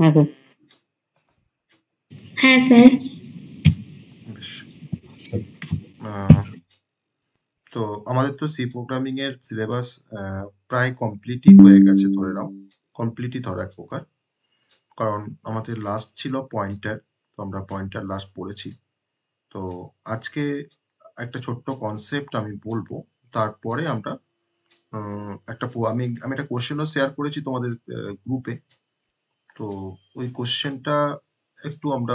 হ্যাঁ স্যার তো আমাদের তো সি প্রোগ্রামিং এর সিলেবাস প্রায় কমপ্লিটই হয়ে গেছে ধরে নাও কমপ্লিটই ধর এক প্রকার কারণ আমাদের লাস্ট ছিল পয়েন্টার তো আমরা পয়েন্টার লাস্ট পড়েছি তো আজকে একটা ছোট্ট কনসেপ্ট আমি বলবো তারপরে আমরা একটা আমি আমি একটা কোয়েশ্চেনও শেয়ার করেছি তোমাদের গ্রুপে তো ওই কোশ্চেনটা একটু আমরা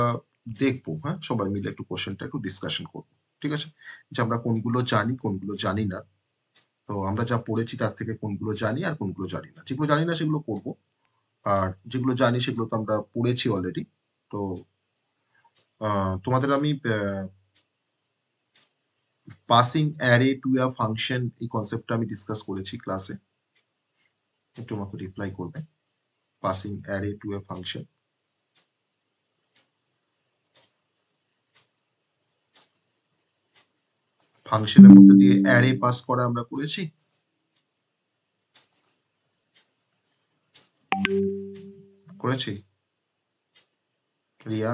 দেখবো হ্যাঁ সবাই মিলে একটু কোশ্চেনটা একটু ডিসকাশন করব ঠিক আছে যে আমরা কোনগুলো জানি কোনগুলো জানি না তো আমরা যা পড়েছি তার থেকে কোনগুলো জানি আর কোনগুলো জানি না যেগুলো জানি না সেগুলো করব আর যেগুলো জানি সেগুলো তো আমরা পড়েছি অলরেডি তো তোমাদের আমি passing array to a function এই কনসেপ্টটা আমি ডিসকাস করেছি ক্লাসে একটু আমাকে রিপ্লাই করবে passing array to a function. ফাংশনের মধ্যে দিয়ে অ্যারে পাস করে আমরা করেছি করেছি রিয়া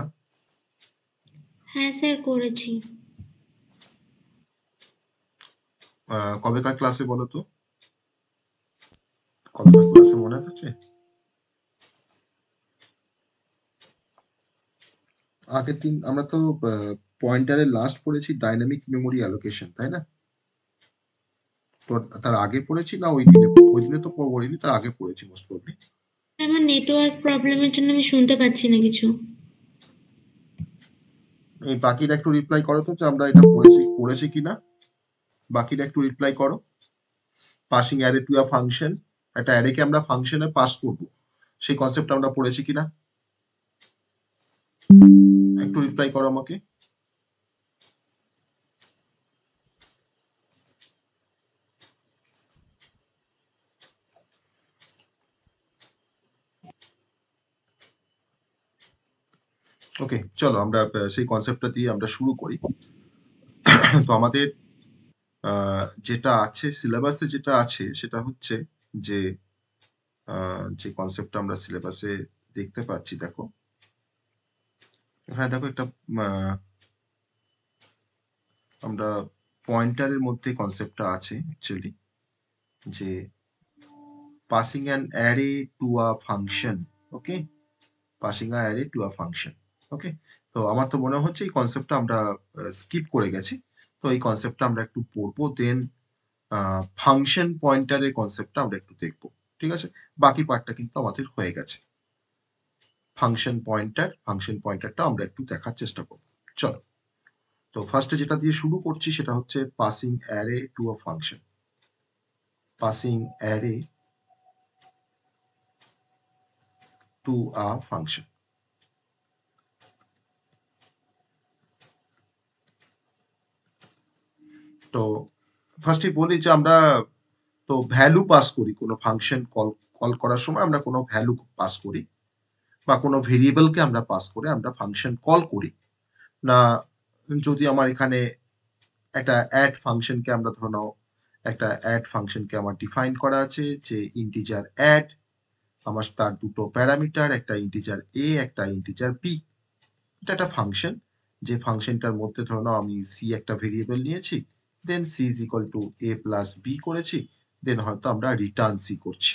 হ্যাঁ স্যার করেছি কবে কার ক্লাসে বলো তো কবেকার ক্লাসে মনে আছে আগের দিন আমরা তো পয়েন্টারের লাস্ট পড়েছি ডাইনামিক মেমোরি অ্যালোকেশন তাই না তো তার আগে পড়েছি না ওই দিনে ওই দিনে তো পড়িনি তার আগে পড়েছি মোস্ট প্রবলি আমার নেটওয়ার্ক প্রবলেমের জন্য আমি শুনতে পাচ্ছি না কিছু এই বাকিরা একটু রিপ্লাই করো তো যে আমরা এটা পড়েছি পড়েছি কিনা বাকিরা একটু রিপ্লাই করো passing array to a function একটা অ্যারেকে আমরা ফাংশনে পাস করব সেই কনসেপ্ট আমরা পড়েছি কিনা একটু রিপ্লাই করো আমাকে ওকে চলো আমরা সেই কনসেপ্টটা দিয়ে আমরা শুরু করি তো আমাদের যেটা আছে সিলেবাসে যেটা আছে সেটা হচ্ছে যে যে কনসেপ্টটা আমরা সিলেবাসে দেখতে পাচ্ছি দেখো এখানে দেখো একটা আমরা পয়েন্টারের মধ্যে কনসেপ্টটা আছে অ্যাকচুয়ালি যে passing an array to a function okay passing a array to a function okay তো আমার তো মনে হচ্ছে এই কনসেপ্টটা আমরা স্কিপ করে গেছি তো এই কনসেপ্টটা আমরা একটু পড়বো দেন ফাংশন পয়েন্টারের কনসেপ্টটা আমরা একটু দেখবো ঠিক আছে বাকি পার্টটা কিন্তু আমাদের হয়ে গেছে ফাংশন পয়েন্টার ফাংশন পয়েন্টারটা আমরা একটু দেখার চেষ্টা করব চলো তো ফার্স্টে যেটা দিয়ে শুরু করছি সেটা হচ্ছে passing array to a function passing array to a function তো ফার্স্টে বলি যে আমরা তো ভ্যালু পাস করি কোনো ফাংশন কল কল করার সময় আমরা কোনো ভ্যালু পাস করি বা কোনো ভেরিয়েবলকে আমরা পাস করে আমরা ফাংশন কল করি না যদি আমার এখানে একটা অ্যাড ফাংশনকে আমরা ধরে নাও একটা অ্যাড ফাংশনকে আমার ডিফাইন করা আছে যে ইন্টিজার অ্যাড আমার তার দুটো প্যারামিটার একটা ইন্টিজার এ একটা ইন্টিজার বি এটা একটা ফাংশন যে ফাংশনটার মধ্যে ধরে নাও আমি সি একটা ভেরিয়েবল নিয়েছি then C is equal to A plus B করেছি দেন হয়তো আমরা রিটার্ন সি করছি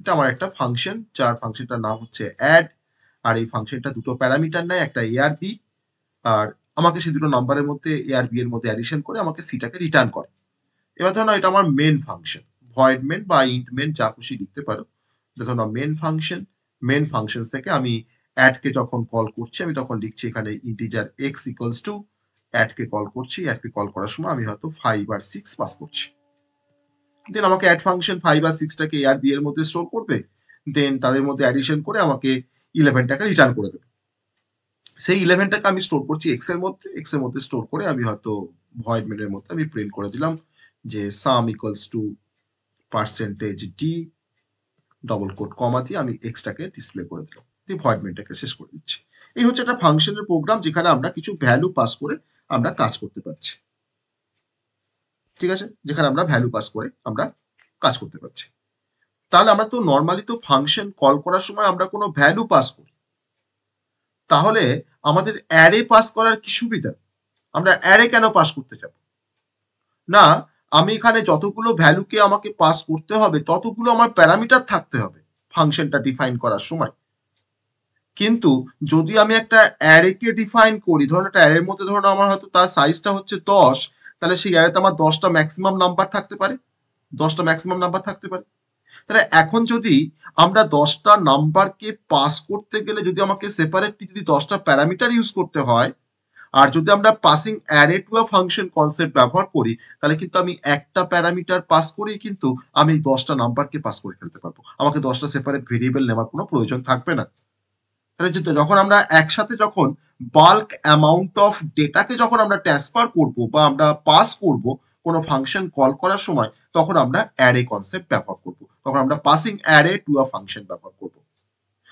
এটা আমার একটা ফাংশন যার ফাংশনটার নাম হচ্ছে অ্যাড আর এই ফাংশনটা দুটো প্যারামিটার নেয় একটা এআরবি আর আমাকে সেই দুটো নাম্বারের মধ্যে এআরবি এর মধ্যে অ্যাডিশন করে আমাকে সিটাকে রিটার্ন করে এবার ধরো এটা আমার মেন ফাংশন ভয়েড মেন বা ইন্ট মেন যা খুশি লিখতে পারো ধরো না মেন ফাংশন মেন ফাংশন থেকে আমি অ্যাডকে যখন কল করছি আমি তখন লিখছি এখানে ইন্টিজার এক্স ইকুয়ালস টু অ্যাডকে কল করছি অ্যাডকে কল করার সময় আমি হয়তো ফাইভ আর সিক্স পাস করছি দেন আমাকে অ্যাড ফাংশন ফাইভ আর সিক্সটাকে এ আর বি এর মধ্যে স্টোর করবে দেন তাদের মধ্যে অ্যাডিশন করে আমাকে ইলেভেনটাকে রিটার্ন করে দেবে সেই ইলেভেনটাকে আমি স্টোর করছি এক্স এর মধ্যে এক্স এর মধ্যে স্টোর করে আমি হয়তো ভয়েড মেনের মধ্যে আমি প্রিন্ট করে দিলাম যে sum equals to percentage d double quote comma দিয়ে আমি এক্সটাকে ডিসপ্লে করে দিলাম দিয়ে ভয়েড মেনটাকে শেষ করে দিচ্ছি এই হচ্ছে একটা ফাংশনের প্রোগ্রাম যেখানে আমরা কিছু ভ্যালু পাস করে আমরা কাজ করতে পারছি ঠিক আছে যেখানে আমরা ভ্যালু পাস করে আমরা কাজ করতে পারছি তাহলে আমরা তো নর্মালি তো ফাংশন কল করার সময় আমরা কোনো ভ্যালু পাস করি তাহলে আমাদের অ্যারে পাস করার কি সুবিধা আমরা অ্যারে কেন পাস করতে যাব না আমি এখানে যতগুলো ভ্যালুকে আমাকে পাস করতে হবে ততগুলো আমার প্যারামিটার থাকতে হবে ফাংশনটা ডিফাইন করার সময় কিন্তু যদি আমি একটা অ্যারেকে ডিফাইন করি ধরুন একটা অ্যারের মধ্যে ধরুন আমার হয়তো তার সাইজটা হচ্ছে দশ তাহলে সেই অ্যারেতে আমার দশটা ম্যাক্সিমাম নাম্বার থাকতে পারে দশটা ম্যাক্সিমাম নাম্বার থাকতে পারে তাহলে এখন যদি আমরা দশটা নাম্বারকে পাস করতে গেলে যদি আমাকে সেপারেটলি যদি দশটা প্যারামিটার ইউজ করতে হয় আর যদি আমরা passing array to a function concept ব্যবহার করি তাহলে কিন্তু আমি একটা প্যারামিটার পাস করেই কিন্তু আমি দশটা নাম্বারকে পাস করে ফেলতে পারবো আমাকে দশটা সেপারেট ভেরিয়েবল নেওয়ার কোনো প্রয়োজন থাকবে না তাহলে যে যখন আমরা একসাথে যখন বাল্ক অ্যামাউন্ট অফ ডেটাকে যখন আমরা ট্রান্সফার করব বা আমরা পাস করব কোনো ফাংশন কল করার সময় তখন আমরা অ্যারে কনসেপ্ট ব্যবহার করব তখন আমরা passing array to a function ব্যবহার করব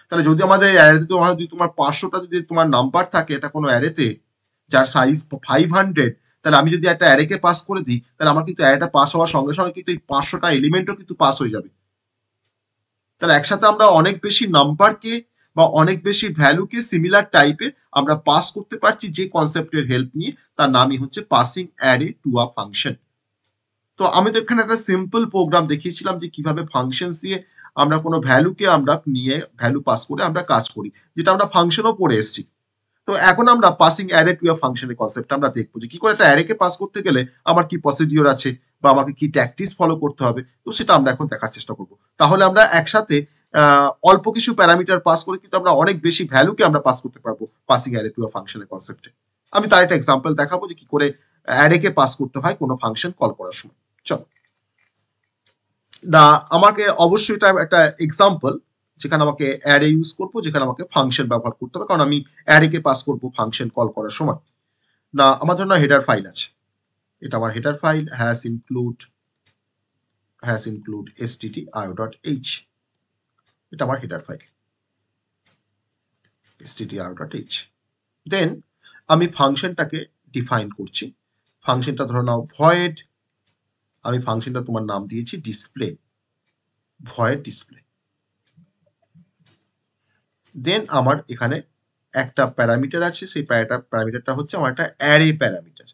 তাহলে যদি আমাদের অ্যারেতে তোমার যদি তোমার পাঁচশোটা যদি তোমার নাম্বার থাকে এটা কোনো অ্যারেতে যার সাইজ ফাইভ হান্ড্রেড তাহলে আমি যদি একটা অ্যারেকে পাস করে দিই তাহলে আমার কিন্তু অ্যারেটা পাস হওয়ার সঙ্গে সঙ্গে কিন্তু এই পাঁচশোটা এলিমেন্টও কিন্তু পাস হয়ে যাবে তাহলে একসাথে আমরা অনেক বেশি নাম্বারকে বা অনেক বেশি ভ্যালুকে সিমিলার টাইপের আমরা পাস করতে পারছি যে কনসেপ্টের হেল্প নিয়ে তার নামই হচ্ছে passing array to a function তো আমি তো এখানে একটা সিম্পল প্রোগ্রাম দেখিয়েছিলাম যে কিভাবে ফাংশনস দিয়ে আমরা কোনো ভ্যালুকে আমরা নিয়ে ভ্যালু পাস করে আমরা কাজ করি যেটা আমরা ফাংশনও পড়ে এসেছি তো এখন আমরা পাসিং অ্যারে টু আ ফাংশনের কনসেপ্ট আমরা দেখবো যে কি করে একটা অ্যারেকে পাস করতে গেলে আমার কি প্রসিডিওর আছে বা আমাকে কি ট্যাকটিস ফলো করতে হবে তো সেটা আমরা এখন দেখার চেষ্টা করব তাহলে আমরা একসাথে অল্প কিছু প্যারামিটার পাস করে কিন্তু আমরা অনেক বেশি ভ্যালুকে আমরা পাস করতে পারবো পাসিং অ্যারে টু আ ফাংশনের কনসেপ্টে আমি তার একটা এক্সাম্পল দেখাবো যে কি করে অ্যারেকে পাস করতে হয় কোনো ফাংশন কল করার সময় চলো না আমাকে অবশ্যই এটা একটা এক্সাম্পল যেখানে আমাকে অ্যারে ইউজ করবো যেখানে আমাকে ফাংশন ব্যবহার করতে হবে কারণ আমি অ্যারেকে পাস করবো ফাংশন কল করার সময় না আমার ধরুন হেডার ফাইল আছে এটা আমার header file hash include hash include S T T I dot H এটা আমার হেডার ফাইল stdio.h দেন আমি ফাংশনটাকে ডিফাইন করছি ফাংশনটা ধরে নাও ভয়েড আমি ফাংশনটা তোমার নাম দিয়েছি ডিসপ্লে ভয়েড ডিসপ্লে দেন আমার এখানে একটা প্যারামিটার আছে সেই প্যারামিটারটা হচ্ছে আমার একটা অ্যারে প্যারামিটার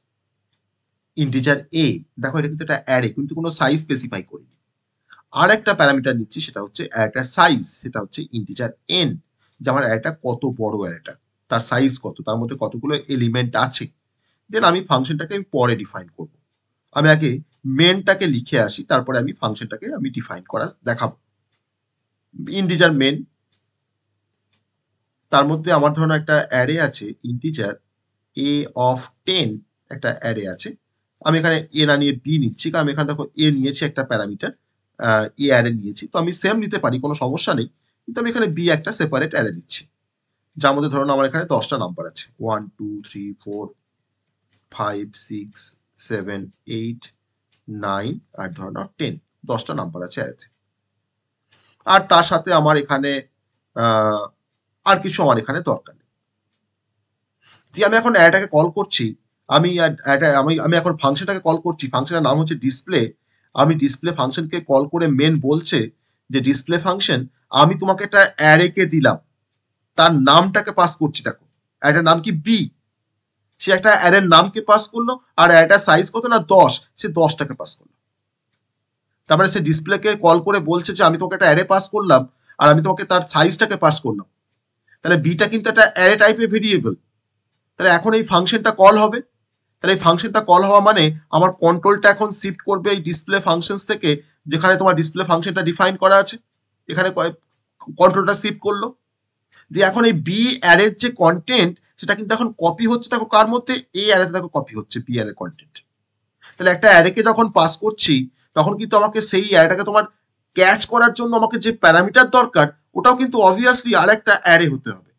ইন্টিজার এ দেখো এটা কিন্তু একটা অ্যারে কিন্তু কোনো সাইজ স্পেসিফাই করিনি আর একটা প্যারামিটার নিচ্ছি সেটা হচ্ছে অ্যারেটার সাইজ সেটা হচ্ছে ইন্টিজার এন যে আমার অ্যারেটা কত বড় অ্যারেটা তার সাইজ কত তার মধ্যে কতগুলো এলিমেন্ট আছে দেন আমি ফাংশনটাকে আমি পরে ডিফাইন করব আমি আগে মেনটাকে লিখে আসি তারপরে আমি ফাংশনটাকে আমি ডিফাইন করা দেখাবো ইন্টিজার মেন তার মধ্যে আমার ধরনের একটা অ্যারে আছে ইন্টিজার এ অফ টেন একটা অ্যারে আছে আমি এখানে এ না নিয়ে বি নিচ্ছি কারণ এখানে দেখো এ নিয়েছি একটা প্যারামিটার ই অ্যারে নিয়েছি তো আমি সেম নিতে পারি কোনো সমস্যা নেই কিন্তু আমি এখানে বি একটা সেপারেট অ্যারে নিচ্ছি যার মধ্যে ধরুন আমার এখানে দশটা নাম্বার আছে one two three four five six seven eight nine আর ধরুন টেন দশটা নাম্বার আছে অ্যারেতে আর তার সাথে আমার এখানে আর কিছু আমার এখানে দরকার নেই যে আমি এখন অ্যাটাকে কল করছি আমি আমি আমি এখন ফাংশনটাকে কল করছি ফাংশনের নাম হচ্ছে ডিসপ্লে আমি ডিসপ্লে ফাংশনকে কল করে মেন বলছে যে ডিসপ্লে ফাংশন আমি তোমাকে একটা অ্যারেকে দিলাম তার নামটাকে পাস করছি দেখো অ্যারেটার নাম কি বি সে একটা অ্যারের নামকে পাস করলো আর অ্যারেটার সাইজ কত না দশ সে দশটাকে পাস করলো তারপরে মানে সে ডিসপ্লেকে কল করে বলছে যে আমি তোমাকে একটা অ্যারে পাস করলাম আর আমি তোমাকে তার সাইজটাকে পাস করলাম তাহলে বিটা কিন্তু একটা অ্যারে টাইপের ভেরিয়েবল তাহলে এখন এই ফাংশনটা কল হবে তাহলে এই ফাংশনটা কল হওয়া মানে আমার কন্ট্রোলটা এখন শিফট করবে এই ডিসপ্লে ফাংশনস থেকে যেখানে তোমার ডিসপ্লে ফাংশনটা ডিফাইন করা আছে এখানে কন্ট্রোলটা শিফট করলো যে এখন এই বি অ্যারের যে কন্টেন্ট সেটা কিন্তু এখন কপি হচ্ছে দেখো কার মধ্যে এ অ্যারেতে দেখো কপি হচ্ছে বি অ্যারের কন্টেন্ট তাহলে একটা অ্যারেকে যখন পাস করছি তখন কিন্তু আমাকে সেই অ্যারেটাকে তোমার ক্যাচ করার জন্য আমাকে যে প্যারামিটার দরকার ওটাও কিন্তু অবভিয়াসলি আর একটা অ্যারে হতে হবে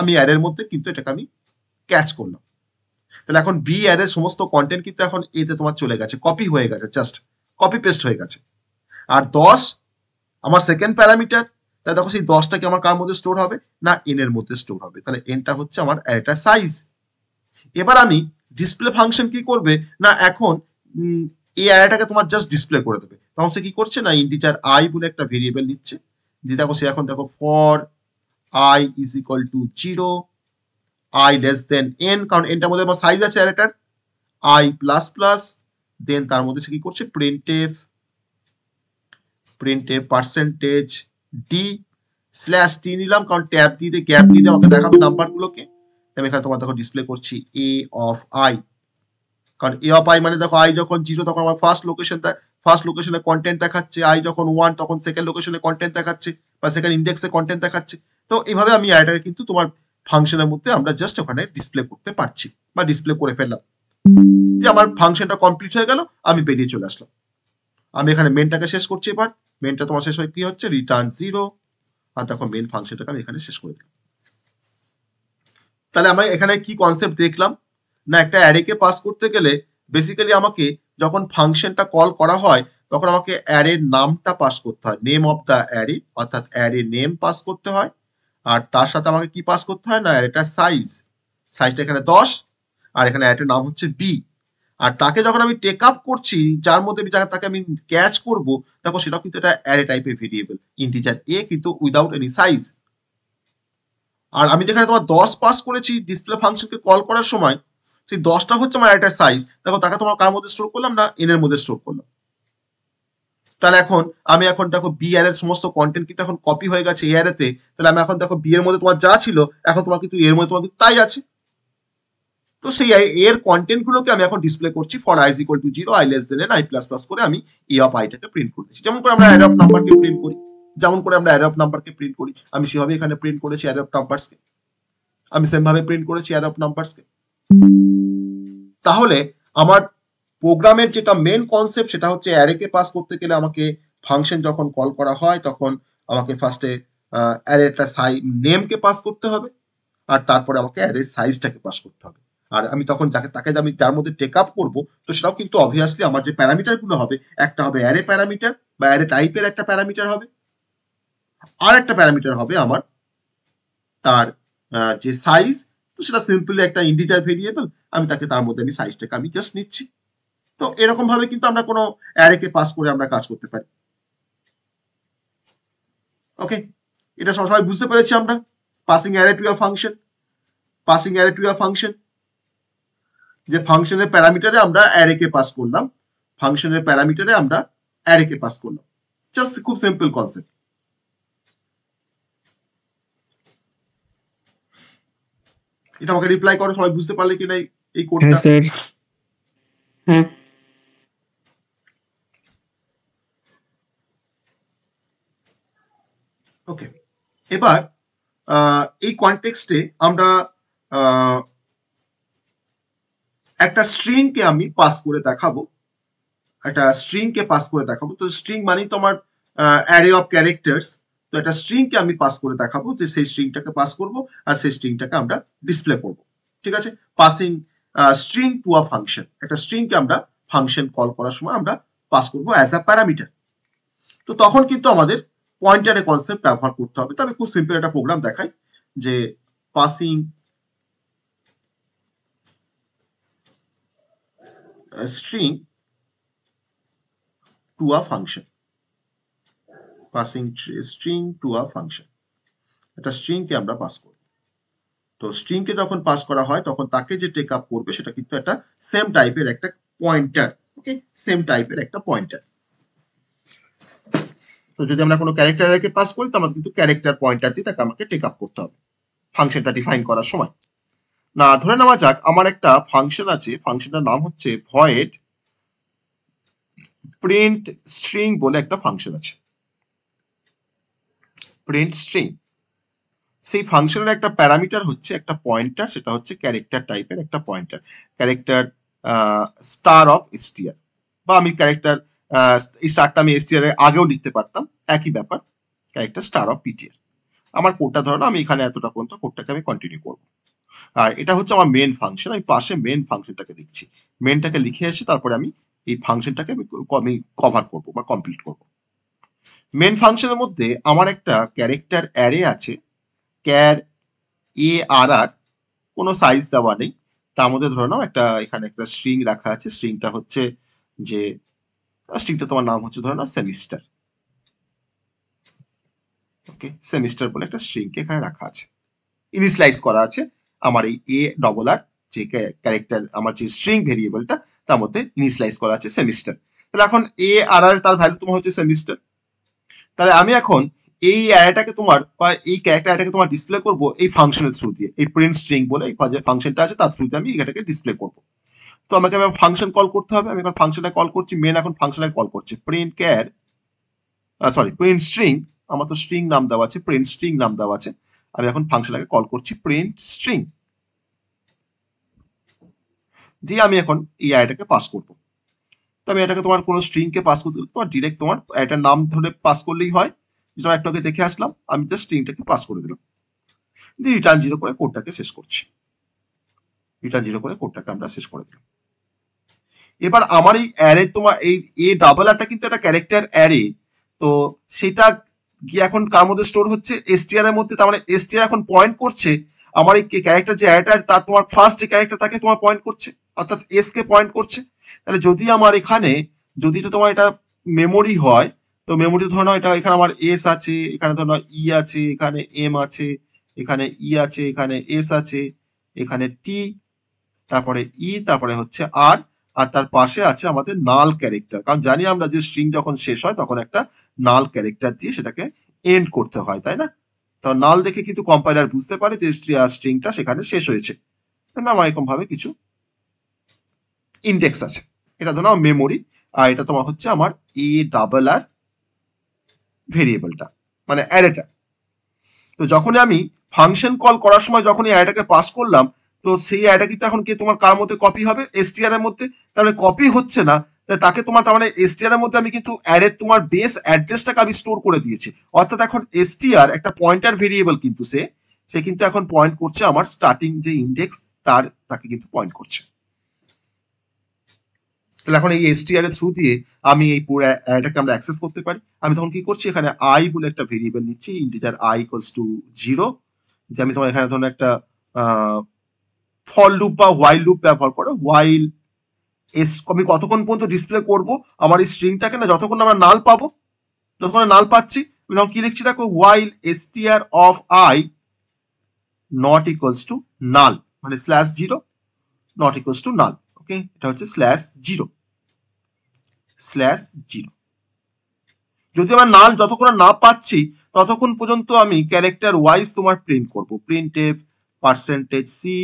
আমি অ্যারের মধ্যে কিন্তু এটাকে আমি ক্যাচ করলাম তাহলে এখন বি এর সমস্ত কন্টেন্ট কিন্তু এখন এতে তোমার চলে গেছে কপি হয়ে গেছে জাস্ট কপি পেস্ট হয়ে গেছে আর দশ আমার সেকেন্ড প্যারামিটার তাহলে দেখো সেই দশটা কি আমার কার মধ্যে স্টোর হবে না এন এর মধ্যে স্টোর হবে তাহলে এনটা হচ্ছে আমার এটা সাইজ এবার আমি ডিসপ্লে ফাংশন কি করবে না এখন এই অ্যারেটাকে তোমার জাস্ট ডিসপ্লে করে দেবে তখন সে কি করছে না ইন্টিজার আই বলে একটা ভেরিয়েবল নিচ্ছে দিয়ে দেখো সে এখন দেখো for I is equal to zero I less than N কারণ এনটার মধ্যে আমার সাইজ আছে অ্যারেটার আই প্লাস প্লাস দেন তার মধ্যে সে কি করছে প্রিন্ট প্রিন্টে পার্সেন্টেজ ডি স্ল্যাশ t নিলাম কারণ ট্যাব দিতে গ্যাপ দিতে আমাকে দেখাবে নাম্বারগুলোকে আমি এখানে তোমার দেখো ডিসপ্লে করছি এ অফ আই কারণ এ অফ আই মানে দেখো আই যখন জিরো তখন আমার ফার্স্ট লোকেশন ফার্স্ট লোকেশনে কন্টেন্ট দেখাচ্ছে আই যখন ওয়ান তখন সেকেন্ড লোকেশনে কন্টেন্ট দেখাচ্ছে বা সেকেন্ড ইন্ডেক্সে কন্টেন্ট দেখাচ্ছে তো এইভাবে আমি আইটাকে কিন্তু তোমার ফাংশনের মধ্যে আমরা জাস্ট ওখানে ডিসপ্লে করতে পারছি বা ডিসপ্লে করে ফেললাম যে আমার ফাংশনটা কমপ্লিট হয়ে গেল আমি বেরিয়ে চলে আসলাম আমি এখানে মেনটাকে শেষ করছি এবার মেনটা তোমার শেষ হয় কি হচ্ছে রিটার্ন জিরো আর দেখো মেন ফাংশনটাকে আমি এখানে শেষ করে দিলাম তাহলে আমরা এখানে কি কনসেপ্ট দেখলাম না একটা অ্যারেকে পাস করতে গেলে বেসিক্যালি আমাকে যখন ফাংশনটা কল করা হয় তখন আমাকে অ্যারের নামটা পাস করতে হয় নেম অফ দ্য অ্যারে অর্থাৎ অ্যারে নেম পাস করতে হয় আর তার সাথে আমাকে কি পাস করতে হয় না এটা সাইজ সাইজটা এখানে দশ আর এখানে অ্যাটের নাম হচ্ছে বি আর তাকে যখন আমি টেক আপ করছি যার মধ্যে তাকে আমি ক্যাচ করব দেখো সেটা কিন্তু এটা অ্যারে টাইপের ভেরিয়েবল ইন্টিজার এ কিন্তু উইদাউট এনি সাইজ আর আমি যেখানে তোমার দশ পাস করেছি ডিসপ্লে ফাংশনকে কল করার সময় সেই দশটা হচ্ছে আমার একটা সাইজ দেখো তাকে তোমার কার মধ্যে স্টোর করলাম না এনের মধ্যে স্টোর করলাম তাহলে এখন আমি এখন দেখো বি আর এর সমস্ত কন্টেন্ট কিন্তু এখন কপি হয়ে গেছে এ আর এতে তাহলে আমি এখন দেখো বি এর মধ্যে তোমার যা ছিল এখন তোমার কিন্তু এর মধ্যে তোমার কিন্তু তাই আছে তো সেই এর কন্টেন্ট গুলোকে আমি এখন ডিসপ্লে করছি for eyes equal to zero I less than I plus plus করে আমি এ অফ আইটাকে প্রিন্ট করতেছি যেমন করে আমরা অ্যাড অফ নাম্বারকে প্রিন্ট করি যেমন করে আমরা অ্যাড অফ নাম্বারকে প্রিন্ট করি আমি সেভাবে এখানে প্রিন্ট করেছি অ্যাড অফ নাম্বারসকে আমি সেম ভাবে প্রিন্ট করেছি অ্যাড অফ নাম্বারসকে তাহলে আমার প্রোগ্রামের যেটা মেন কনসেপ্ট সেটা হচ্ছে অ্যারেকে পাস করতে গেলে আমাকে ফাংশন যখন কল করা হয় তখন আমাকে ফার্স্টে অ্যারেটা সাই নেমকে পাস করতে হবে আর তারপরে আমাকে অ্যারের সাইজটাকে পাস করতে হবে আর আমি তখন যাকে তাকে আমি যার মধ্যে টেক আপ করবো তো সেটাও কিন্তু অবভিয়াসলি আমার যে প্যারামিটারগুলো হবে একটা হবে অ্যারে প্যারামিটার বা অ্যারে টাইপের একটা প্যারামিটার হবে আর একটা প্যারামিটার হবে আমার তার যে সাইজ তো সেটা সিম্পলি একটা ইন্ডিজার ভেরিয়েবল আমি তাকে তার মধ্যে আমি সাইজটাকে আমি জাস্ট নিচ্ছি তো এরকম ভাবে কিন্তু আমরা কোনো অ্যারেকে পাস করে আমরা কাজ করতে পারি ওকে এটা সবসময় বুঝতে পেরেছি আমরা passing array to a function passing array to a function যে ফাংশনের প্যারামিটারে আমরা অ্যারেকে পাস করলাম ফাংশনের প্যারামিটারে আমরা অ্যারেকে পাস করলাম জাস্ট খুব সিম্পল কনসেপ্ট এটা আমাকে রিপ্লাই করো সবাই বুঝতে পারলে কিনা এই কোডটা হ্যাঁ ওকে এবার এই কনটেক্সটে আমরা একটা স্ট্রিংকে আমি পাস করে দেখাবো একটা স্ট্রিংকে পাস করে দেখাবো তো স্ট্রিং মানেই তো আমার অ্যারে অফ ক্যারেক্টার্স তো একটা স্ট্রিংকে আমি পাস করে দেখাবো যে সেই স্ট্রিংটাকে পাস করব আর সেই স্ট্রিংটাকে আমরা ডিসপ্লে করব ঠিক আছে passing string to a function একটা স্ট্রিংকে আমরা ফাংশন কল করার সময় আমরা পাস করব অ্যাজ আ প্যারামিটার তো তখন কিন্তু আমাদের পয়েন্টারে কনসেপ্ট ব্যবহার করতে হবে তবে খুব সিম্পল একটা প্রোগ্রাম দেখাই যে passing string to a function passing string to a function একটা স্ট্রিংকে আমরা পাস করব তো স্ট্রিংকে যখন পাস করা হয় তখন তাকে যে টেক আপ করবে সেটা কিন্তু একটা সেম টাইপের একটা পয়েন্টার ওকে সেম টাইপের একটা পয়েন্টার যদি আমরা কোনো ক্যারেক্টার রেখে পাস করি তো আমাদের কিন্তু ক্যারেক্টার পয়েন্টার দিয়ে তাকে আমাকে টেক আপ করতে হবে ফাংশনটা ডিফাইন করার সময় না ধরে নেওয়া যাক আমার একটা ফাংশন আছে ফাংশনটার নাম হচ্ছে ভয়েড প্রিন্ট স্ট্রিং বলে একটা ফাংশন আছে প্রিন্ট স্ট্রিং সেই ফাংশনের একটা প্যারামিটার হচ্ছে একটা পয়েন্টার সেটা হচ্ছে ক্যারেক্টার টাইপের একটা pointer character star of str বা আমি ক্যারেক্টার এই স্টারটা আমি এসটিআর এর আগেও লিখতে পারতাম একই ব্যাপার ক্যারেক্টার স্টার অফ পিটিআর আমার কোডটা ধরো আমি এখানে এতটা পর্যন্ত কোডটাকে আমি কন্টিনিউ করব আর এটা হচ্ছে আমার মেন ফাংশন আমি পাশে মেন ফাংশনটাকে লিখছি মেনটাকে লিখে এসে তারপরে আমি এই ফাংশনটাকে আমি কভার করব বা কমপ্লিট করব মেন ফাংশনের মধ্যে আমার একটা ক্যারেক্টার অ্যারে আছে ক্যার এ আর আর কোনো সাইজ দেওয়া নেই তার মধ্যে ধরে নাও একটা এখানে একটা স্ট্রিং রাখা আছে স্ট্রিংটা হচ্ছে যে স্ট্রিংটা তোমার নাম হচ্ছে ধরো না সেমিস্টার ওকে সেমিস্টার বলে একটা স্ট্রিংকে এখানে রাখা আছে ইনিশিয়ালাইজ করা আছে আমার এই এ ডবল আর যে ক্যারেক্টার আমার যে স্ট্রিং ভেরিয়েবলটা তার মধ্যে ইনিশিয়ালাইজ করা আছে সেমিস্টার তাহলে এখন এ আর আর তার ভ্যালু তোমার হচ্ছে সেমিস্টার তাহলে আমি এখন এই অ্যারেটাকে তোমার বা এই ক্যারেক্টার অ্যারেটাকে তোমার ডিসপ্লে করব এই ফাংশনের থ্রু দিয়ে এই প্রিন্ট স্ট্রিং বলে এই ফাংশনটা আছে তার থ্রুতে আমি এটাকে ডিসপ্লে করবো তো আমাকে এবার ফাংশন কল করতে হবে আমি এখন ফাংশনে কল করছি মেন এখন ফাংশনটা কল করছে print char sorry print string আমার তো স্ট্রিং নাম দেওয়া আছে প্রিন্ট স্ট্রিং নাম দেওয়া আছে আমি এখন ফাংশনটাকে কল করছি প্রিন্ট স্ট্রিং দিয়ে আমি এখন এই আইটাকে পাস করব তো আমি এটাকে তোমার কোনো স্ট্রিংকে পাস করতে তোমার ডিরেক্ট তোমার এটার নাম ধরে পাস করলেই হয় যেটা একটাকে দেখে আসলাম আমি তো স্ট্রিংটাকে পাস করে দিলাম দিয়ে রিটার্ন জিরো করে কোডটাকে শেষ করছি রিটার্ন জিরো করে কোডটাকে আমরা শেষ করে দিলাম এবার আমার এই অ্যারে তোমার এই এ ডাবল আরটা কিন্তু একটা ক্যারেক্টার অ্যারে তো সেটা গিয়ে এখন কার মধ্যে স্টোর হচ্ছে এসটিআর এর মধ্যে তার মানে এসটিআর এখন পয়েন্ট করছে আমার এই ক্যারেক্টার যে অ্যারেটা তার তোমার ফার্স্ট যে ক্যারেক্টার তাকে তোমার পয়েন্ট করছে অর্থাৎ এস কে পয়েন্ট করছে তাহলে যদি আমার এখানে যদি তো তোমার এটা মেমোরি হয় তো মেমোরি ধরে নাও এটা এখানে আমার এস আছে এখানে ধরে নাও ই e আছে এখানে এম আছে এখানে ই e আছে এখানে এস আছে এখানে টি তারপরে ই e, তারপরে হচ্ছে আর আর তার পাশে আছে আমাদের নাল ক্যারেক্টার কারণ জানি আমরা যে স্ট্রিং যখন শেষ হয় তখন একটা নাল ক্যারেক্টার দিয়ে সেটাকে এন্ড করতে হয় তাই না তো নাল দেখে কিন্তু কম্পাইলার বুঝতে পারে যে স্ট্রিংটা সেখানে শেষ হয়েছে আমার এরকম ভাবে কিছু ইন্ডেক্স আছে এটা তো নাও মেমোরি আর এটা তোমার হচ্ছে আমার এ ডাবল আর ভেরিয়েবলটা মানে অ্যারেটা তো যখনই আমি ফাংশন কল করার সময় যখনই অ্যারেটাকে পাস করলাম তো সেই অ্যাডটা কিন্তু এখন কি তোমার কার মধ্যে কপি হবে এসটিআর এর মধ্যে তাহলে কপি হচ্ছে না তাকে তোমার তার মানে এসটিআর এর মধ্যে আমি কিন্তু অ্যাডের তোমার বেস অ্যাড্রেসটাকে আমি স্টোর করে দিয়েছি অর্থাৎ এখন এসটিআর একটা পয়েন্টার ভেরিয়েবল কিন্তু সে সে কিন্তু এখন পয়েন্ট করছে আমার স্টার্টিং যে ইন্ডেক্স তার তাকে কিন্তু পয়েন্ট করছে তাহলে এখন এই এসটিআর এর থ্রু দিয়ে আমি এই পুরো অ্যাডটাকে আমরা অ্যাক্সেস করতে পারি আমি তখন কি করছি এখানে আই বলে একটা ভেরিয়েবল নিচ্ছি integer I equals to zero যে আমি তোমার এখানে ধরুন একটা আহ ফল লুপ বা হোয়াইল লুপ ব্যবহার করে হোয়াইল এস আমি কতক্ষণ পর্যন্ত ডিসপ্লে করব আমার এই স্ট্রিংটাকে না যতক্ষণ আমরা নাল পাবো যতক্ষণ নাল পাচ্ছি আমি যখন কি লিখছি দেখো while S R of I not equals to null মানে slash zero not equals to null okay এটা হচ্ছে স্ল্যাশ জিরো স্ল্যাশ জিরো যদি আমরা নাল যতক্ষণ না পাচ্ছি ততক্ষণ পর্যন্ত আমি ক্যারেক্টার ওয়াইজ তোমার প্রিন্ট করব print F percentage C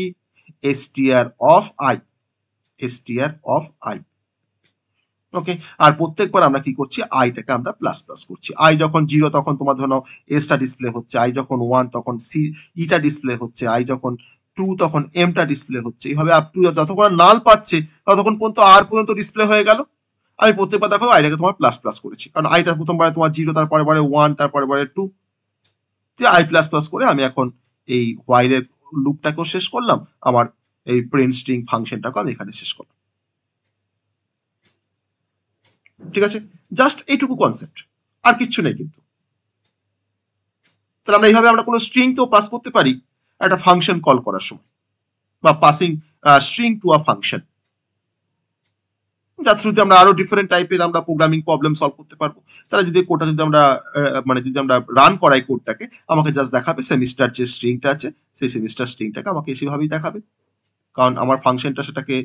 str of I str of I okay আর প্রত্যেকবার আমরা কি করছি আইটাকে আমরা প্লাস প্লাস করছি আই যখন জিরো তখন তোমার ধরো এসটা ডিসপ্লে হচ্ছে আই যখন ওয়ান তখন সি ইটা ডিসপ্লে হচ্ছে আই যখন টু তখন এমটা ডিসপ্লে হচ্ছে এইভাবে আপ টু যতক্ষণ নাল পাচ্ছে ততক্ষণ পর্যন্ত আর পর্যন্ত ডিসপ্লে হয়ে গেল আমি প্রত্যেকবার দেখো আইটাকে তোমার প্লাস প্লাস করেছি কারণ আইটা প্রথমবারে তোমার জিরো তারপরে বারে ওয়ান তারপরে বারে টু দিয়ে আই প্লাস প্লাস করে আমি এখন এই হোয়াইলের লুপটাকেও শেষ করলাম আমার এই প্রিন্ট স্ট্রিং ফাংশনটাকেও আমি এখানে শেষ করলাম ঠিক আছে জাস্ট এইটুকু কনসেপ্ট আর কিচ্ছু নেই কিন্তু তাহলে আমরা এইভাবে আমরা কোনো স্ট্রিংকেও পাস করতে পারি একটা ফাংশন কল করার সময় বা passing string to a function যার থ্রুতে আমরা আরো ডিফারেন্ট টাইপের আমরা প্রোগ্রামিং প্রবলেম সলভ করতে পারবো তাহলে যদি কোডটা যদি আমরা মানে যদি আমরা রান করাই কোডটাকে আমাকে জাস্ট দেখাবে সেমিস্টার যে স্ট্রিংটা আছে সেই সেমিস্টার স্ট্রিংটাকে আমাকে সেভাবেই দেখাবে কারণ আমার ফাংশনটা সেটাকে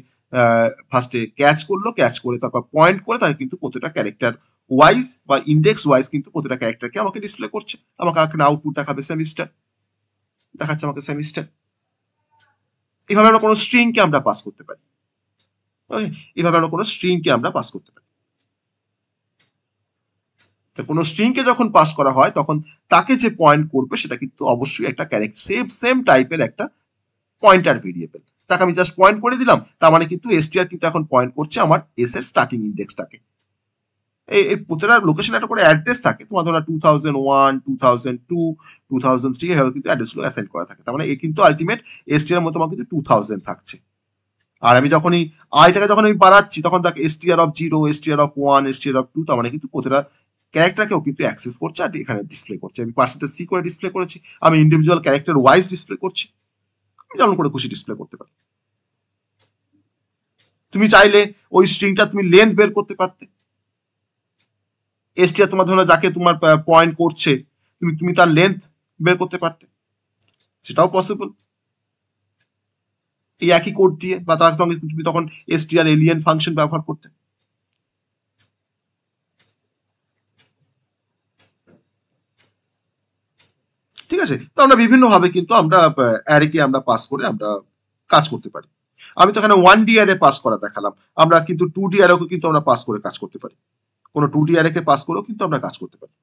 ফার্স্টে ক্যাচ করলো ক্যাচ করে তারপর পয়েন্ট করে তাকে কিন্তু প্রতিটা ক্যারেক্টার ওয়াইজ বা ইন্ডেক্স ওয়াইজ কিন্তু প্রতিটা ক্যারেক্টারকে আমাকে ডিসপ্লে করছে আমাকে একটা আউটপুট দেখাবে সেমিস্টার দেখাচ্ছে আমাকে সেমিস্টার এইভাবে আমরা কোনো স্ট্রিংকে আমরা পাস করতে পারি ওকে এভাবে আমরা কোনো স্ট্রিংকে আমরা পাস করতে পারি তো কোনো স্ট্রিংকে যখন পাস করা হয় তখন তাকে যে পয়েন্ট করবে সেটা কিন্তু অবশ্যই একটা ক্যারেক্ট সেম সেম টাইপের একটা পয়েন্টার ভেরিয়েবল তাকে আমি জাস্ট পয়েন্ট করে দিলাম তার মানে কিন্তু এসটিআর কিন্তু এখন পয়েন্ট করছে আমার এস এর স্টার্টিং ইন্ডেক্সটাকে এই প্রতিটা লোকেশন একটা করে অ্যাড্রেস থাকে তোমার ধরো two thousand one two thousand two two thousand three এভাবে কিন্তু অ্যাড্রেসগুলো অ্যাসেন্ড করা থাকে তার মানে এ কিন্তু আলটিমেট এসটিআর মতো আমার কিন্তু টু থাউজেন্ড থাকছে আর আমি যখনই আইটাকে যখন আমি বাড়াচ্ছি তখন তাকে STR of zero STR of one STR of two তার মানে কিন্তু প্রতিটা ক্যারেক্টারকেও কিন্তু অ্যাক্সেস করছে আর এখানে ডিসপ্লে করছে আমি পার্সেন্টেজ সি করে ডিসপ্লে করেছি আমি ইন্ডিভিজুয়াল ক্যারেক্টার ওয়াইজ ডিসপ্লে করছি আমি যেমন করে খুশি ডিসপ্লে করতে পারি তুমি চাইলে ওই স্ট্রিংটা তুমি লেন্থ বের করতে পারতে এসটিআর তোমার ধরো যাকে তোমার পয়েন্ট করছে তুমি তুমি তার লেন্থ বের করতে পারতে সেটাও পসিবল এই একই কোড দিয়ে বা তার সঙ্গে তুমি তখন এসটিআর এলিয়েন ফাংশন ব্যবহার করতে ঠিক আছে তো আমরা বিভিন্নভাবে কিন্তু আমরা অ্যারেকে আমরা পাস করে আমরা কাজ করতে পারি আমি তো এখানে ওয়ান ডি অ্যারে পাস করা দেখালাম আমরা কিন্তু টু ডি অ্যারেকে কিন্তু আমরা পাস করে কাজ করতে পারি কোনো টু ডি অ্যারেকে পাস করেও কিন্তু আমরা কাজ করতে পারি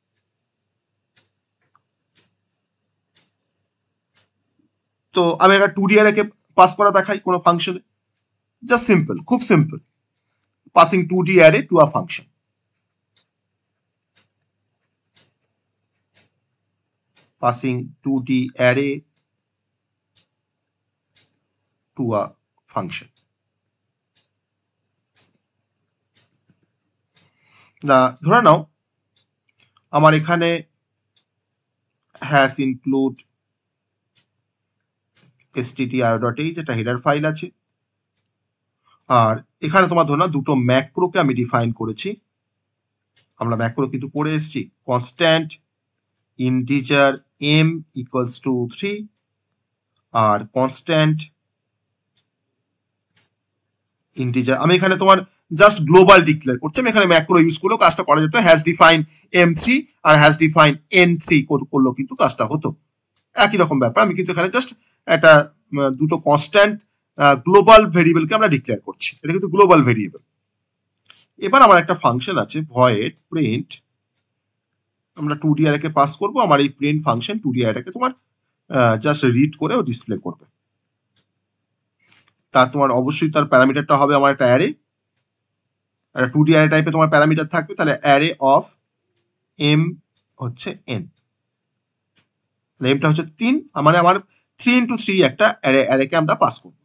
তো আমি একটা টু ডি অ্যারেকে পাস করা দেখাই কোনো ফাংশনে জাস্ট সিম্পল খুব simple passing two D array to a function passing 2D array to a function না ধরে নাও আমার এখানে hash include STD io dot H একটা হেডার ফাইল আছে আর এখানে তোমার ধরে না দুটো ম্যাক্রোকে আমি ডিফাইন করেছি আমরা ম্যাক্রো কিন্তু পড়ে এসেছি constant integer M equals to three আর কনস্ট্যান্ট ইন্টিজার আমি এখানে তোমার জাস্ট গ্লোবাল ডিক্লেয়ার করছি আমি এখানে ম্যাক্রো ইউজ করলেও কাজটা করা যেত হ্যাজ ডিফাইন এম থ্রি আর হ্যাজ ডিফাইন এন থ্রি করলেও কিন্তু কাজটা হতো একই রকম ব্যাপার আমি কিন্তু এখানে জাস্ট একটা দুটো কনস্ট্যান্ট গ্লোবাল ভেরিয়েবলকে আমরা ডিক্লেয়ার করছি এটা কিন্তু গ্লোবাল ভেরিয়েবল এবার আমার একটা ফাংশন আছে ভয়েড প্রিন্ট আমরা টু ডি আরকে পাস করবো আমার এই প্রিন্ট ফাংশন টু ডি আরকে তোমার জাস্ট রিড করে ও ডিসপ্লে করবে তার তোমার অবশ্যই তার প্যারামিটারটা হবে আমার একটা অ্যারে একটা টু ডি আরে টাইপে তোমার প্যারামিটার থাকবে তাহলে অ্যারে অফ এম হচ্ছে এন তাহলে এমটা হচ্ছে তিন মানে আমার থ্রি ইন্টু থ্রি একটা অ্যারেকে আমরা পাস করব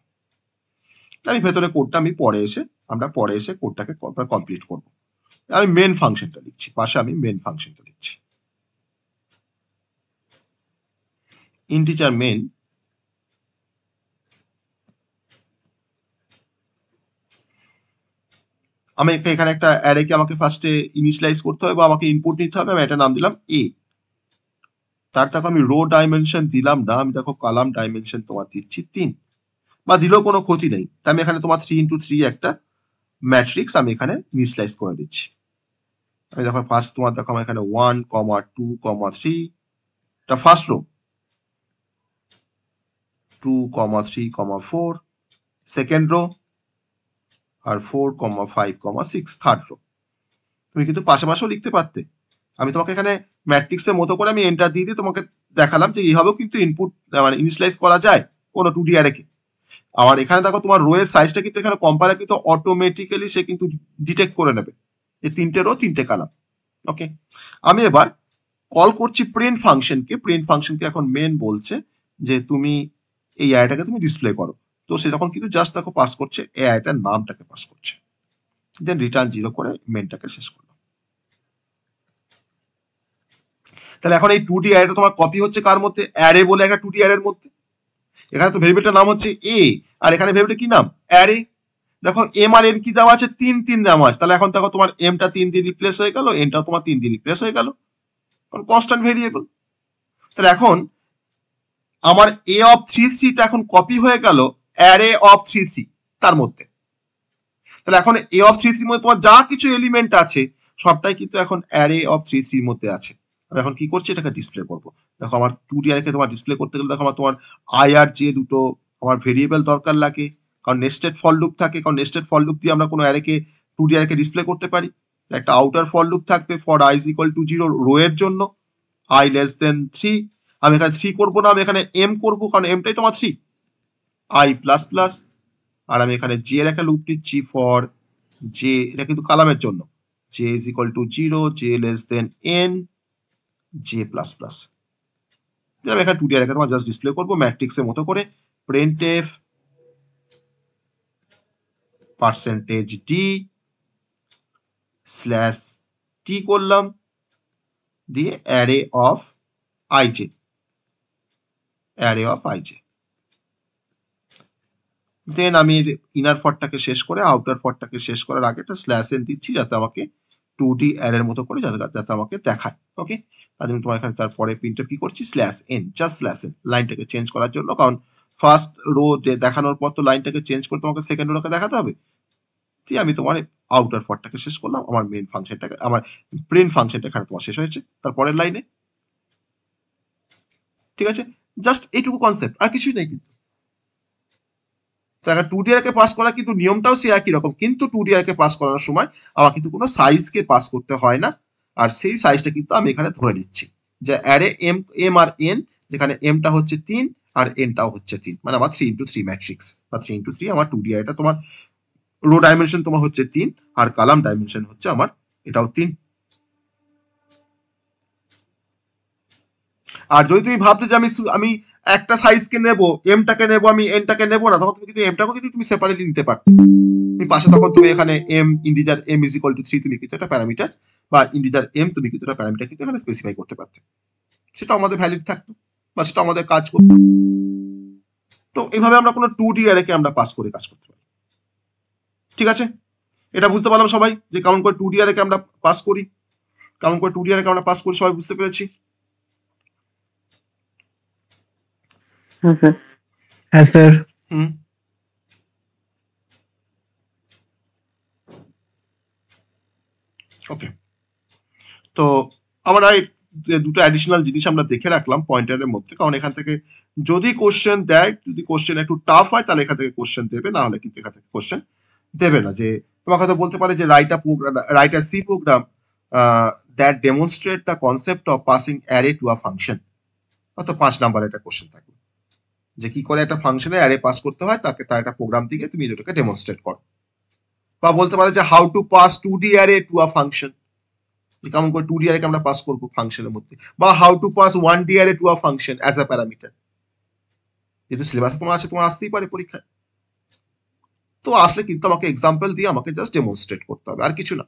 আমি ভেতরে কোডটা আমি পরে এসে আমরা পরে এসে কোডটাকে কমপ্লিট করব আমি মেন ফাংশনটা লিখছি পাশে আমি মেন ফাংশনটা লিখছি ইন্টিচার মেন আমি এখানে একটা অ্যারেকে আমাকে ফার্স্টে ইনিশিয়ালাইজ করতে হবে বা আমাকে ইনপুট নিতে হবে আমি এটা নাম দিলাম এ তার দেখো আমি রো ডাইমেনশন দিলাম না আমি দেখো কালাম ডাইমেনশন তোমার দিচ্ছি তিন বা দিলেও কোনো ক্ষতি নেই তা আমি এখানে তোমার থ্রি ইন্টু থ্রি একটা ম্যাট্রিক্স আমি এখানে ইনিশিয়ালাইজ করে দিচ্ছি আমি দেখো ফার্স্ট তোমার দেখো আমার এখানে one comma two comma three এটা first row two comma three comma four second row আর four comma five comma six third row তুমি কিন্তু পাশাপাশিও লিখতে পারতে আমি তোমাকে এখানে ম্যাট্রিক্সের মতো করে আমি এন্টার দিয়ে দিয়ে তোমাকে দেখালাম যে এইভাবেও কিন্তু ইনপুট মানে ইনিশিয়ালাইজ করা যায় কোনো টু ডি অ্যারেকে আবার এখানে দেখো তোমার রোয়ের সাইজটা কিন্তু এখানে কম্পারে কিন্তু অটোমেটিক্যালি সে কিন্তু ডিটেক্ট করে নেবে এই তিনটে রো তিনটে কালাম ওকে আমি এবার কল করছি প্রিন্ট ফাংশনকে প্রিন্ট ফাংশনকে এখন মেন বলছে যে তুমি এই আয়টাকে তুমি ডিসপ্লে করো তো সে তখন কিন্তু জাস্ট তাকে পাস করছে এ আয়টার নামটাকে পাস করছে দেন রিটার্ন জিরো করে মেনটাকে শেষ করে তাহলে এখন এই টুটি অ্যারেটা তোমার কপি হচ্ছে কার মধ্যে অ্যারে বলে একটা টুটি অ্যারের মধ্যে এখানে তো ভেরিয়েবলটার নাম হচ্ছে এ আর এখানে ভেরিয়েবলটা কি নাম অ্যারে দেখো এম আর এন কি দেওয়া আছে তিন তিন দেওয়া আছে তাহলে এখন দেখো তোমার এমটা তিন দিয়ে রিপ্লেস হয়ে গেল এনটা তোমার তিন দিয়ে রিপ্লেস হয়ে গেল কারণ কনস্ট্যান্ট ভেরিয়েবল তাহলে এখন আমার এ অফ থ্রি থ্রিটা এখন কপি হয়ে গেল অ্যারে অফ থ্রি থ্রি তার মধ্যে তাহলে এখন এ অফ থ্রি থ্রির মধ্যে তোমার যা কিছু এলিমেন্ট আছে সবটাই কিন্তু এখন অ্যারে অফ থ্রি থ্রির মধ্যে আছে আমি এখন কি করছি এটাকে ডিসপ্লে করব দেখো আমার টু ডিআরকে তোমার ডিসপ্লে করতে গেলে দেখো আমার তোমার আই আর যে দুটো আমার ভেরিয়েবল দরকার লাগে কারণ নেস্টেড ফল লুপ থাকে কারণ নেস্টেড ফল লুপ দিয়ে আমরা কোনো অ্যারেকে টু ডিআরকে ডিসপ্লে করতে পারি একটা আউটার ফল লুপ থাকবে for eyes equal to zero row এর জন্য আই লেস দেন থ্রি আমি এখানে থ্রি করবো না আমি এখানে এম করবো কারণ এমটাই তোমার থ্রি আই প্লাস প্লাস আর আমি এখানে জে এর একটা লুপ নিচ্ছি ফর জে এটা কিন্তু কালামের জন্য J is equal to zero J less than N J plus plus যেরকম এখানে টুডিয়া রেখে তোমার জাস্ট ডিসপ্লে করবো ম্যাট্রিক্সের মতো করে printf percentage D slash T করলাম দিয়ে array of I J array of I J then আমি ইনার ফরটাকে শেষ করে আউটার ফরটাকে শেষ করার আগে একটা স্ল্যাশ এন দিচ্ছি যাতে আমাকে টু ডি অ্যারের মতো করে যাতে যাতে আমাকে দেখায় ওকে তার জন্য তোমার এখানে তারপরে পিনটা কি করছি slash N just slash N লাইনটাকে চেঞ্জ করার জন্য কারণ ফার্স্ট রো দেখানোর পর তো লাইনটাকে চেঞ্জ করে তোমাকে সেকেন্ড রোটাকে দেখাতে হবে দিয়ে আমি তোমার আউটার ফরটাকে শেষ করলাম আমার মেন ফাংশনটাকে আমার প্রিন্ট ফাংশনটা এখানে তোমার শেষ হয়েছে তারপরের লাইনে ঠিক আছে জাস্ট এইটুকু কনসেপ্ট আর কিছুই নেই কিন্তু টু ডিআরকে পাস করা কিন্তু নিয়মটাও সে একই রকম কিন্তু টু ডিআরকে পাস করার সময় আমার কিন্তু কোনো সাইজকে পাস করতে হয় না আর সেই সাইজটা কিন্তু আমি এখানে ধরে নিচ্ছি যে অ্যারে এম এম আর এন যেখানে এমটা হচ্ছে তিন আর এনটাও হচ্ছে তিন মানে আমার থ্রি ইন্টু থ্রি ম্যাট্রিক্স বা থ্রি ইন্টু থ্রি আমার টু ডিআইটা তোমার রো ডাইমেনশন তোমার হচ্ছে তিন আর কালাম ডাইমেনশন হচ্ছে আমার এটাও তিন আর যদি তুমি ভাবতে যে আমি আমি একটা সাইজকে নেব এমটাকে নেব আমি এনটাকে নেব না তখন তুমি কিন্তু এমটাকে কিন্তু তুমি সেপারেটলি নিতে পারতে তুমি পাশে তখন তুমি এখানে M integer M is equal to three তুমি কিন্তু একটা প্যারামিটার বা ইন্ডিজার এম তুমি কিন্তু একটা প্যারামিটার কিন্তু এখানে স্পেসিফাই করতে পারতে সেটা আমাদের ভ্যালিড থাকতো বা সেটা আমাদের কাজ করতো তো এইভাবে আমরা কোনো টু ডি অ্যারেকে আমরা পাস করে কাজ করতে পারি ঠিক আছে এটা বুঝতে পারলাম সবাই যে কেমন করে টু ডি অ্যারেকে আমরা পাস করি কেমন করে টু ডি অ্যারেকে আমরা পাস করি সবাই বুঝতে পেরেছি হ্যাঁ স্যার ওকে তো আমরা দুটো অ্যাডিশনাল জিনিস আমরা দেখে রাখলাম পয়েন্টারের মধ্যে কারণ এখান থেকে যদি কোশ্চেন দেয় যদি কোশ্চেন একটু টাফ হয় তাহলে এখান থেকে কোশ্চেন দেবে না হলে কিন্তু এখান থেকে কোশ্চেন দেবে না যে তোমাকে হয়তো বলতে পারে যে write program write a C program that demonstrate the concept of passing array to a function অত পাঁচ নাম্বার একটা কোশ্চেন থাকবে যে কি করে একটা ফাংশনে অ্যারে পাস করতে হয় তাকে তার একটা প্রোগ্রাম থেকে তুমি এটাকে ডেমনস্ট্রেট করো বা বলতে পারো যে how to pass two D array to a function কেমন করে টু ডি অ্যারেকে আমরা পাস করবো ফাংশনের মধ্যে বা how to pass one D array to a function as a parameter যেহেতু সিলেবাস তোমার আছে তোমার আসতেই পারে পরীক্ষায় তো আসলে কিন্তু আমাকে এক্সাম্পল দিয়ে আমাকে জাস্ট ডেমনস্ট্রেট করতে হবে আর কিছু না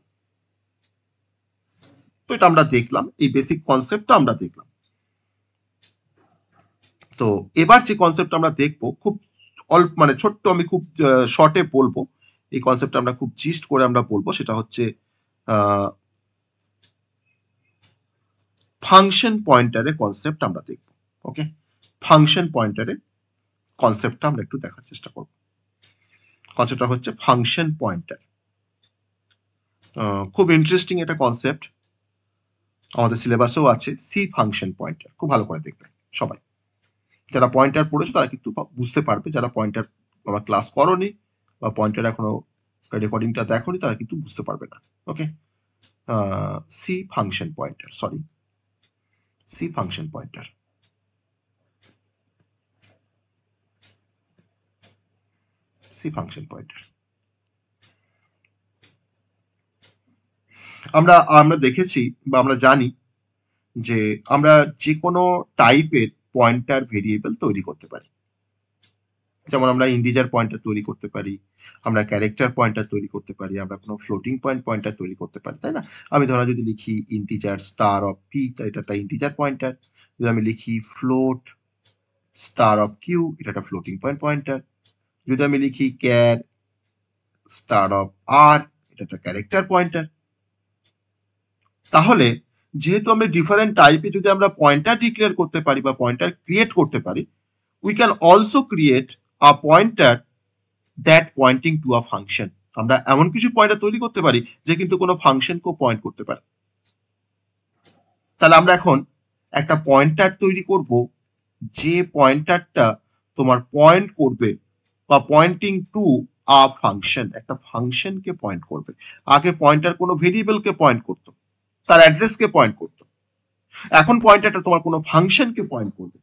তো এটা আমরা দেখলাম এই বেসিক কনসেপ্টটা আমরা দেখলাম তো এবার যে কনসেপ্ট আমরা দেখব খুব অল্প মানে ছোট্ট আমি খুব শর্টে বলবো এই কনসেপ্ট আমরা খুব জিস্ট করে আমরা বলবো সেটা হচ্ছে ফাংশন পয়েন্টারের কনসেপ্ট আমরা দেখব ওকে ফাংশন পয়েন্টারের কনসেপ্টটা আমরা একটু দেখার চেষ্টা করব কনসেপ্টটা হচ্ছে ফাংশন পয়েন্টার খুব ইন্টারেস্টিং এটা কনসেপ্ট আমাদের সিলেবাসেও আছে সি ফাংশন পয়েন্টার খুব ভালো করে দেখবেন সবাই যারা পয়েন্টার পড়েছো তারা কিন্তু বুঝতে পারবে যারা পয়েন্টার আমার ক্লাস করনি বা পয়েন্টার এখনো রেকর্ডিংটা দেখনি তারা কিন্তু বুঝতে পারবে না okay C function pointer sorry C function pointer C function pointer আমরা আমরা দেখেছি বা আমরা জানি যে আমরা যে কোনো টাইপের পয়েন্টার ভেরিয়েবল তৈরি করতে পারি যেমন আমরা ইন্ডিজার পয়েন্টার তৈরি করতে পারি আমরা ক্যারেক্টার পয়েন্টার তৈরি করতে পারি আমরা কোনো ফ্লোটিং পয়েন্ট পয়েন্টার তৈরি করতে পারি তাই না আমি ধরো যদি লিখি ইন্টিজার স্টার অফ পি এটা একটা ইন্টিজার পয়েন্টার যদি আমি লিখি ফ্লোট স্টার অফ কিউ এটা একটা ফ্লোটিং পয়েন্ট পয়েন্টার যদি আমি লিখি ক্যার স্টার অফ আর এটা একটা ক্যারেক্টার পয়েন্টার তাহলে যেহেতু আমরা ডিফারেন্ট টাইপে যদি আমরা পয়েন্টার ডিক্লেয়ার করতে পারি বা পয়েন্টার ক্রিয়েট করতে পারি we can also create a pointer that pointing to a function আমরা এমন কিছু পয়েন্টার তৈরি করতে পারি যে কিন্তু কোনো ফাংশনকেও পয়েন্ট করতে পারে তাহলে আমরা এখন একটা পয়েন্টার তৈরি করব যে পয়েন্টারটা তোমার পয়েন্ট করবে বা পয়েন্টিং টু আ ফাংশন একটা ফাংশনকে পয়েন্ট করবে আগে পয়েন্টার কোনো ভেরিয়েবলকে পয়েন্ট করতো তার অ্যাড্রেসকে পয়েন্ট করতো এখন পয়েন্টারটা তোমার কোনো ফাংশনকে পয়েন্ট করবে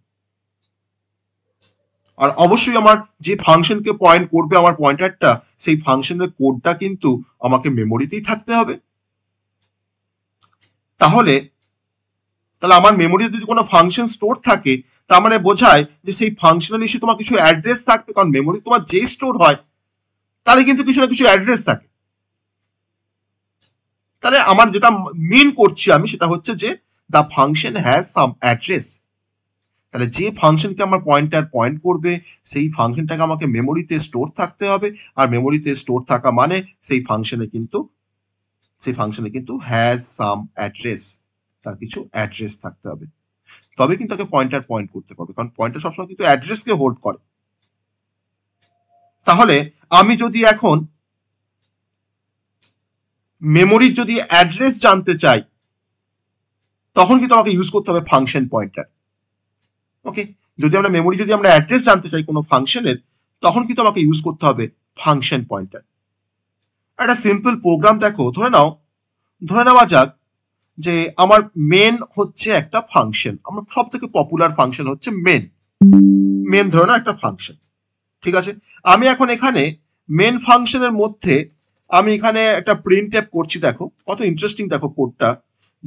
আর অবশ্যই আমার যে ফাংশনকে পয়েন্ট করবে আমার পয়েন্টারটা সেই ফাংশনের কোডটা কিন্তু আমাকে মেমোরিতেই থাকতে হবে তাহলে তাহলে আমার মেমোরিতে যদি কোনো ফাংশন স্টোর থাকে তার মানে বোঝায় যে সেই ফাংশনের নিশ্চয়ই তোমার কিছু অ্যাড্রেস থাকবে কারণ মেমোরি তোমার যে স্টোর হয় তাহলে কিন্তু কিছু না কিছু অ্যাড্রেস থাকে তাহলে আমার যেটা মেন করছি আমি সেটা হচ্ছে যে the function has some address তাহলে যে ফাংশনকে আমার পয়েন্টার পয়েন্ট করবে সেই ফাংশনটাকে আমাকে মেমোরিতে স্টোর থাকতে হবে আর মেমোরিতে স্টোর থাকা মানে সেই ফাংশনে কিন্তু সেই ফাংশনে কিন্তু হ্যাজ সাম অ্যাড্রেস তার কিছু অ্যাড্রেস থাকতে হবে তবে কিন্তু তাকে পয়েন্টার পয়েন্ট করতে পারবে কারণ পয়েন্টার সবসময় কিন্তু অ্যাড্রেসকে হোল্ড করে তাহলে আমি যদি এখন মেমোরির যদি অ্যাড্রেস জানতে চাই তখন কিন্তু আমাকে ইউজ করতে হবে ফাংশন পয়েন্টার ওকে যদি আমরা মেমোরি যদি আমরা অ্যাড্রেস জানতে চাই কোনো ফাংশনের তখন কিন্তু আমাকে ইউজ করতে হবে ফাংশন পয়েন্টার একটা সিম্পল প্রোগ্রাম দেখো ধরে নাও ধরে নেওয়া যাক যে আমার মেন হচ্ছে একটা ফাংশন আমার সব থেকে পপুলার ফাংশন হচ্ছে মেন মেন ধরে নাও একটা ফাংশন ঠিক আছে আমি এখন এখানে মেন ফাংশনের মধ্যে আমি এখানে একটা প্রিন্ট অ্যাপ করছি দেখো কত ইন্টারেস্টিং দেখো কোডটা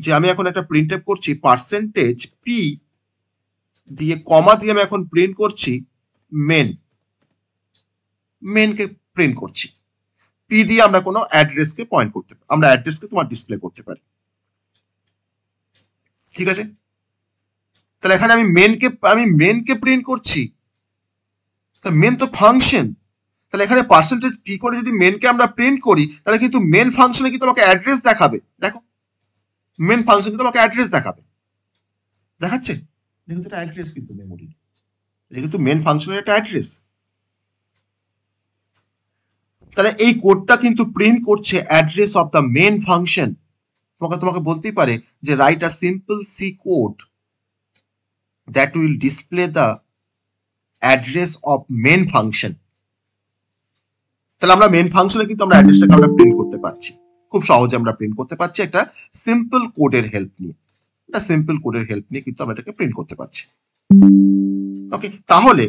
যে আমি এখন একটা প্রিন্ট অ্যাপ করছি পার্সেন্টেজ পি দিয়ে কমা দিয়ে আমি এখন প্রিন্ট করছি মেন মেনকে প্রিন্ট করছি পি দিয়ে আমরা কোনো অ্যাড্রেসকে পয়েন্ট করতে পারি আমরা অ্যাড্রেসকে তোমার ডিসপ্লে করতে পারি ঠিক আছে তাহলে এখানে আমি মেনকে আমি মেনকে প্রিন্ট করছি তা মেন তো ফাংশন তাহলে এখানে পার্সেন্টেজ পি করে যদি মেনকে আমরা প্রিন্ট করি তাহলে কিন্তু মেন ফাংশনে কিন্তু আমাকে অ্যাড্রেস দেখাবে দেখো মেন ফাংশন কিন্তু আমাকে অ্যাড্রেস দেখাবে দেখাচ্ছে এটা কিন্তু এটা অ্যাড্রেস কিন্তু মেমোরি এটা কিন্তু মেন ফাংশনের একটা অ্যাড্রেস তাহলে এই কোডটা কিন্তু প্রিন্ট করছে address of the main function তোমাকে তোমাকে বলতেই পারে যে write a simple C code that will display the address of main function তাহলে আমরা মেন ফাংশনে কিন্তু আমরা অ্যাড্রেসটাকে আমরা প্রিন্ট করতে পারছি খুব সহজে আমরা প্রিন্ট করতে পারছি একটা সিম্পল কোডের হেল্প নিয়ে একটা সিম্পল কোডের হেল্প নিয়ে কিন্তু আমরা এটাকে প্রিন্ট করতে পারছি ওকে তাহলে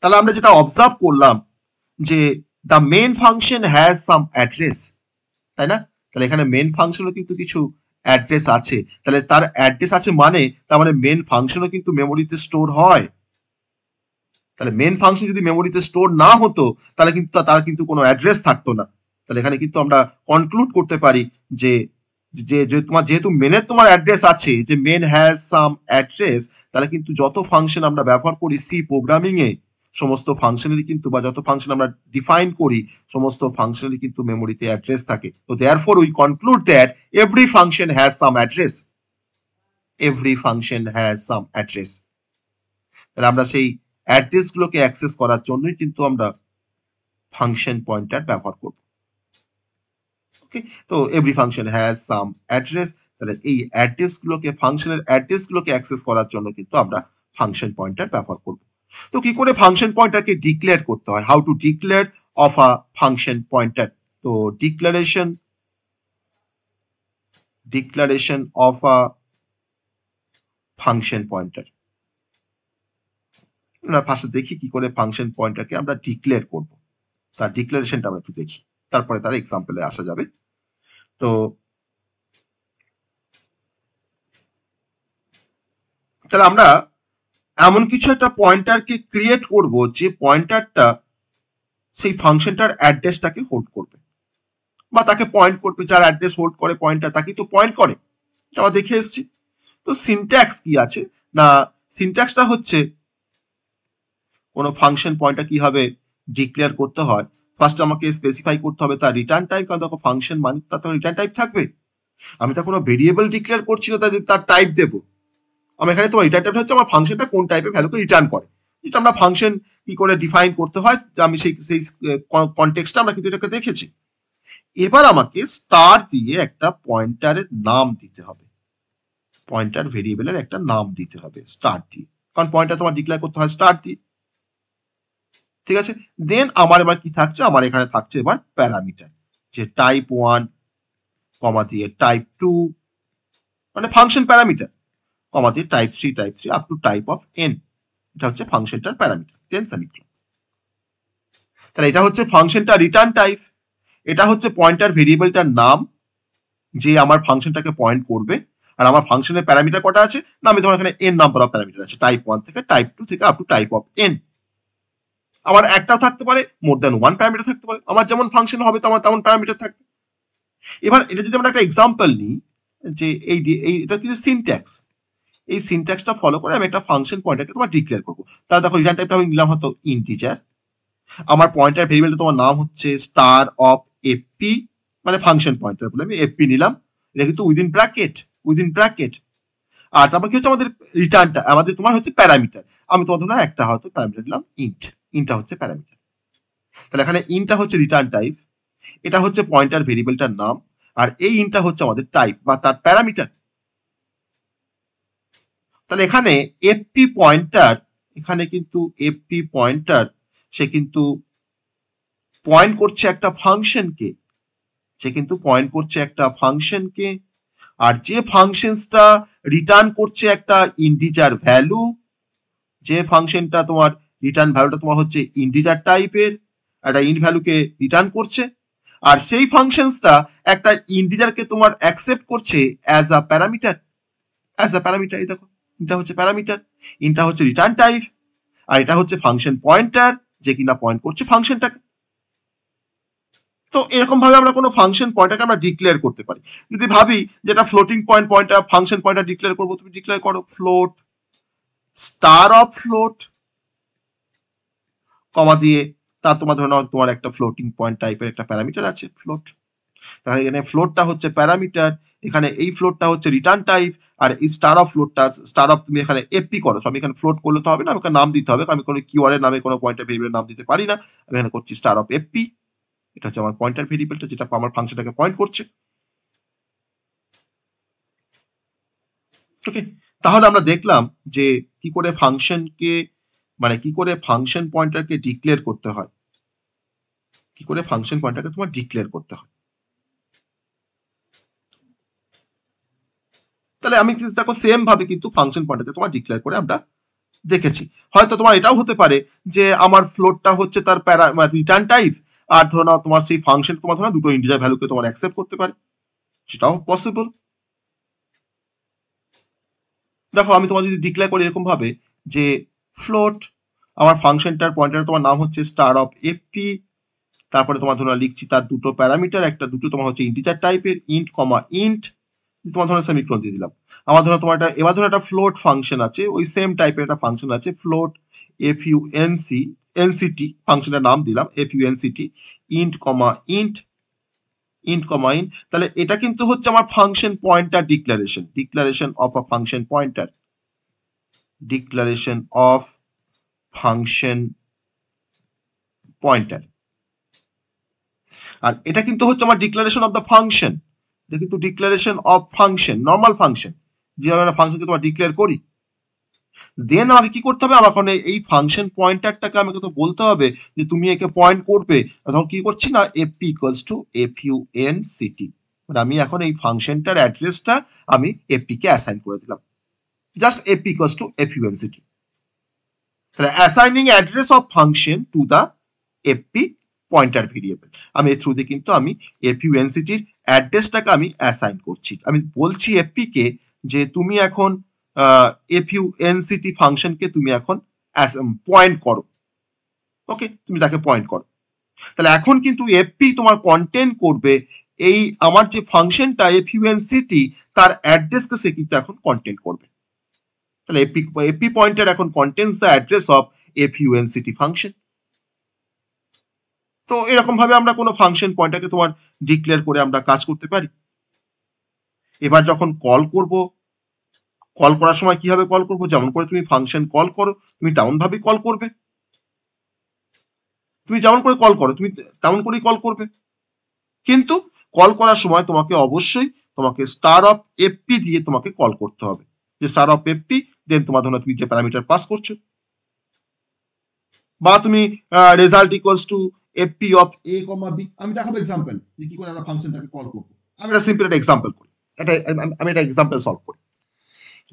তাহলে আমরা যেটা অবজার্ভ করলাম যে the main function has some address তাই না তাহলে এখানে মেন ফাংশনও কিন্তু কিছু অ্যাড্রেস আছে তাহলে তার অ্যাড্রেস আছে মানে তার মানে মেন ফাংশনও কিন্তু মেমোরিতে স্টোর হয় তাহলে মেন ফাংশন যদি মেমোরিতে স্টোর না হতো তাহলে কিন্তু তার কিন্তু কোনো অ্যাড্রেস থাকতো না তাহলে এখানে কিন্তু আমরা কনক্লুড করতে পারি যে যে যে তোমার যেহেতু মেনের তোমার অ্যাড্রেস আছে যে মেন হ্যাজ সাম অ্যাড্রেস তাহলে কিন্তু যত ফাংশন আমরা ব্যবহার করি সি প্রোগ্রামিং এ সমস্ত ফাংশনেরই কিন্তু বা যত ফাংশন আমরা ডিফাইন করি সমস্ত ফাংশনেরই কিন্তু মেমোরিতে অ্যাড্রেস থাকে তো therefore we conclude that every function has some address every function has some address তাহলে আমরা সেই অ্যাড্রেসগুলোকে অ্যাক্সেস করার জন্যই কিন্তু আমরা ফাংশন পয়েন্টার ব্যবহার করব ওকে তো every function has some address তাহলে এই অ্যাড্রেসগুলোকে ফাংশনের অ্যাড্রেসগুলোকে অ্যাক্সেস করার জন্য কিন্তু আমরা ফাংশন পয়েন্টার ব্যবহার করব তো কি করে ফাংশন পয়েন্টারকে ডিক্লেয়ার করতে হয় how to declare of a function pointer তো declaration declaration of a function pointer first দেখি কি করে ফাংশন পয়েন্টটাকে আমরা ডিক্লেয়ার করব তার ডিক্লারেশনটা আমরা একটু দেখি তারপরে তার এক্সাম্পলে আসা যাবে তো তাহলে আমরা এমন কিছু একটা পয়েন্টারকে ক্রিয়েট করব যে পয়েন্টারটা সেই ফাংশনটার অ্যাড্রেসটাকে হোল্ড করবে বা তাকে পয়েন্ট করবে যার অ্যাড্রেস হোল্ড করে পয়েন্টটা তাকে তো পয়েন্ট করে এটা আমরা দেখে এসেছি তো সিনট্যাক্স কি আছে না সিনট্যাক্সটা হচ্ছে কোনো ফাংশন পয়েন্টটা কিভাবে ডিক্লেয়ার করতে হয় ফার্স্ট আমাকে স্পেসিফাই করতে হবে তার রিটার্ন টাইপ কারণ দেখো ফাংশন মানে তার তো রিটার্ন টাইপ থাকবে আমি তো কোনো ভেরিয়েবল ডিক্লেয়ার করছি না তাই তার টাইপ দেব আমি এখানে তোমার রিটার্ন টাইপ হচ্ছে আমার ফাংশনটা কোন টাইপের ভ্যালুকে রিটার্ন করে যেটা আমরা ফাংশন কি করে ডিফাইন করতে হয় আমি সেই সেই কনটেক্সটা আমরা কিন্তু এটাকে দেখেছি এবার আমাকে স্টার দিয়ে একটা পয়েন্টারের নাম দিতে হবে পয়েন্টার ভেরিয়েবলের একটা নাম দিতে হবে স্টার দিয়ে কারণ পয়েন্টার তোমার ডিক্লেয়ার করতে হয় স্টার দিয়ে ঠিক আছে দেন আমার এবার কি থাকছে আমার এখানে থাকছে এবার প্যারামিটার যে টাইপ ওয়ান কমা দিয়ে টাইপ টু মানে ফাংশন প্যারামিটার কমা দিয়ে type three type three up to type of N এটা হচ্ছে ফাংশনটার প্যারামিটার দেন সেমিক্লন তাহলে এটা হচ্ছে ফাংশনটা রিটার্ন টাইপ এটা হচ্ছে পয়েন্টার ভেরিয়েবলটার নাম যে আমার ফাংশনটাকে পয়েন্ট করবে আর আমার ফাংশনের প্যারামিটার কটা আছে না আমি ধরো এখানে এন নাম্বার অফ প্যারামিটার আছে টাইপ ওয়ান থেকে টাইপ টু থেকে up to type of N আবার একটা থাকতে পারে মোর দ্যান ওয়ান প্যারামিটার থাকতে পারে আমার যেমন ফাংশন হবে তেমন তেমন প্যারামিটার থাকবে এবার এটা যদি আমরা একটা এক্সাম্পল নিই যে এই এটা কিন্তু সিনট্যাক্স এই সিনট্যাক্সটা ফলো করে আমি একটা ফাংশন পয়েন্টারকে তোমার ডিক্লেয়ার করবো তাহলে দেখো রিটার্ন টাইপটা আমি নিলাম হয়তো ইন্টিজার আমার পয়েন্টার ভেরিয়েবলটা তোমার নাম হচ্ছে স্টার অফ এফপি মানে ফাংশন পয়েন্টার বলে আমি এফপি নিলাম এটা কিন্তু উইদিন ব্র্যাকেট উইদিন ব্র্যাকেট আর তারপর কি হচ্ছে আমাদের রিটার্নটা আমাদের তোমার হচ্ছে প্যারামিটার আমি ধরো একটা হয়তো প্যারামিটার দিলাম ইন্ট ইনটা হচ্ছে প্যারামিটার তাহলে এখানে ইনটা হচ্ছে রিটার্ন টাইপ এটা হচ্ছে পয়েন্টার ভেরিয়েবলটার নাম আর এই ইনটা হচ্ছে আমাদের টাইপ বা তার প্যারামিটার তাহলে এখানে এফপি পয়েন্টার এখানে কিন্তু এফপি পয়েন্টার সে কিন্তু পয়েন্ট করছে একটা ফাংশনকে সে কিন্তু পয়েন্ট করছে একটা ফাংশনকে আর যে ফাংশনসটা রিটার্ন করছে একটা ইন্টিজার ভ্যালু যে ফাংশনটা তোমার রিটার্ন ভ্যালুটা তোমার হচ্ছে ইন্টিজার টাইপের একটা ইন্ট ভ্যালুকে রিটার্ন করছে আর সেই ফাংশনসটা একটা ইন্টিজারকে তোমার অ্যাকসেপ্ট করছে as a parameter as a parameter এই দেখো এটা হচ্ছে প্যারামিটার ইনটা হচ্ছে রিটার্ন টাইপ আর এটা হচ্ছে ফাংশন পয়েন্টার যে কিনা পয়েন্ট করছে ফাংশনটাকে তো এরকম ভাবে আমরা কোনো ফাংশন পয়েন্টটাকে আমরা ডিক্লেয়ার করতে পারি যদি ভাবি যেটা floating point pointer function pointer declare করবো তুমি ডিক্লেয়ার করো float star of float comma দিয়ে তা তোমার ধরে নাও তোমার একটা ফ্লোটিং পয়েন্ট টাইপের একটা প্যারামিটার আছে ফ্লোট তাহলে এখানে ফ্লোটটা হচ্ছে প্যারামিটার এখানে এই ফ্লোটটা হচ্ছে রিটার্ন টাইপ আর এই স্টার অফ ফ্লোটটা স্টার অফ তুমি এখানে এপি করো আমি এখানে ফ্লোট করলে তো হবে না আমাকে নাম দিতে হবে কারণ আমি কোনো কিওয়ার্ডের নামে কোনো পয়েন্টার ভেরিয়েবলের নাম দিতে পারি না আমি এখানে করছি স্টার অফ এপি এটা হচ্ছে আমার পয়েন্টার ভেরিয়েবলটা যেটা আমার ফাংশনটাকে পয়েন্ট করছে ওকে তাহলে আমরা দেখলাম যে কি করে ফাংশনকে মানে কি করে ফাংশন পয়েন্টটাকে ডিক্লেয়ার করতে হয় কি করে ফাংশন পয়েন্টটাকে তোমার ডিক্লেয়ার করতে হয় তাহলে আমি দেখো সেম ভাবে কিন্তু ফাংশন পয়েন্টটাকে তোমার ডিক্লেয়ার করে আমরা দেখেছি হয়তো তোমার এটাও হতে পারে যে আমার ফ্লোটটা হচ্ছে তার প্যারা মানে রিটার্ন টাইপ আর ধরো নাও তোমার সেই ফাংশন তোমার ধরো দুটো ইন্টিজার ভ্যালুকে তোমার অ্যাকসেপ্ট করতে পারে সেটাও পসিবল দেখো আমি তোমার যদি ডিক্লেয়ার করি এরকম ভাবে যে ফ্লোট আমার ফাংশনটার পয়েন্টার তোমার নাম হচ্ছে স্টার অফ এফপি তারপরে তোমার ধরো লিখছি তার দুটো প্যারামিটার একটা দুটো তোমার হচ্ছে ইন্টিজার টাইপের ইন্ট কমা ইন্ট তোমার ধরো সেমিক্রন দিয়ে দিলাম আমার ধরো তোমার একটা এবার ধরো একটা ফ্লোট ফাংশন আছে ওই সেম টাইপের একটা ফাংশন আছে float F U N C N T ফাংশনের নাম দিলাম F U N T int comma int int comma int তাহলে এটা কিন্তু হচ্ছে আমার function pointer declaration declaration of a function pointer declaration of function pointer আর এটা কিন্তু হচ্ছে আমার ডিক্লারেশন অফ দ্য ফাংশন এটা কিন্তু declaration of function normal function যেভাবে আমরা ফাংশনকে তোমার ডিক্লেয়ার করি দেন আমাকে কি করতে হবে আমার কারণে এই ফাংশন পয়েন্টারটাকে আমাকে তো বলতে হবে যে তুমি একে পয়েন্ট করবে তখন কি করছি না F P equals to F U N CT মানে আমি এখন এই ফাংশনটার অ্যাড্রেসটা আমি এফ কে অ্যাসাইন করে দিলাম just AP equals to FUNCT তাহলে assigning address of function to the FP pointer variable আমি এর থ্রুতে কিন্তু আমি এপিউএনসিটির অ্যাড্রেসটাকে আমি অ্যাসাইন করছি আমি বলছি এপিকে যে তুমি এখন এপিউএনসিটি ফাংশনকে তুমি এখন পয়েন্ট করো ওকে তুমি তাকে পয়েন্ট করো তাহলে এখন কিন্তু এপি তোমার কন্টেন্ট করবে এই আমার যে ফাংশনটা এফিউএনসিটি তার অ্যাড্রেসকে সে কিন্তু এখন কন্টেন্ট করবে তাহলে এপি এপি পয়েন্টার এখন contains the address of F CT function তো এরকম ভাবে আমরা কোনো ফাংশন পয়েন্টটাকে তোমার ডিক্লেয়ার করে আমরা কাজ করতে পারি এবার যখন কল করব কল করার সময় কিভাবে কল করব যেমন করে তুমি ফাংশন কল করো তুমি তেমন ভাবে কল করবে তুমি যেমন করে কল করো তুমি তেমন করেই কল করবে কিন্তু কল করার সময় তোমাকে অবশ্যই তোমাকে স্টার অফ এফপি দিয়ে তোমাকে কল করতে হবে যে star of F P then তোমার ধরো তুমি যে প্যারামিটার পাস করছো বা তুমি result equals to F P of A comma B আমি দেখাবো এক্সাম্পল যে কি করে আমরা ফাংশনটাকে কল করবো আমি একটা সিম্পল একটা এক্সাম্পল করি এটা আমি এটা এক্সাম্পল সলভ করি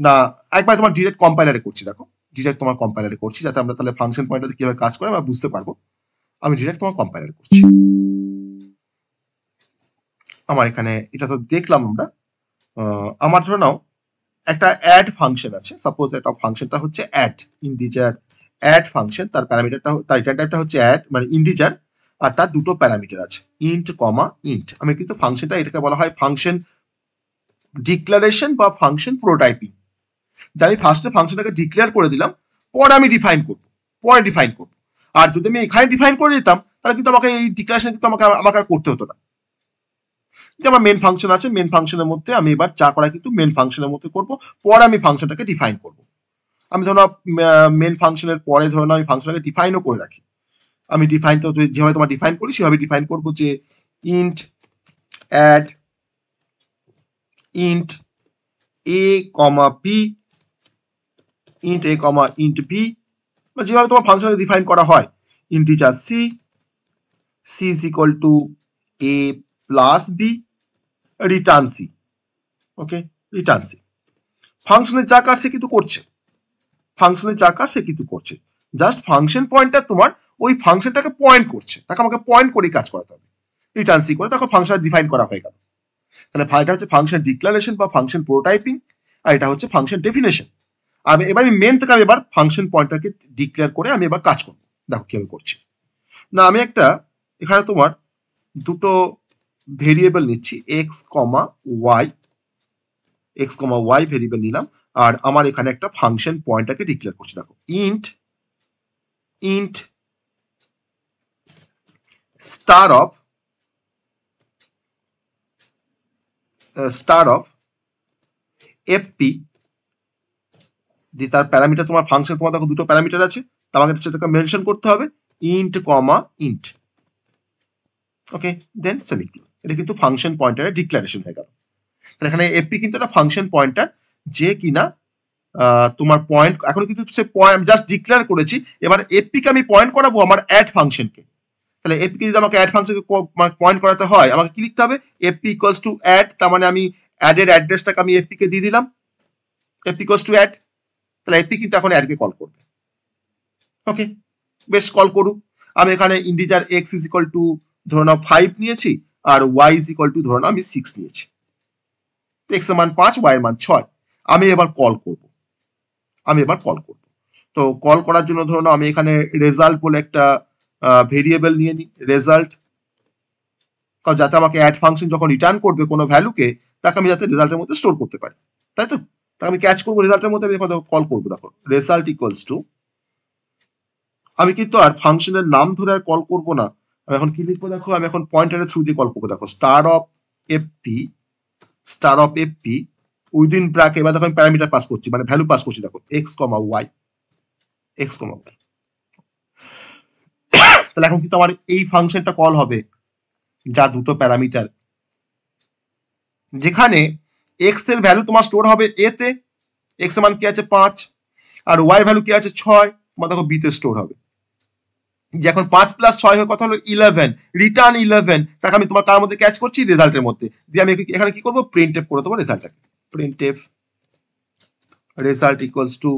না একবার তোমার ডিরেক্ট কম্পাইলারে করছি দেখো ডিরেক্ট তোমার কম্পাইলারে করছি যাতে আমরা তাহলে ফাংশন পয়েন্টটাতে কিভাবে কাজ করে আমরা বুঝতে পারবো আমি ডিরেক্ট তোমার কম্পাইলারে করছি আমার এখানে এটা তো দেখলাম আমরা আমার ধরে নাও একটা অ্যাড ফাংশন আছে সাপোজ একটা ফাংশনটা হচ্ছে অ্যাড ইন্ডিজার অ্যাড ফাংশন তার প্যারামিটারটা তার ডেটা টাইপটা হচ্ছে অ্যাড মানে ইন্ডিজার আর তার দুটো প্যারামিটার আছে ইন্ট কমা ইন্ট আমি কিন্তু ফাংশনটা এটাকে বলা হয় ফাংশন ডিক্লারেশন বা ফাংশন প্রোটোটাইপিং যে আমি ফার্স্টে ফাংশনটাকে ডিক্লেয়ার করে দিলাম পরে আমি ডিফাইন করব পরে ডিফাইন করব আর যদি আমি এখানে ডিফাইন করে দিতাম তাহলে কিন্তু আমাকে এই ডিক্লারেশন কিন্তু আমাকে আমাকে করতে হতো না যে আমার মেন ফাংশন আছে মেন ফাংশনের মধ্যে আমি এবার চা করা কিন্তু মেন ফাংশনের মধ্যে করব পরে আমি ফাংশনটাকে ডিফাইন করব আমি ধরো মেন ফাংশনের পরে ধরো আমি ফাংশনটাকে ডিফাইনও করে রাখি আমি ডিফাইন তো যেভাবে তোমার ডিফাইন করি সেভাবে ডিফাইন করব যে int add int A comma B int A comma int B বা যেভাবে তোমার ফাংশনকে ডিফাইন করা হয় integer C C is equal to A plus B return c okay return C ফাংশনে যা কাজ সে কিন্তু করছে ফাংশনের যা কাজ সে কিন্তু করছে জাস্ট ফাংশন পয়েন্টটা তোমার ওই ফাংশনটাকে পয়েন্ট করছে তাকে আমাকে পয়েন্ট করে কাজ করাতে হবে রিটার্ন সি করে তখন ফাংশন ডিফাইন করা হয়ে গেল তাহলে এটা হচ্ছে ফাংশন ডিক্লারেশন বা ফাংশন প্রোটাইপিং আর এটা হচ্ছে ফাংশন ডেফিনেশন আমি এবার আমি মেন থেকে আমি এবার ফাংশন পয়েন্টটাকে ডিক্লেয়ার করে আমি এবার কাজ করবো দেখো কি আমি করছি না আমি একটা এখানে তোমার দুটো ভেরিয়েবল নিচ্ছি X comma Y X comma Y variable নিলাম আর আমার এখানে একটা ফাংশন পয়েন্টটাকে ডিক্লেয়ার করছি দেখো int int star of star of FP দিয়ে তার প্যারামিটার তোমার ফাংশন তোমার দেখো দুটো প্যারামিটার আছে তোমাকে সেটাকে মেনশন করতে হবে int comma int okay then semicolon এটা কিন্তু ফাংশন পয়েন্টারের ডিক্লারেশন হয়ে গেল তাহলে এখানে এপি কিন্তু একটা ফাংশন পয়েন্টার যে কিনা তোমার পয়েন্ট এখন কিন্তু সে পয়েন্ট জাস্ট ডিক্লেয়ার করেছি এবার এপিকে আমি পয়েন্ট করাবো আমার অ্যাড ফাংশনকে তাহলে এপিকে যদি আমাকে অ্যাড ফাংশনকে পয়েন্ট করাতে হয় আমাকে কি লিখতে হবে এপি ইকুয়ালস টু অ্যাড তার মানে আমি অ্যাডের অ্যাড্রেসটাকে আমি এপিকে দিয়ে দিলাম এপি ইকুয়ালস টু অ্যাড তাহলে এপি কিন্তু এখন অ্যাডকে কল করবে ওকে বেশ কল করুক আমি এখানে integer X is equal to ধরে নাও ফাইভ নিয়েছি আর ওয়াই ইজ ইকাল টু ধরে না আমি সিক্স নিয়েছি তো এক্স এর মান পাঁচ ওয়াই এর মান ছয় আমি এবার কল করব আমি এবার কল করব তো কল করার জন্য না আমি এখানে রেজাল্ট বলে একটা ভেরিয়েবল নিয়ে নিই রেজাল্ট কারণ যাতে আমাকে অ্যাড ফাংশন যখন রিটার্ন করবে কোনো ভ্যালুকে তাকে আমি যাতে রেজাল্টের মধ্যে স্টোর করতে পারি তাই তো তাকে আমি ক্যাচ করবো রেজাল্টের মধ্যে আমি কল করবো দেখো রেজাল্ট ইকুয়ালস টু আমি কিন্তু আর ফাংশনের নাম ধরে আর কল করবো না আমি এখন কি লিখবো দেখো আমি এখন পয়েন্টারের থ্রু দিয়ে কল করবো দেখো star of F P star of F P within bracket এবার দেখো আমি প্যারামিটার পাস করছি মানে ভ্যালু পাস করছি দেখো X comma Y X comma Y তাহলে এখন কিন্তু আমার এই ফাংশনটা কল হবে যা দুটো প্যারামিটার যেখানে এক্স এর ভ্যালু তোমার স্টোর হবে এ তে এক্স মান কি আছে পাঁচ আর ওয়াই ভ্যালু কি আছে ছয় তোমার দেখো বিতে স্টোর হবে যখন পাঁচ প্লাস ছয় হয় কথা হলো ইলেভেন রিটার্ন ইলেভেন তাকে আমি তোমার তার মধ্যে ক্যাচ করছি রেজাল্টের মধ্যে দিয়ে আমি এখানে কি করবো প্রিন্ট এফ করে দেবো রেজাল্টটাকে print F result equals to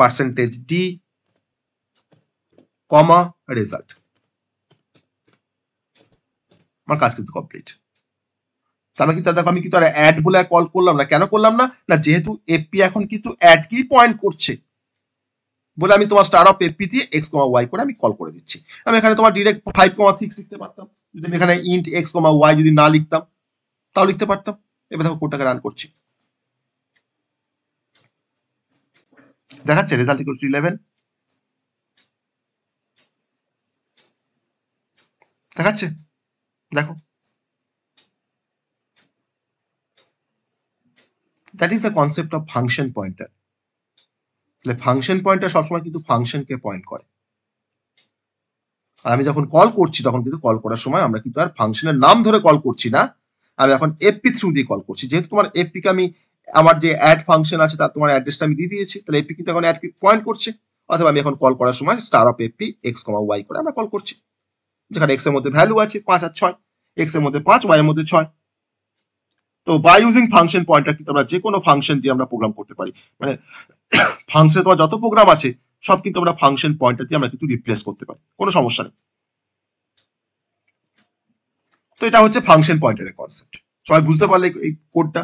percentage D comma result আমার কাজ কিন্তু কমপ্লিট তাহলে মানে কিন্তু দেখো আমি কিন্তু আর অ্যাড বলে কল করলাম না কেন করলাম না না যেহেতু এপি এখন কিন্তু অ্যাড কি পয়েন্ট করছে বলে আমি তোমার স্টার অফ এপি দিয়ে এক্স কমা ওয়াই করে আমি কল করে দিচ্ছি আমি এখানে তোমার ডিরেক্ট ফাইভ কমা সিক্স লিখতে পারতাম যদি আমি এখানে ইন্ট এক্স কমা ওয়াই যদি না লিখতাম তাও লিখতে পারতাম এবার দেখো কোডটাকে রান করছি দেখাচ্ছে রেজাল্ট ইকুয়াল টু ইলেভেন দেখাচ্ছে দেখো that is the concept of function pointer তাহলে ফাংশন পয়েন্টার সবসময় কিন্তু ফাংশনকে পয়েন্ট করে আর আমি যখন কল করছি তখন কিন্তু কল করার সময় আমরা কিন্তু আর ফাংশনের নাম ধরে কল করছি না আমি এখন এপি থ্রু দিয়ে কল করছি যেহেতু তোমার এপিকে আমি আমার যে অ্যাড ফাংশন আছে তার তোমার অ্যাড্রেসটা আমি দিয়ে দিয়েছি তাহলে এপি কিন্তু এখন অ্যাড পয়েন্ট করছে অথবা আমি এখন কল করার সময় star of FP X comma Y করে আমরা কল করছি যেখানে এক্স এর মধ্যে ভ্যালু আছে পাঁচ আর ছয় এক্স এর মধ্যে পাঁচ ওয়াই এর মধ্যে ছয় তো বাই ইউজিং ফাংশন পয়েন্টার কিন্তু আমরা যে কোনো ফাংশন দিয়ে আমরা প্রোগ্রাম করতে পারি মানে ফাংশনে তোমার যত প্রোগ্রাম আছে সব কিন্তু আমরা ফাংশন পয়েন্টার দিয়ে আমরা কিন্তু রিপ্লেস করতে পারি কোনো সমস্যা নেই তো এটা হচ্ছে ফাংশন পয়েন্টারের কনসেপ্ট সবাই বুঝতে পারলে এই কোডটা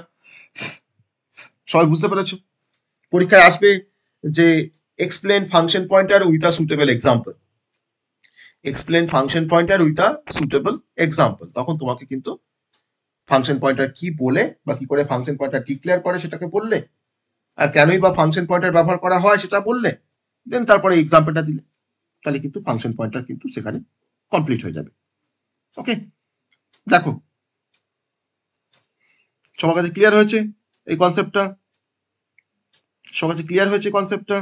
সবাই বুঝতে পেরেছ পরীক্ষায় আসবে যে explain function pointer with a suitable example explain function pointer with a suitable example তখন তোমাকে কিন্তু ফাংশন পয়েন্টার কি বলে বা কি করে ফাংশন পয়েন্টার ডিক্লেয়ার করে সেটাকে বললে আর কেনই বা ফাংশন পয়েন্টার ব্যবহার করা হয় সেটা বললে দেন তারপরে এক্সাম্পলটা দিলে তাহলে কিন্তু ফাংশন পয়েন্টার কিন্তু সেখানে কমপ্লিট হয়ে যাবে ওকে দেখো সবার কাছে ক্লিয়ার হয়েছে এই কনসেপ্টটা সবার কাছে ক্লিয়ার হয়েছে কনসেপ্টটা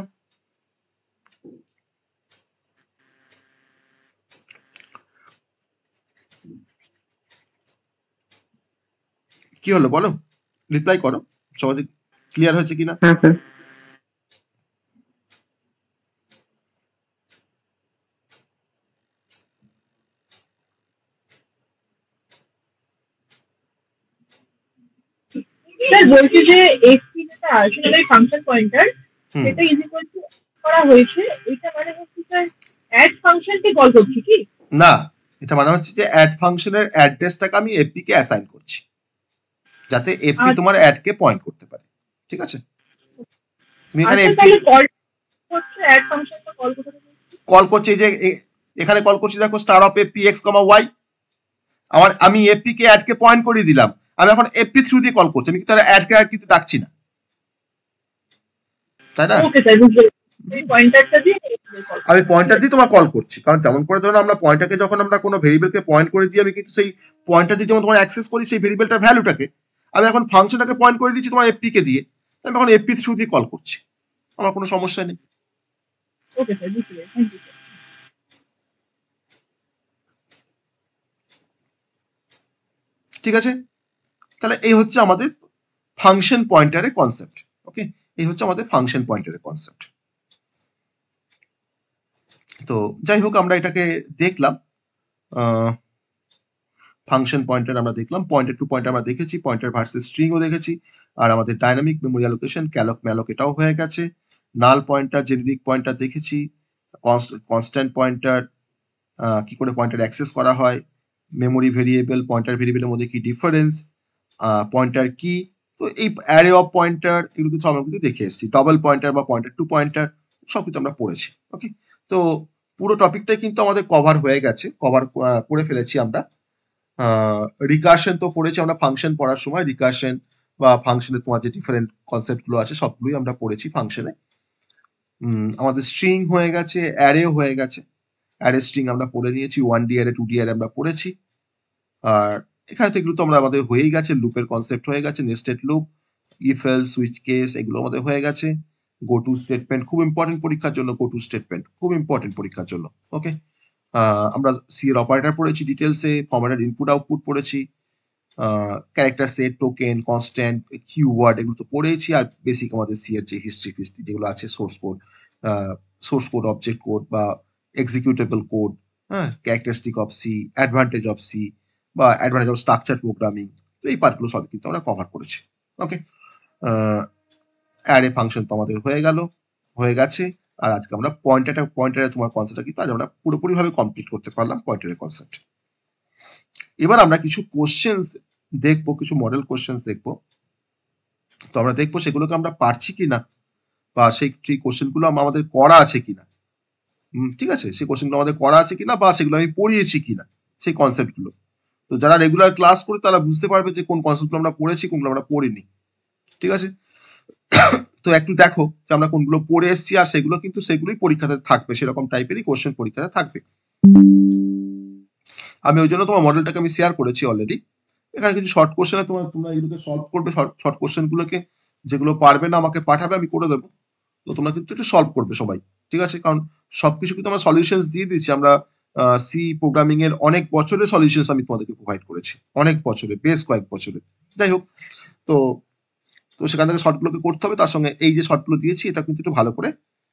কি হলো বলো রিপ্লাই করো সবাই ক্লিয়ার হয়েছে কিনা হ্যাঁ, বলছি যে এক্সপি যেটা আছে ফাংশন পয়েন্টার সেটা করা হয়েছে এটা মানে হচ্ছে স্যার অ্যাড কল কি না এটা মানে হচ্ছে যে অ্যাড ফাংশনের অ্যাড্রেসটাকে আমি এফপি কে অ্যাসাইন করছি যাতে এফপি তোমার অ্যাড কে পয়েন্ট করতে পারে ঠিক আছে তুমি এখানে এপি কল করছে যে এখানে কল করছি দেখো star of FP X comma Y আমার আমি এপি কে অ্যাড কে পয়েন্ট করে দিলাম আমি এখন এফপি থ্রু দিয়ে কল করছি আমি কিন্তু অ্যাড কে কিন্তু ডাকছি না তাই না আমি পয়েন্টার দিয়ে তোমার কল করছি কারণ যেমন করে ধরো আমরা পয়েন্টারকে যখন আমরা কোনো ভেরিয়েবলকে পয়েন্ট করে দিই আমি কিন্তু সেই পয়েন্টার দিয়ে যেমন তোমার অ্যাক্সেস করি সেই ভেরিয়েবলটার ভ্যালুটাকে আমি এখন ফাংশনটাকে পয়েন্ট করে দিচ্ছি তোমার এফপি কে দিয়ে আমি এখন এফপি থ্রু দিয়ে কল করছি আমার কোনো সমস্যা নেই ঠিক আছে তাহলে এই হচ্ছে আমাদের ফাংশন পয়েন্টারের কনসেপ্ট ওকে এই হচ্ছে আমাদের ফাংশন পয়েন্টারের কনসেপ্ট তো যাই হোক আমরা এটাকে দেখলাম আহ ফাংশন পয়েন্টার আমরা দেখলাম পয়েন্টার টু পয়েন্ট আমরা দেখেছি পয়েন্টার ভার্সেস স্ট্রিংও দেখেছি আর আমাদের dynamic memory allocation calloc malloc এটাও হয়ে গেছে নাল পয়েন্টার জেনেরিক পয়েন্টার দেখেছি কনস্ট্যান্ট পয়েন্টার কি করে পয়েন্টার অ্যাক্সেস করা হয় মেমোরি ভেরিয়েবল পয়েন্টার ভেরিয়েবলের মধ্যে কি ডিফারেন্স পয়েন্টার কি তো এই অ্যারে অফ পয়েন্টার এগুলো কিন্তু আমরা কিন্তু দেখে এসেছি ডবল পয়েন্টার বা পয়েন্টার টু পয়েন্টার সব কিন্তু আমরা পড়েছি ওকে তো পুরো টপিকটাই কিন্তু আমাদের কভার হয়ে গেছে কভার করে ফেলেছি আমরা রিকার্শন তো পড়েছি আমরা ফাংশন পড়ার সময় রিকার্শন বা ফাংশনে তোমার যে ডিফারেন্ট কনসেপ্টগুলো আছে সবগুলোই আমরা পড়েছি ফাংশনে আমাদের স্ট্রিং হয়ে গেছে অ্যারেও হয়ে গেছে অ্যারে স্ট্রিং আমরা পড়ে নিয়েছি one D array two D array আমরা পড়েছি আর এখানে তো এগুলো তো আমরা আমাদের হয়েই গেছে লুপের কনসেপ্ট হয়ে গেছে nested loop if else switch case এগুলো আমাদের হয়ে গেছে গো টু স্টেটমেন্ট খুব ইম্পর্টেন্ট পরীক্ষার জন্য গো টু স্টেটমেন্ট খুব ইম্পর্টেন্ট পরীক্ষার জন্য ওকে আমরা সি এর অপারেটর পড়েছি ডিটেলসে ফরম্যাটেড ইনপুট আউটপুট পড়েছি character set token constant keyword এগুলো তো পড়েছি আর বেসিক আমাদের সি এর যে হিস্ট্রি ফিস্ট্রি যেগুলো আছে source code source code object code বা এক্সিকিউটেবল কোড হ্যাঁ characteristic of C advantage of C বা অ্যাডভান্টেজ অফ স্ট্রাকচার প্রোগ্রামিং তো এই পার্টগুলো সব কিন্তু আমরা কভার করেছি ওকে এ ফাংশন তো আমাদের হয়ে গেল হয়ে গেছে আর আজকে আমরা পয়েন্টারটা পয়েন্টারের তোমার কনসেপ্টটা কিন্তু আজ আমরা পুরোপুরিভাবে কমপ্লিট করতে পারলাম পয়েন্টারের কনসেপ্ট এবার আমরা কিছু কোশ্চেন্স দেখব কিছু মডেল কোশ্চেন্স দেখব তো আমরা দেখবো সেগুলোকে আমরা পারছি কিনা বা সেই কোশ্চেনগুলো আমাদের করা আছে কিনা ঠিক আছে সেই কোশ্চেনগুলো আমাদের করা আছে কিনা বা সেগুলো আমি পড়িয়েছি কিনা সেই কনসেপ্টগুলো তো যারা রেগুলার ক্লাস করে তারা বুঝতে পারবে যে কোন কনসেপ্টগুলো আমরা পড়েছি কোনগুলো আমরা পড়িনি ঠিক আছে তো একটু দেখো যে আমরা কোনগুলো পড়ে এসেছি আর সেগুলো কিন্তু সেগুলোই পরীক্ষাতে থাকবে সেরকম টাইপেরই কোশ্চেন পরীক্ষাতে থাকবে আমি ওই জন্য তোমার মডেলটাকে আমি শেয়ার করেছি অলরেডি এখানে কিছু শর্ট কোশ্চেন তোমার তোমরা এগুলোকে সলভ করবে শর্ট কোশ্চেনগুলোকে যেগুলো পারবে না আমাকে পাঠাবে আমি করে দেবো তো তোমরা কিন্তু একটু সলভ করবে সবাই ঠিক আছে কারণ সবকিছু কিন্তু আমরা সলিউশনস দিয়ে দিচ্ছি আমরা সি প্রোগ্রামিং এর অনেক বছরের সলিউশনস আমি তোমাদেরকে প্রোভাইড করেছি অনেক বছরে বেশ কয়েক বছরে যাই হোক তো তো সেখান থেকে শর্টগুলোকে করতে হবে তার সঙ্গে এই যে শর্টগুলো দিয়েছি এটা কিন্তু একটু ভালো করে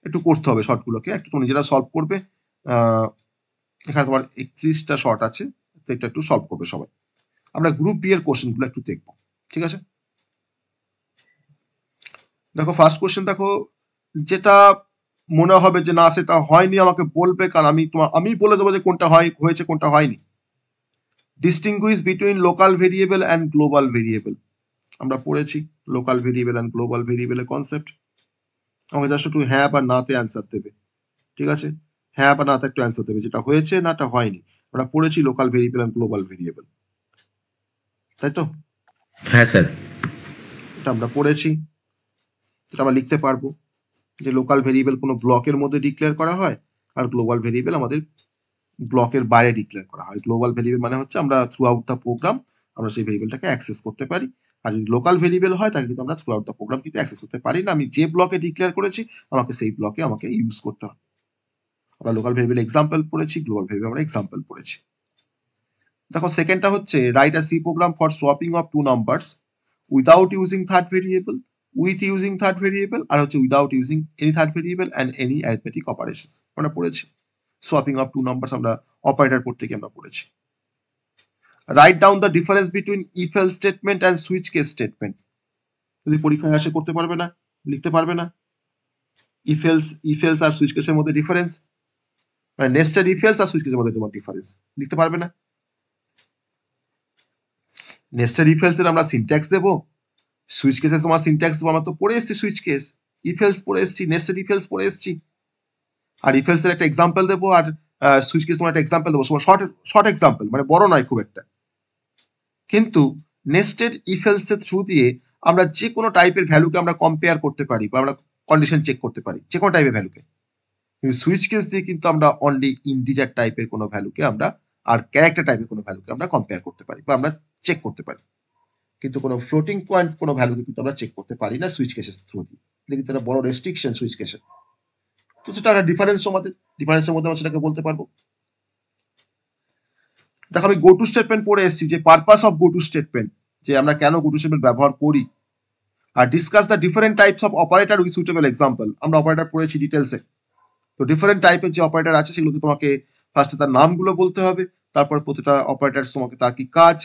একটু করতে হবে শর্টগুলোকে একটু নিজেরা সলভ করবে এখানে তোমার একত্রিশটা শর্ট আছে তো এটা একটু সলভ করবে সবাই আমরা গ্রুপ বি এর কোশ্চেনগুলো একটু দেখব ঠিক আছে দেখো ফার্স্ট কোশ্চেন দেখো যেটা মনে হবে যে না সেটা হয়নি আমাকে বলবে কারণ আমি তোমার আমি বলে দেবো যে কোনটা হয় হয়েছে কোনটা হয়নি distinguish between local variable and global variable আমরা পড়েছি লোকাল ভেরিয়েবল অ্যান্ড গ্লোবাল ভেরিয়েবলের কনসেপ্ট আমাকে জাস্ট একটু হ্যাঁ বা নাতে অ্যান্সার দেবে ঠিক আছে হ্যাঁ বা নাতে একটু অ্যান্সার দেবে যেটা হয়েছে না এটা হয়নি আমরা পড়েছি local variable and global variable তাই তো হ্যাঁ স্যার এটা আমরা পড়েছি এটা আমরা লিখতে পারবো যে লোকাল ভেরিয়েবল কোনো ব্লকের মধ্যে ডিক্লেয়ার করা হয় আর গ্লোবাল ভেরিয়েবল আমাদের ব্লকের বাইরে ডিক্লেয়ার করা হয় গ্লোবাল ভেরিয়েবল মানে হচ্ছে আমরা থ্রু আউট দ্য প্রোগ্রাম আমরা সেই ভেরিয়েবলটাকে অ্যাক্সেস করতে পারি আর যদি লোকাল ভেরিয়েবল হয় তাকে কিন্তু আমরা থ্রু আউট দ্য প্রোগ্রাম কিন্তু অ্যাক্সেস করতে পারি না আমি যে ব্লকে ডিক্লেয়ার করেছি আমাকে সেই ব্লকে আমাকে ইউজ করতে হবে আমরা লোকাল ভেরিয়েবল এক্সাম্পল পড়েছি গ্লোবাল ভেরিয়েবল আমরা এক্সাম্পল পড়েছি দেখো সেকেন্ডটা হচ্ছে write a C program for swapping of two numbers without using third variable with using third variable আর হচ্ছে without using any third variable and any arithmetic operation আমরা পড়েছি সোয়াপিং অফ টু নাম্বারস আমরা operator পড়তে গিয়ে আমরা পড়েছি write down the difference between if else statement and switch case statement যদি পরীক্ষায় আসে করতে পারবে না লিখতে পারবে না ইফেলস ইফেলস আর সুইচ কেসের মধ্যে ডিফারেন্স মানে নেস্টেড ইফেলস আর সুইচ কেসের মধ্যে তোমার ডিফারেন্স লিখতে পারবে না নেস্টেড ইফেলসের এর আমরা সিনট্যাক্স দেব সুইচ কেসে তোমার সিনট্যাক্স দেবো আমরা তো পড়ে এসেছি সুইচ কেস ইফেলস পড়ে এসেছি নেস্টেড ইফেলস পড়ে এসেছি আর ইফেলসের এর একটা এক্সাম্পল দেবো আর সুইচ কেস তোমার একটা এক্সাম্পল দেবো শর্ট শর্ট এক্সাম্পল মানে বড় নয় খুব একটা কিন্তু নেস্টেড ইফেলসের থ্রু দিয়ে আমরা যে কোনো টাইপের ভ্যালুকে আমরা কম্পেয়ার করতে পারি বা আমরা কন্ডিশন চেক করতে পারি যে কোনো টাইপের ভ্যালুকে কিন্তু সুইচ কেস দিয়ে কিন্তু আমরা অনলি ইন্টিজার টাইপের কোনো ভ্যালুকে আমরা আর ক্যারেক্টার টাইপের কোনো ভ্যালুকে আমরা কম্পেয়ার করতে পারি বা আমরা চেক করতে পারি কিন্তু কোনো ফ্লোটিং পয়েন্ট কোনো ভ্যালুকে কিন্তু আমরা চেক করতে পারি না সুইচ কেসের থ্রু দিয়ে এটা কিন্তু একটা বড় রেস্ট্রিকশন সুইচ কেসের তো সেটা একটা ডিফারেন্স আমাদের ডিফারেন্সের মধ্যে আমরা সেটাকে বলতে পারবো দেখো আমি গো টু স্টেটমেন্ট পড়ে এসেছি যে purpose of go to statement যে আমরা কেন গো টু স্টেটমেন্ট ব্যবহার করি আর discuss the different types of operator with suitable example আমরা অপারেটার পড়েছি ডিটেলসে তো ডিফারেন্ট টাইপের যে অপারেটার আছে সেগুলোকে তোমাকে ফার্স্টে তার নামগুলো বলতে হবে তারপর প্রতিটা অপারেটার তোমাকে তার কি কাজ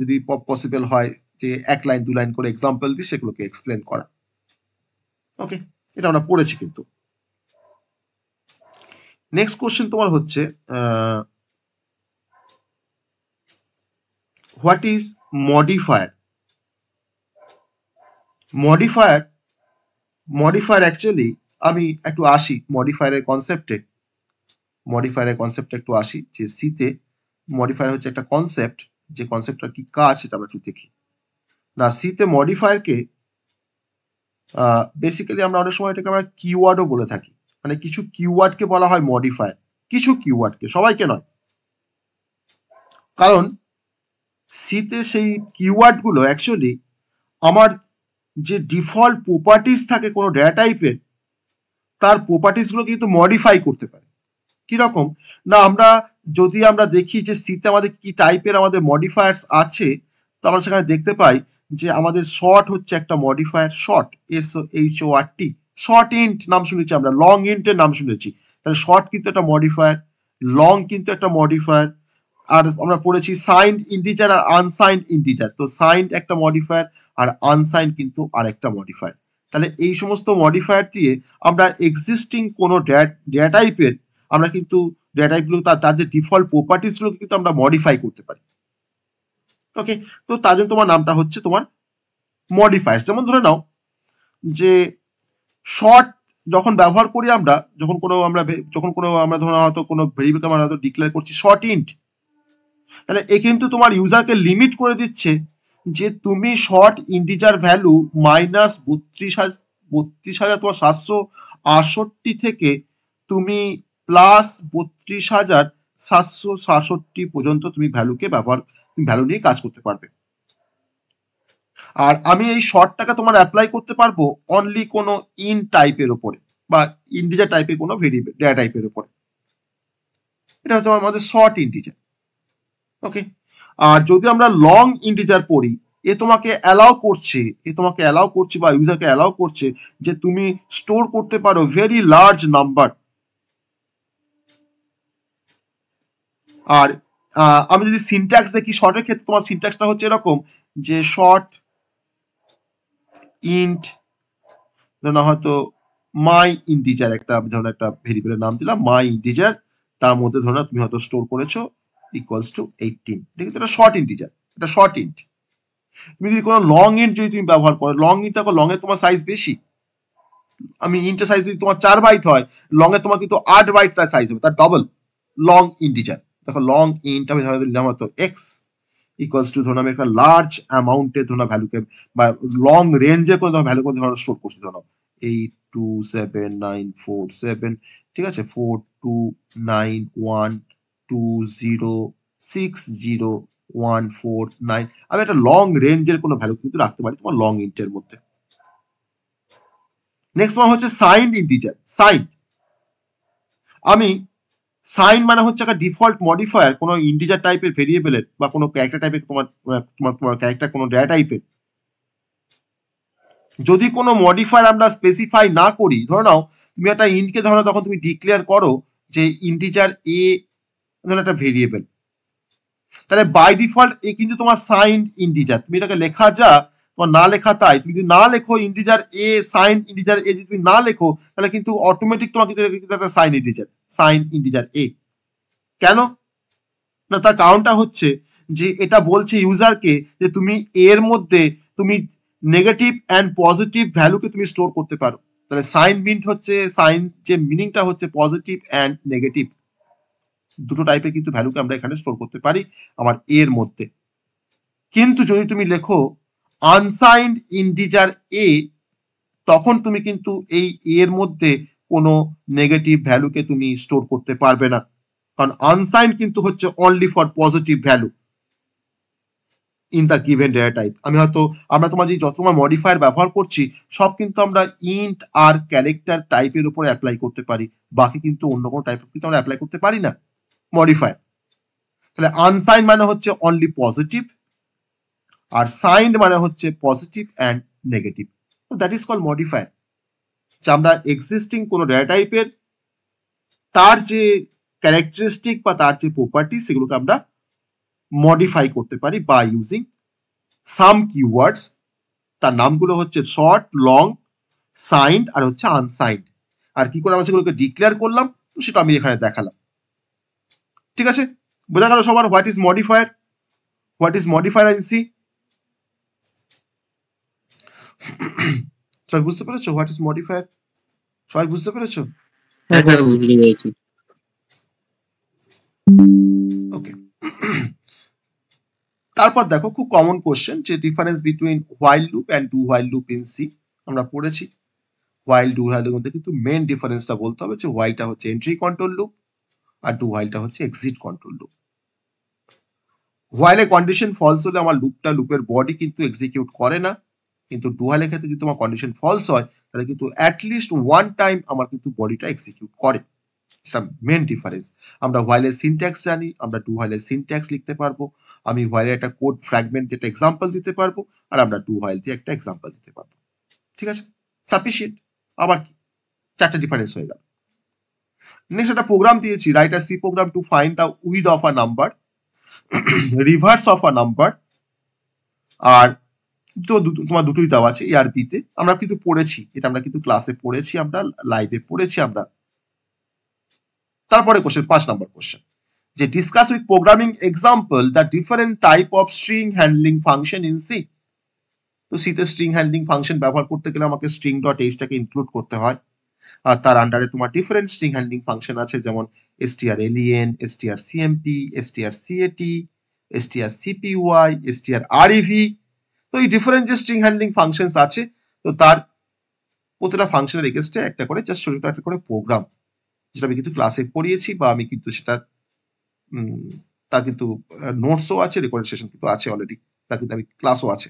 যদি পসিবল হয় যে এক লাইন দু লাইন করে এক্সাম্পল দিয়ে সেগুলোকে এক্সপ্লেন করা ওকে এটা আমরা পড়েছি কিন্তু নেক্সট কোশ্চেন তোমার হচ্ছে ah what is modifier modifier modifier actually আমি একটু আসি মডিফায়ারের কনসেপ্টে মডিফায়ারের কনসেপ্টে একটু আসি যে সিতে মডিফায়ার হচ্ছে একটা কনসেপ্ট যে কনসেপ্টটা কি কাজ সেটা আমরা একটু দেখি না সিতে মডিফায়ারকে বেসিক্যালি আমরা অনেক সময় এটাকে আমরা কিওয়ার্ডও বলে থাকি মানে কিছু কিওয়ার্ডকে বলা হয় মডিফায়ার কিছু কিওয়ার্ডকে সবাইকে নয় কারণ সিতে সেই কিওয়ার্ডগুলো অ্যাকচুয়ালি আমার যে ডিফল্ট প্রপার্টিস থাকে কোনো ডেটা টাইপের তার প্রপার্টিসগুলো কিন্তু মডিফাই করতে পারে কীরকম না আমরা যদি আমরা দেখি যে সিতে আমাদের কি টাইপের আমাদের মডিফায়ার্স আছে তো আমরা সেখানে দেখতে পাই যে আমাদের শর্ট হচ্ছে একটা modifier short S H O R T short int নাম শুনেছি আমরা লং ইন্টের নাম শুনেছি তাহলে শর্ট কিন্তু একটা মডিফায়ার লং কিন্তু একটা মডিফায়ার আর আমরা পড়েছি সাইন্ড ইন্টিজার আর আনসাইন্ড ইন্টিজার তো সাইন্ড একটা মডিফায়ার আর আনসাইন্ড কিন্তু আর একটা মডিফায়ার তাহলে এই সমস্ত মডিফায়ার দিয়ে আমরা এক্সিস্টিং কোনো ডেটা টাইপের আমরা কিন্তু ডেটা তার তার যে ডিফল্ট প্রপার্টিসগুলোকে কিন্তু আমরা মডিফাই করতে পারি ওকে তো তার জন্য তোমার নামটা হচ্ছে তোমার মডিফায়ার যেমন ধরে নাও যে শর্ট যখন ব্যবহার করি আমরা যখন কোনো আমরা যখন কোনো আমরা ধরো হয়তো কোনো ভেরিয়েবলকে আমরা হয়তো ডিক্লেয়ার করছি শর্ট ইন্ট তাহলে এ কিন্তু তোমার ইউজারকে লিমিট করে দিচ্ছে যে তুমি শর্ট ইন্টিজার ভ্যালু মাইনাস বত্রিশ হাজার বত্রিশ হাজার তোমার সাতশো আটষট্টি থেকে তুমি প্লাস বত্রিশ হাজার সাতশো সাতষট্টি পর্যন্ত তুমি ভ্যালুকে ব্যবহার ভ্যালু নিয়ে কাজ করতে পারবে আর আমি এই শর্টটাকে তোমার অ্যাপ্লাই করতে পারবো অনলি কোনো ইন টাইপের ওপরে বা ইন্টিজার টাইপের কোনো ভেরিয়েবল ডেটা টাইপের ওপরে এটা হচ্ছে আমাদের শর্ট ইন্টিজার ওকে আর যদি আমরা লং ইন্টিজার পড়ি এ তোমাকে অ্যালাউ করছে এ তোমাকে অ্যালাউ করছে বা ইউজারকে অ্যালাউ করছে যে তুমি স্টোর করতে পারো ভেরি লার্জ নাম্বার আর আমি যদি সিনট্যাক্স দেখি শর্টের ক্ষেত্রে তোমার সিনট্যাক্সটা হচ্ছে এরকম যে শর্ট ইন্ট না হয়তো মাই ইন্টিজার একটা ধরো ধরুন একটা ভেরিয়েবলের নাম দিলাম মাই ইন্টিজার তার মধ্যে ধরো তুমি হয়তো স্টোর করেছো ইকুয়ালস টু এইটিন ঠিক আছে এটা শর্ট ইন্টিজার এটা শর্ট ইন্ট তুমি যদি কোনো লং ইন্ট যদি তুমি ব্যবহার করো লং ইন্ট দেখো লং এর তোমার সাইজ বেশি আমি ইন্টের সাইজ যদি তোমার চার বাইট হয় লং এর তোমার কিন্তু আট বাইট তার সাইজ হবে তার ডবল লং ইন্টিজার দেখো লং ইন্ট আমি ধরে নিলাম হয়তো এক্স ইকুয়ালস টু ধরুন আমি একটা লার্জ অ্যামাউন্টের ধরুন ভ্যালুকে বা লং রেঞ্জে কোনো ধরো ভ্যালু কোনো ধরো স্টোর করছি ধরো eight two seven nine four seven ঠিক আছে four two nine one two zero six zero one four nine আমি একটা লং রেঞ্জের কোনো ভ্যালু কিন্তু রাখতে পারি তোমার লং ইন্টের মধ্যে নেক্সট ওয়ান হচ্ছে সাইন ইন্টিজার সাইন আমি সাইন মানে হচ্ছে একটা ডিফল্ট মডিফায়ার কোনো ইন্টিজার টাইপের ভেরিয়েবলের বা কোনো ক্যারেক্টার টাইপের তোমার তোমার তোমার ক্যারেক্টার কোনো ডেটা টাইপের যদি কোনো মডিফায়ার আমরা স্পেসিফাই না করি ধরে নাও তুমি একটা ইন্টকে ধরো তখন তুমি ডিক্লেয়ার করো যে ইন্টিজার এ ধরো একটা ভেরিয়েবেল তাহলে বাই ডিফল্ট এ কিন্তু তোমার সাইন ইন্টিজার তুমি এটাকে লেখা যা তোমার না লেখা তাই তুমি যদি না লেখো integer a sign integer a যদি তুমি না লেখো তাহলে কিন্তু অটোমেটিক তোমার কিন্তু একটা sign integer sign integer a কেন না তার কারণটা হচ্ছে যে এটা বলছে ইউজারকে যে তুমি এর মধ্যে তুমি নেগেটিভ অ্যান্ড পজিটিভ ভ্যালুকে তুমি স্টোর করতে পারো তাহলে সাইন মিন্ট হচ্ছে সাইন যে মিনিংটা হচ্ছে পজিটিভ অ্যান্ড নেগেটিভ দুটো টাইপের কিন্তু ভ্যালুকে আমরা এখানে স্টোর করতে পারি আমার এ এর মধ্যে কিন্তু যদি তুমি লেখো আনসাইন্ড ইন্ডিজার এ তখন তুমি কিন্তু এই এর মধ্যে কোনো নেগেটিভ ভ্যালুকে তুমি স্টোর করতে পারবে না কারণ আনসাইন কিন্তু হচ্ছে only for positive value in the given data type আমি হয়তো আমরা তোমার যে যত তোমার মডিফায়ার ব্যবহার করছি সব কিন্তু আমরা ইন্ট আর ক্যারেক্টার টাইপের উপর অ্যাপ্লাই করতে পারি বাকি কিন্তু অন্য কোনো টাইপের কিন্তু আমরা অ্যাপ্লাই করতে পারি না মডিফায়ার তাহলে আনসাইন মানে হচ্ছে অনলি পজিটিভ আর সাইন্ড মানে হচ্ছে positive and negative that is call modifier যে আমরা এক্সিস্টিং কোনো ডেটা টাইপের তার যে ক্যারেক্টারিস্টিক বা তার যে প্রপার্টি সেগুলোকে আমরা মডিফাই করতে পারি বা ইউজিং সাম কিওয়ার্ডস তার নামগুলো হচ্ছে শর্ট লং সাইন্ড আর হচ্ছে আনসাইন্ড আর কি করে আমরা সেগুলোকে ডিক্লেয়ার করলাম সেটা আমি এখানে দেখালাম ঠিক আছে বোঝা গেল সবার what is modifier what is modifier in C সবাই বুঝতে পেরেছো হোয়াট ইজ মডিফায়ার সবাই বুঝতে পেরেছো ওকে হ্যাঁ, হ্যাঁ, তারপর দেখো খুব কমন কোশ্চেন যে difference between while loop and do while loop in C আমরা পড়েছি হোয়াইল ডু লুপ মধ্যে কিন্তু মেন ডিফারেন্সটা বলতে হবে যে হোয়াইলটা হচ্ছে এন্ট্রি কন্ট্রোল লুপ আর ডু হোয়াইলটা হচ্ছে এক্সিট কন্ট্রোল লুপ হোয়াইলে কন্ডিশন ফলস হলে আমার লুপটা লুপের বডি কিন্তু এক্সিকিউট করে না কিন্তু ডু হোয়াইলের ক্ষেত্রে যদি তোমার কন্ডিশন ফলস হয় তাহলে কিন্তু অ্যাটলিস্ট ওয়ান টাইম আমার কিন্তু বডিটা এক্সিকিউট করে সেটা মেন ডিফারেন্স আমরা হোয়াইলের সিনট্যাক্স জানি আমরা ডু হোয়াইলের সিনট্যাক্স লিখতে পারবো আমি হোয়াইলের একটা কোড ফ্র্যাগমেন্ট একটা এক্সাম্পল দিতে পারবো আর আমরা ডু হোয়াইল দিয়ে একটা এক্সাম্পল দিতে পারবো ঠিক আছে সাফিসিয়েন্ট আবার কি চারটে ডিফারেন্স হয়ে গেল নেক্সট একটা প্রোগ্রাম দিয়েছি রাইট আর C program to find the with of a number reverse of a number আর তো তোমার দুটোই দেওয়া আছে বিতে আমরা কিন্তু পড়েছি এটা আমরা কিন্তু ক্লাসে পড়েছি আমরা লাইভে পড়েছি আমরা তারপরে কোশ্চেন পাঁচ নাম্বার কোশ্চেন যে discuss with programming example the different type of string handling function in C তো সিতে স্ট্রিং হ্যান্ডলিং ফাংশন ব্যবহার করতে গেলে আমাকে স্ট্রিং ডট এইচটাকে ইনক্লুড করতে হয় আর তার আন্ডারে তোমার ডিফারেন্ট স্ট্রিং হ্যান্ডলিং ফাংশন আছে যেমন STR len STR CMP STR CAT STR CPY STR REV তো এই ডিফারেন্ট যে স্ট্রিং হ্যান্ডলিং ফাংশনস আছে তো তার প্রতিটা ফাংশনের এগেস্টে একটা করে জাস্ট ছোট একটা করে প্রোগ্রাম যেটা আমি কিন্তু ক্লাসে পড়িয়েছি বা আমি কিন্তু সেটার তার কিন্তু নোটসও আছে রেকর্ড সেশন কিন্তু আছে অলরেডি তার কিন্তু আমি ক্লাসও আছে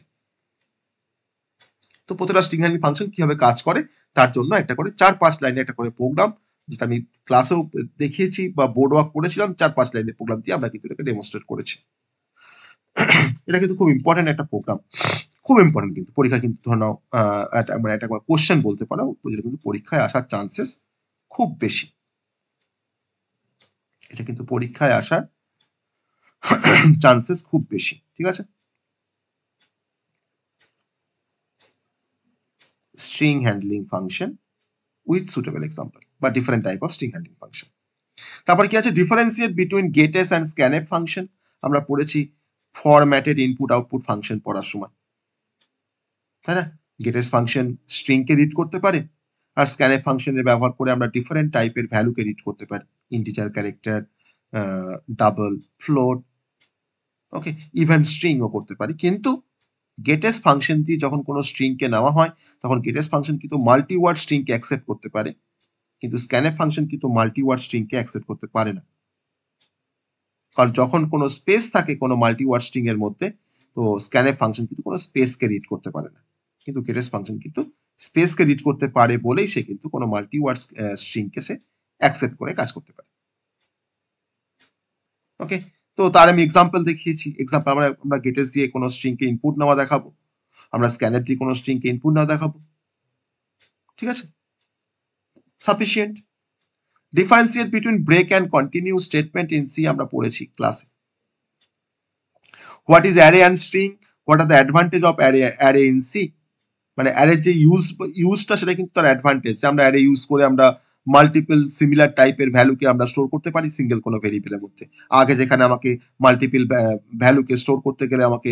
তো প্রতিটা স্ট্রিং হ্যান্ডলিং ফাংশন কিভাবে কাজ করে তার জন্য একটা করে চার পাঁচ লাইনে একটা করে প্রোগ্রাম যেটা আমি ক্লাসেও দেখিয়েছি বা বোর্ড ওয়ার্ক করেছিলাম চার পাঁচ লাইনের প্রোগ্রাম দিয়ে আমরা কিন্তু এটাকে ডেমনস্ট্রেট করেছি এটা কিন্তু খুব ইম্পর্টেন্ট একটা প্রোগ্রাম খুব ইম্পর্টেন্ট কিন্তু পরীক্ষা কিন্তু ধর নাও মানে একটা কোশ্চেন বলতে পারো যেটা কিন্তু পরীক্ষায় আসার চান্সেস খুব বেশি এটা কিন্তু পরীক্ষায় আসার চান্সেস খুব বেশি ঠিক আছে string handling function with suitable example বা different type of string handling function তারপর কি আছে differentiate between gets and scanf function আমরা পড়েছি ফরম্যাটেড ইনপুট আউটপুট ফাংশন পড়ার সময় তাই না গেটেস ফাংশন স্ট্রিংকে রিড করতে পারে আর স্ক্যানএফ ফাংশনের ব্যবহার করে আমরা ডিফারেন্ট টাইপের ভ্যালুকে রিড করতে পারি integer character double float okay even স্ট্রিংও করতে পারি কিন্তু গেটেস ফাংশন দিয়ে যখন কোনো স্ট্রিংকে নেওয়া হয় তখন গেটেস ফাংশন কিন্তু মাল্টি ওয়ার্ড স্ট্রিংকে অ্যাকসেপ্ট করতে পারে কিন্তু স্ক্যানে ফাংশন কিন্তু মাল্টি ওয়ার্ড স্ট্রিংকে অ্যাকসেপ্ট করতে পারে না কারণ যখন কোনো স্পেস থাকে কোনো মাল্টি ওয়ার্ড স্ট্রিং এর মধ্যে তো স্ক্যানের ফাংশন কিন্তু কোনো স্পেসকে রিড করতে পারে না কিন্তু গেটেস ফাংশন কিন্তু স্পেসকে রিড করতে পারে বলেই সে কিন্তু কোনো মাল্টি ওয়ার্ড স্ট্রিংকে সে অ্যাকসেপ্ট করে কাজ করতে পারে ওকে তো তার আমি এক্সাম্পল দেখিয়েছি এক্সাম্পল আমরা আমরা গেটেস দিয়ে কোনো স্ট্রিংকে ইনপুট নেওয়া দেখাবো আমরা স্ক্যানের দিয়ে কোনো স্ট্রিংকে ইনপুট নেওয়া দেখাবো ঠিক আছে sufficient differentiate between break and continue statement in C আমরা পড়েছি ক্লাসে what is array and string what are the advantage of array array in C মানে অ্যারে যে ইউজ ইউজটা সেটা কিন্তু তার অ্যাডভান্টেজ আমরা অ্যারে ইউজ করে আমরা মাল্টিপল সিমিলার টাইপের ভ্যালুকে আমরা স্টোর করতে পারি সিঙ্গেল কোনো ভেরিয়েবলের মধ্যে আগে যেখানে আমাকে মাল্টিপল ভ্যালুকে স্টোর করতে গেলে আমাকে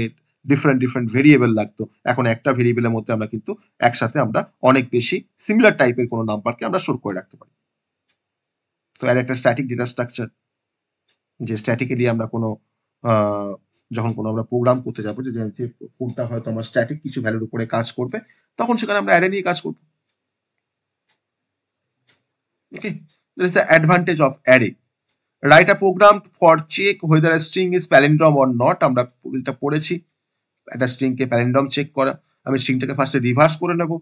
ডিফারেন্ট ডিফারেন্ট ভেরিয়েবল লাগতো এখন একটা ভেরিয়েবলের মধ্যে আমরা কিন্তু একসাথে আমরা অনেক বেশি সিমিলার টাইপের কোনো নাম্বারকে আমরা স্টোর করে রাখতে পারি তো আর একটা স্ট্যাটিক ডেটা স্ট্রাকচার যে স্ট্যাটিক্যালি আমরা কোনো যখন কোনো আমরা প্রোগ্রাম করতে যাবো যে কোনটা হয়তো আমার স্ট্যাটিক কিছু ভ্যালুর উপরে কাজ করবে তখন সেখানে আমরা অ্যারে নিয়ে কাজ করবো Okay, that is the advantage of array. Write a program for check whether a string is palindrome or not. আমরা এটা পড়েছি একটা স্ট্রিংকে প্যালেন্ড্রম চেক করা আমি স্ট্রিংটাকে ফার্স্টে রিভার্স করে নেব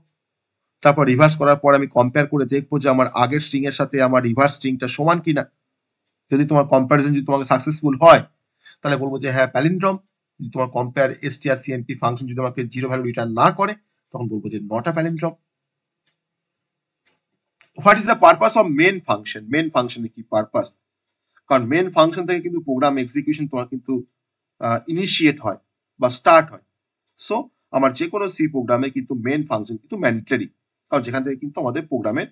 তারপর রিভার্স করার পর আমি কম্পেয়ার করে দেখবো যে আমার আগের স্ট্রিং এর সাথে আমার রিভার্স স্ট্রিংটা সমান কিনা যদি তোমার কম্পারিজন যদি তোমাকে সাকসেসফুল হয় তাহলে বলবো যে হ্যাঁ প্যালিন্ড্রম যদি তোমার কম্পেয়ার এসটিআর সিএমপি ফাংশন যদি আমাকে জিরো ভ্যালু রিটার্ন না করে তখন বলবো যে not a palindrome what is the purpose of main function main function কি পারপাস কারণ মেন ফাংশন থেকে কিন্তু প্রোগ্রাম এক্সিকিউশন তোমার কিন্তু ইনিশিয়েট হয় বা স্টার্ট হয় সো আমার যে কোনো সি প্রোগ্রামে কিন্তু মেন ফাংশন কিন্তু ম্যান্ডেটারি কারণ যেখান থেকে কিন্তু আমাদের প্রোগ্রামের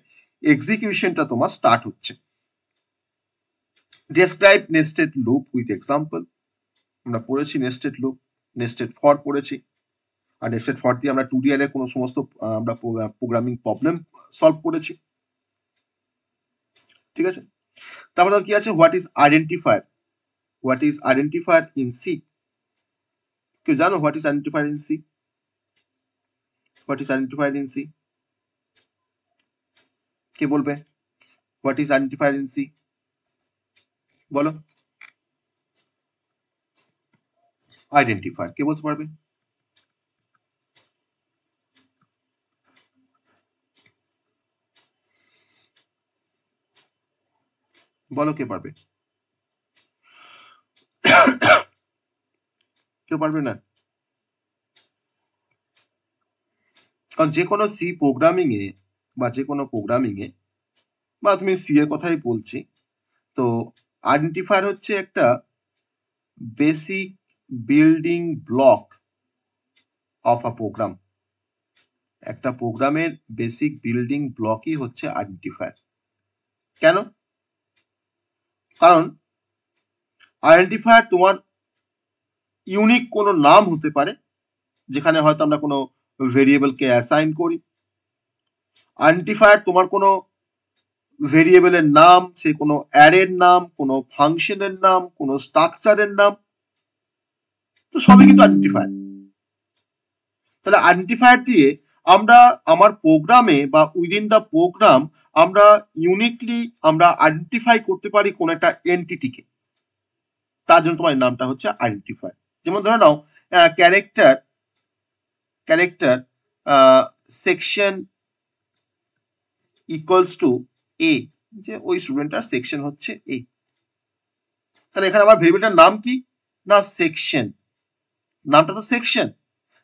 এক্সিকিউশনটা তোমার স্টার্ট হচ্ছে describe nested loop with example আমরা পড়েছি নেস্টেড লুপ নেস্টেড ফর পড়েছি আর নেস্টেড ফর দিয়ে আমরা টু টুডিয়ালে কোনো সমস্ত আমরা প্রোগ্রামিং প্রবলেম সলভ করেছি ঠিক আছে তারপর কি আছে what is identifier what is identifier in C কেউ জানো what is identifier in C what is identifier in C কে বলবে what is identifier in C বলো আইডেন্টিফায়ার কে বলতে পারবে বলো কে পারবে কেউ পারবে না কারণ যে কোনো সি প্রোগ্রামিং এ বা যে কোনো প্রোগ্রামিং এ বা তুমি সি এর কথাই বলছি তো আইডেন্টিফায়ার হচ্ছে একটা basic building block of a program একটা প্রোগ্রামের বেসিক বিল্ডিং ব্লকই হচ্ছে আইডেন্টিফায়ার কেন কারণ আইডেন্টিফায়ার তোমার ইউনিক কোনো নাম হতে পারে যেখানে হয়তো আমরা কোনো ভেরিয়েবলকে অ্যাসাইন করি আইডেন্টিফায়ার তোমার কোনো ভেরিয়েবলের নাম সে কোনো অ্যারের নাম কোনো ফাংশনের নাম কোনো স্ট্রাকচারের নাম তো সবই কিন্তু আইডেন্টিফায়ার তাহলে আইডেন্টিফায়ার দিয়ে আমরা আমার প্রোগ্রামে বা উইদিন দ্য প্রোগ্রাম আমরা ইউনিকলি আমরা আইডেন্টিফাই করতে পারি কোনো একটা এন্টিটিকে তার জন্য তোমার নামটা হচ্ছে আইডেন্টিফাই যেমন ধরে নাও character character section equals to a যে ওই স্টুডেন্টটার সেকশন হচ্ছে এ তাহলে এখানে আমার ভেরিয়েবলটার নাম কি না সেকশন নামটা তো সেকশন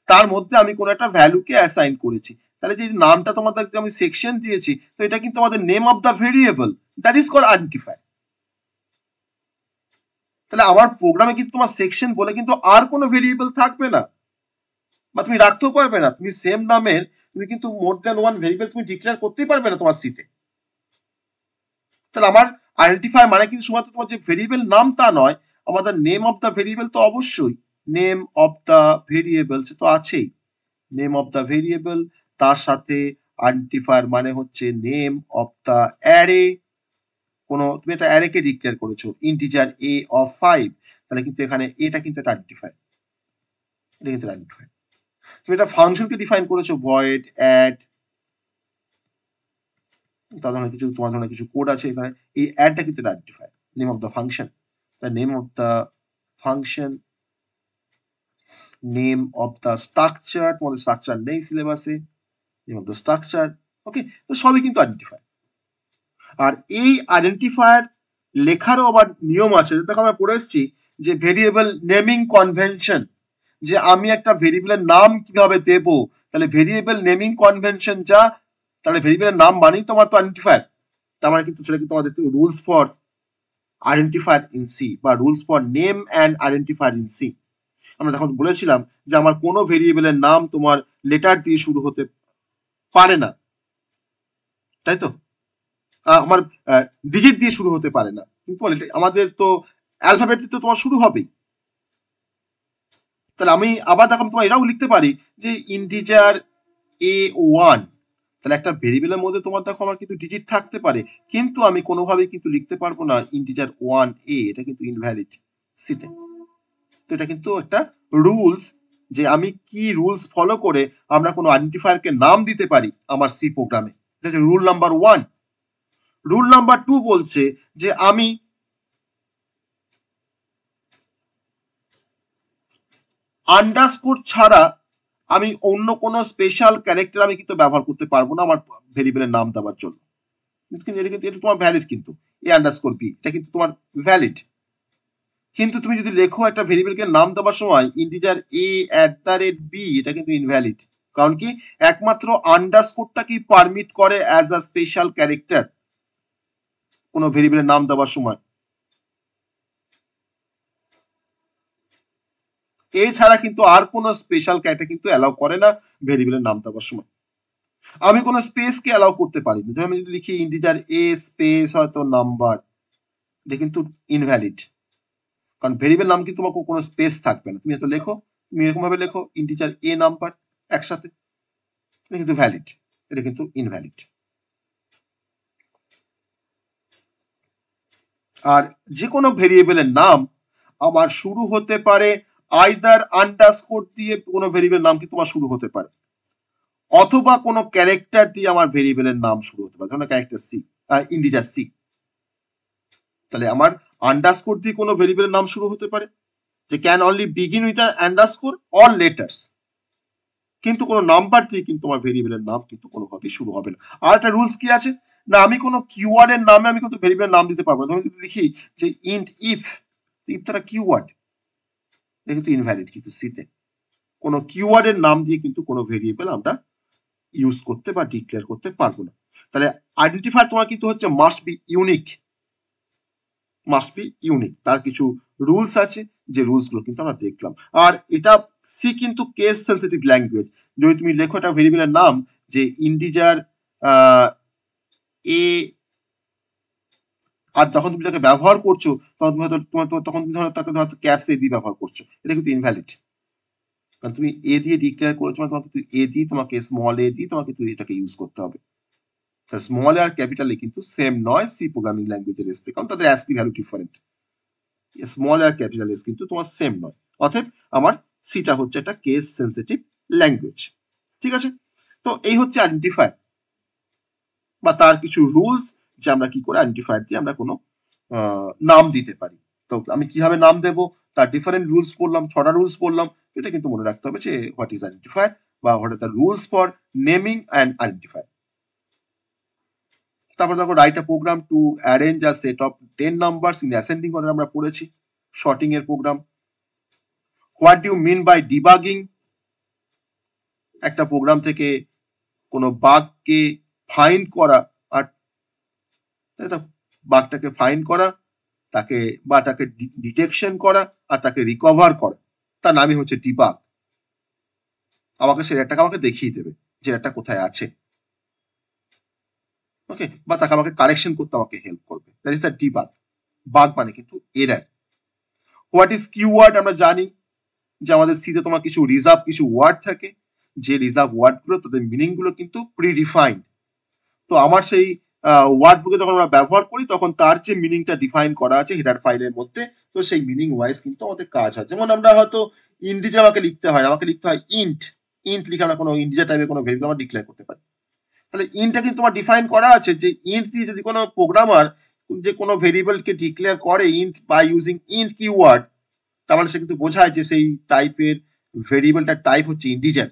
তার মধ্যে আমি কোনো একটা ভ্যালুকে অ্যাসাইন করেছি তাহলে যে নামটা তোমাদের আমি সেকশন দিয়েছি তো এটা কিন্তু আমাদের name of the variable that is call identify তাহলে আমার প্রোগ্রামে কিন্তু তোমার সেকশন বলে কিন্তু আর কোনো ভেরিয়েবল থাকবে না বা তুমি রাখতেও পারবে না তুমি সেম নামের তুমি কিন্তু মোর দ্যান ওয়ান ভেরিয়েবল তুমি ডিক্লেয়ার করতেই পারবে না তোমার সিতে তাহলে আমার আইডেন্টিফাই মানে কিন্তু শুধুমাত্র তোমার যে ভেরিয়েবল নাম তা নয় আমাদের নেম অফ দ্য ভেরিয়েবল তো অবশ্যই নেম অফ দা ভেরিয়েবল সে তো আছেই নেম অফ দ্য ভেরিয়েবল তার সাথে আইডেন্টিফায়ার মানে হচ্ছে নেম অফ দ্য অ্যারে কোনো তুমি একটা অ্যারেকে ডিক্লেয়ার করেছো ইন্টিজার এ অফ ফাইভ তাহলে কিন্তু এখানে এটা কিন্তু একটা আইডেন্টিফায়ার এটা কিন্তু আইডেন্টিফায়ার তুমি একটা ফাংশনকে ডিফাইন করেছো ভয়েড অ্যাড তার ধরনের কিছু তোমার ধরনের কিছু কোড আছে এখানে এই অ্যাডটা কিন্তু identifier name of the function the name of the function name of the structure তোমাদের স্ট্রাকচার নেই সিলেবাসে name of the structure okay তো সবই কিন্তু আইডেন্টিফায়ার আর এই আইডেন্টিফায়ার লেখারও আবার নিয়ম আছে দেখো আমরা পড়ে এসেছি যে ভেরিয়েবল নেমিং কনভেনশন যে আমি একটা ভেরিয়েবলের নাম কিভাবে দেব তাহলে ভেরিয়েবল নেমিং কনভেনশন যা তাহলে ভেরিয়েবলের নাম মানেই তোমার তো আইডেন্টিফায়ার তার মানে কিন্তু সেটা কিন্তু আমাদের rules for identifier in C বা rules for name and identifier in C আমরা যখন বলেছিলাম যে আমার কোনো ভেরিয়েবলের নাম তোমার লেটার দিয়ে শুরু হতে পারে না তাই তো আমার ডিজিট দিয়ে শুরু হতে পারে না কিন্তু আমাদের তো অ্যালফাবেট তো তোমার শুরু হবেই তাহলে আমি আবার দেখো তোমার এটাও লিখতে পারি যে ইন্টিজার এ ওয়ান তাহলে একটা ভেরিয়েবলের মধ্যে তোমার দেখো আমার কিন্তু ডিজিট থাকতে পারে কিন্তু আমি কোনোভাবেই কিন্তু লিখতে পারবো না ইন্টিজার ওয়ান এ এটা কিন্তু ইনভ্যালিড সিতে তো এটা কিন্তু একটা রুলস যে আমি কি রুলস ফলো করে আমরা কোনো আইডেন্টিফায়ারকে নাম দিতে পারি আমার সি প্রোগ্রামে এটা rule number one rule number two বলছে যে আমি আন্ডারস্কোর ছাড়া আমি অন্য কোনো স্পেশাল ক্যারেক্টার আমি কিন্তু ব্যবহার করতে পারবো না আমার ভেরিয়েবলের নাম দেওয়ার জন্য কিন্তু এটা কিন্তু এটা তোমার ভ্যালিড কিন্তু এ আন্ডারস্কোর বি এটা কিন্তু তোমার ভ্যালিড কিন্তু তুমি যদি লেখো একটা ভেরিয়েবলকে নাম দেওয়ার সময় integer a at the rate b এটা কিন্তু ইনভ্যালিড কারণ কি একমাত্র আন্ডারস্কোরটা কি পারমিট করে অ্যাজ আ স্পেশাল ক্যারেক্টার কোনো ভেরিয়েবলের নাম দেওয়ার সময় এছাড়া কিন্তু আর কোনো স্পেশাল ক্যারেক্টার কিন্তু অ্যালাউ করে না ভেরিয়েবলের নাম দেওয়ার সময় আমি কোনো স্পেসকে অ্যালাউ করতে পারি না আমি যদি লিখি ইন্টিজার এ স্পেস হয়তো নাম্বার এটা কিন্তু ইনভ্যালিড কারণ ভেরিয়েবল নাম কিন্তু তোমাকে কোনো স্পেস থাকবে না তুমি এত লেখো তুমি এরকমভাবে লেখো ইন্টিজার এ নাম্বার একসাথে এটা কিন্তু ভ্যালিড এটা কিন্তু ইনভ্যালিড আর যে কোনো ভেরিয়েবলের নাম আমার শুরু হতে পারে আইদার আন্ডারস্কোর দিয়ে কোনো ভেরিয়েবল নাম কি তোমার শুরু হতে পারে অথবা কোনো ক্যারেক্টার দিয়ে আমার ভেরিয়েবলের নাম শুরু হতে পারে ধরো ক্যারেক্টার সি ইন্ডিজার সি তাহলে আমার আন্ডারস্কোর দিয়ে কোনো ভেরিয়েবলের নাম শুরু হতে পারে যে can only begin with underscore all letters কিন্তু কোনো নাম্বার দিয়ে কিন্তু আমার ভেরিয়েবলের নাম কিন্তু কোনোভাবেই শুরু হবে না আর একটা রুলস কি আছে না আমি কোনো কিওয়ার্ডের নামে আমি কিন্তু ভেরিয়েবলের নাম দিতে পারবো না যদি দেখি যে ইন্ট ইফ ইফ তারা কিওয়ার্ড কিন্তু ইনভ্যালিড কিন্তু সিতে কোনো কিওয়ার্ডের নাম দিয়ে কিন্তু কোনো ভেরিয়েবল আমরা ইউজ করতে বা ডিক্লেয়ার করতে পারবো না তাহলে আইডেন্টিফায়ার তোমার কিন্তু হচ্ছে must be unique must be unique তার কিছু রুলস আছে যে রুলসগুলো কিন্তু আমরা দেখলাম আর এটা সি কিন্তু কেস সেন্সিটিভ ল্যাঙ্গুয়েজ যদি তুমি লেখো একটা ভেরিয়েবলের নাম যে ইন্ডিজার এ আর যখন তুমি তাকে ব্যবহার করছো তখন তুমি হয়তো তোমার তখন তুমি ধরো তাকে হয়তো ক্যাপস এ দিয়ে ব্যবহার করছো এটা কিন্তু ইনভ্যালিড কারণ তুমি এ দিয়ে ডিক্লেয়ার করেছো মানে তোমাকে এ দিয়ে তোমাকে স্মল এ দিয়ে তোমাকে তুমি এটাকে ইউজ করতে হবে স্মল আর ক্যাপিটালে কিন্তু সেম নয় সি প্রোগ্রামিং ল্যাঙ্গুয়েজের এসপি কারণ তাদের অ্যাসলি ভ্যালু ডিফারেন্ট স্মল আর ক্যাপিটাল এস কিন্তু তোমার সেম নয় অতএব আমার সিটা হচ্ছে একটা কেস সেন্সিটিভ ল্যাঙ্গুয়েজ ঠিক আছে তো এই হচ্ছে আইডেন্টিফায়ার বা তার কিছু রুলস যে আমরা কি করে আইডেন্টিফায়ার দিয়ে আমরা কোনো নাম দিতে পারি তো আমি কিভাবে নাম দেব তার ডিফারেন্ট রুলস বললাম ছটা রুলস বললাম এটা কিন্তু মনে রাখতে হবে যে হোয়াট ইজ আইডেন্টিফায়ার বা what are the rules for naming and identifier তারপর দেখো write a program to arrange a set of ten numbers in ascending order আমরা পড়েছি শর্টিং এর program what you mean by debugging একটা program থেকে কোনো বাঘকে ফাইন্ড করা আর বাঘটাকে ফাইন্ড করা তাকে বা তাকে ডিটেকশন করা আর তাকে রিকভার করা তার নামই হচ্ছে ডিবাগ আমাকে সেরাটাকে আমাকে দেখিয়ে দেবে যে একটা কোথায় আছে ওকে বা তাকে আমাকে কারেকশন করতে আমাকে হেল্প করবে that is a debug মানে কিন্তু এরার হোয়াট ইজ ওয়ার্ড আমরা জানি যে আমাদের সিতে তোমার কিছু রিজার্ভ কিছু ওয়ার্ড থাকে যে রিজার্ভ ওয়ার্ডগুলো তাদের মিনিংগুলো কিন্তু প্রি ডিফাইন্ড তো আমার সেই ওয়ার্ডবুকে যখন আমরা ব্যবহার করি তখন তার যে মিনিংটা ডিফাইন করা আছে হেডার ফাইলের মধ্যে তো সেই মিনিং ওয়াইজ কিন্তু আমাদের কাজ হয় যেমন আমরা হয়তো ইন্টিজার আমাকে লিখতে হয় আমাকে লিখতে হয় ইন্ট ইন্ট লিখে আমরা কোনো ইন্টিজার টাইপের কোনো ভেরিয়েবল আমরা ডিক্লেয়ার করতে পারি তাহলে ইনটা কিন্তু তোমার ডিফাইন করা আছে যে ইন্ট দিয়ে যদি কোনো প্রোগ্রামার যে কোনো ভেরিয়েবলকে ডিক্লেয়ার করে int by using int keyword তার মানে সে কিন্তু বোঝায় যে সেই টাইপের ভেরিয়েবলটার টাইপ হচ্ছে ইন্টিজার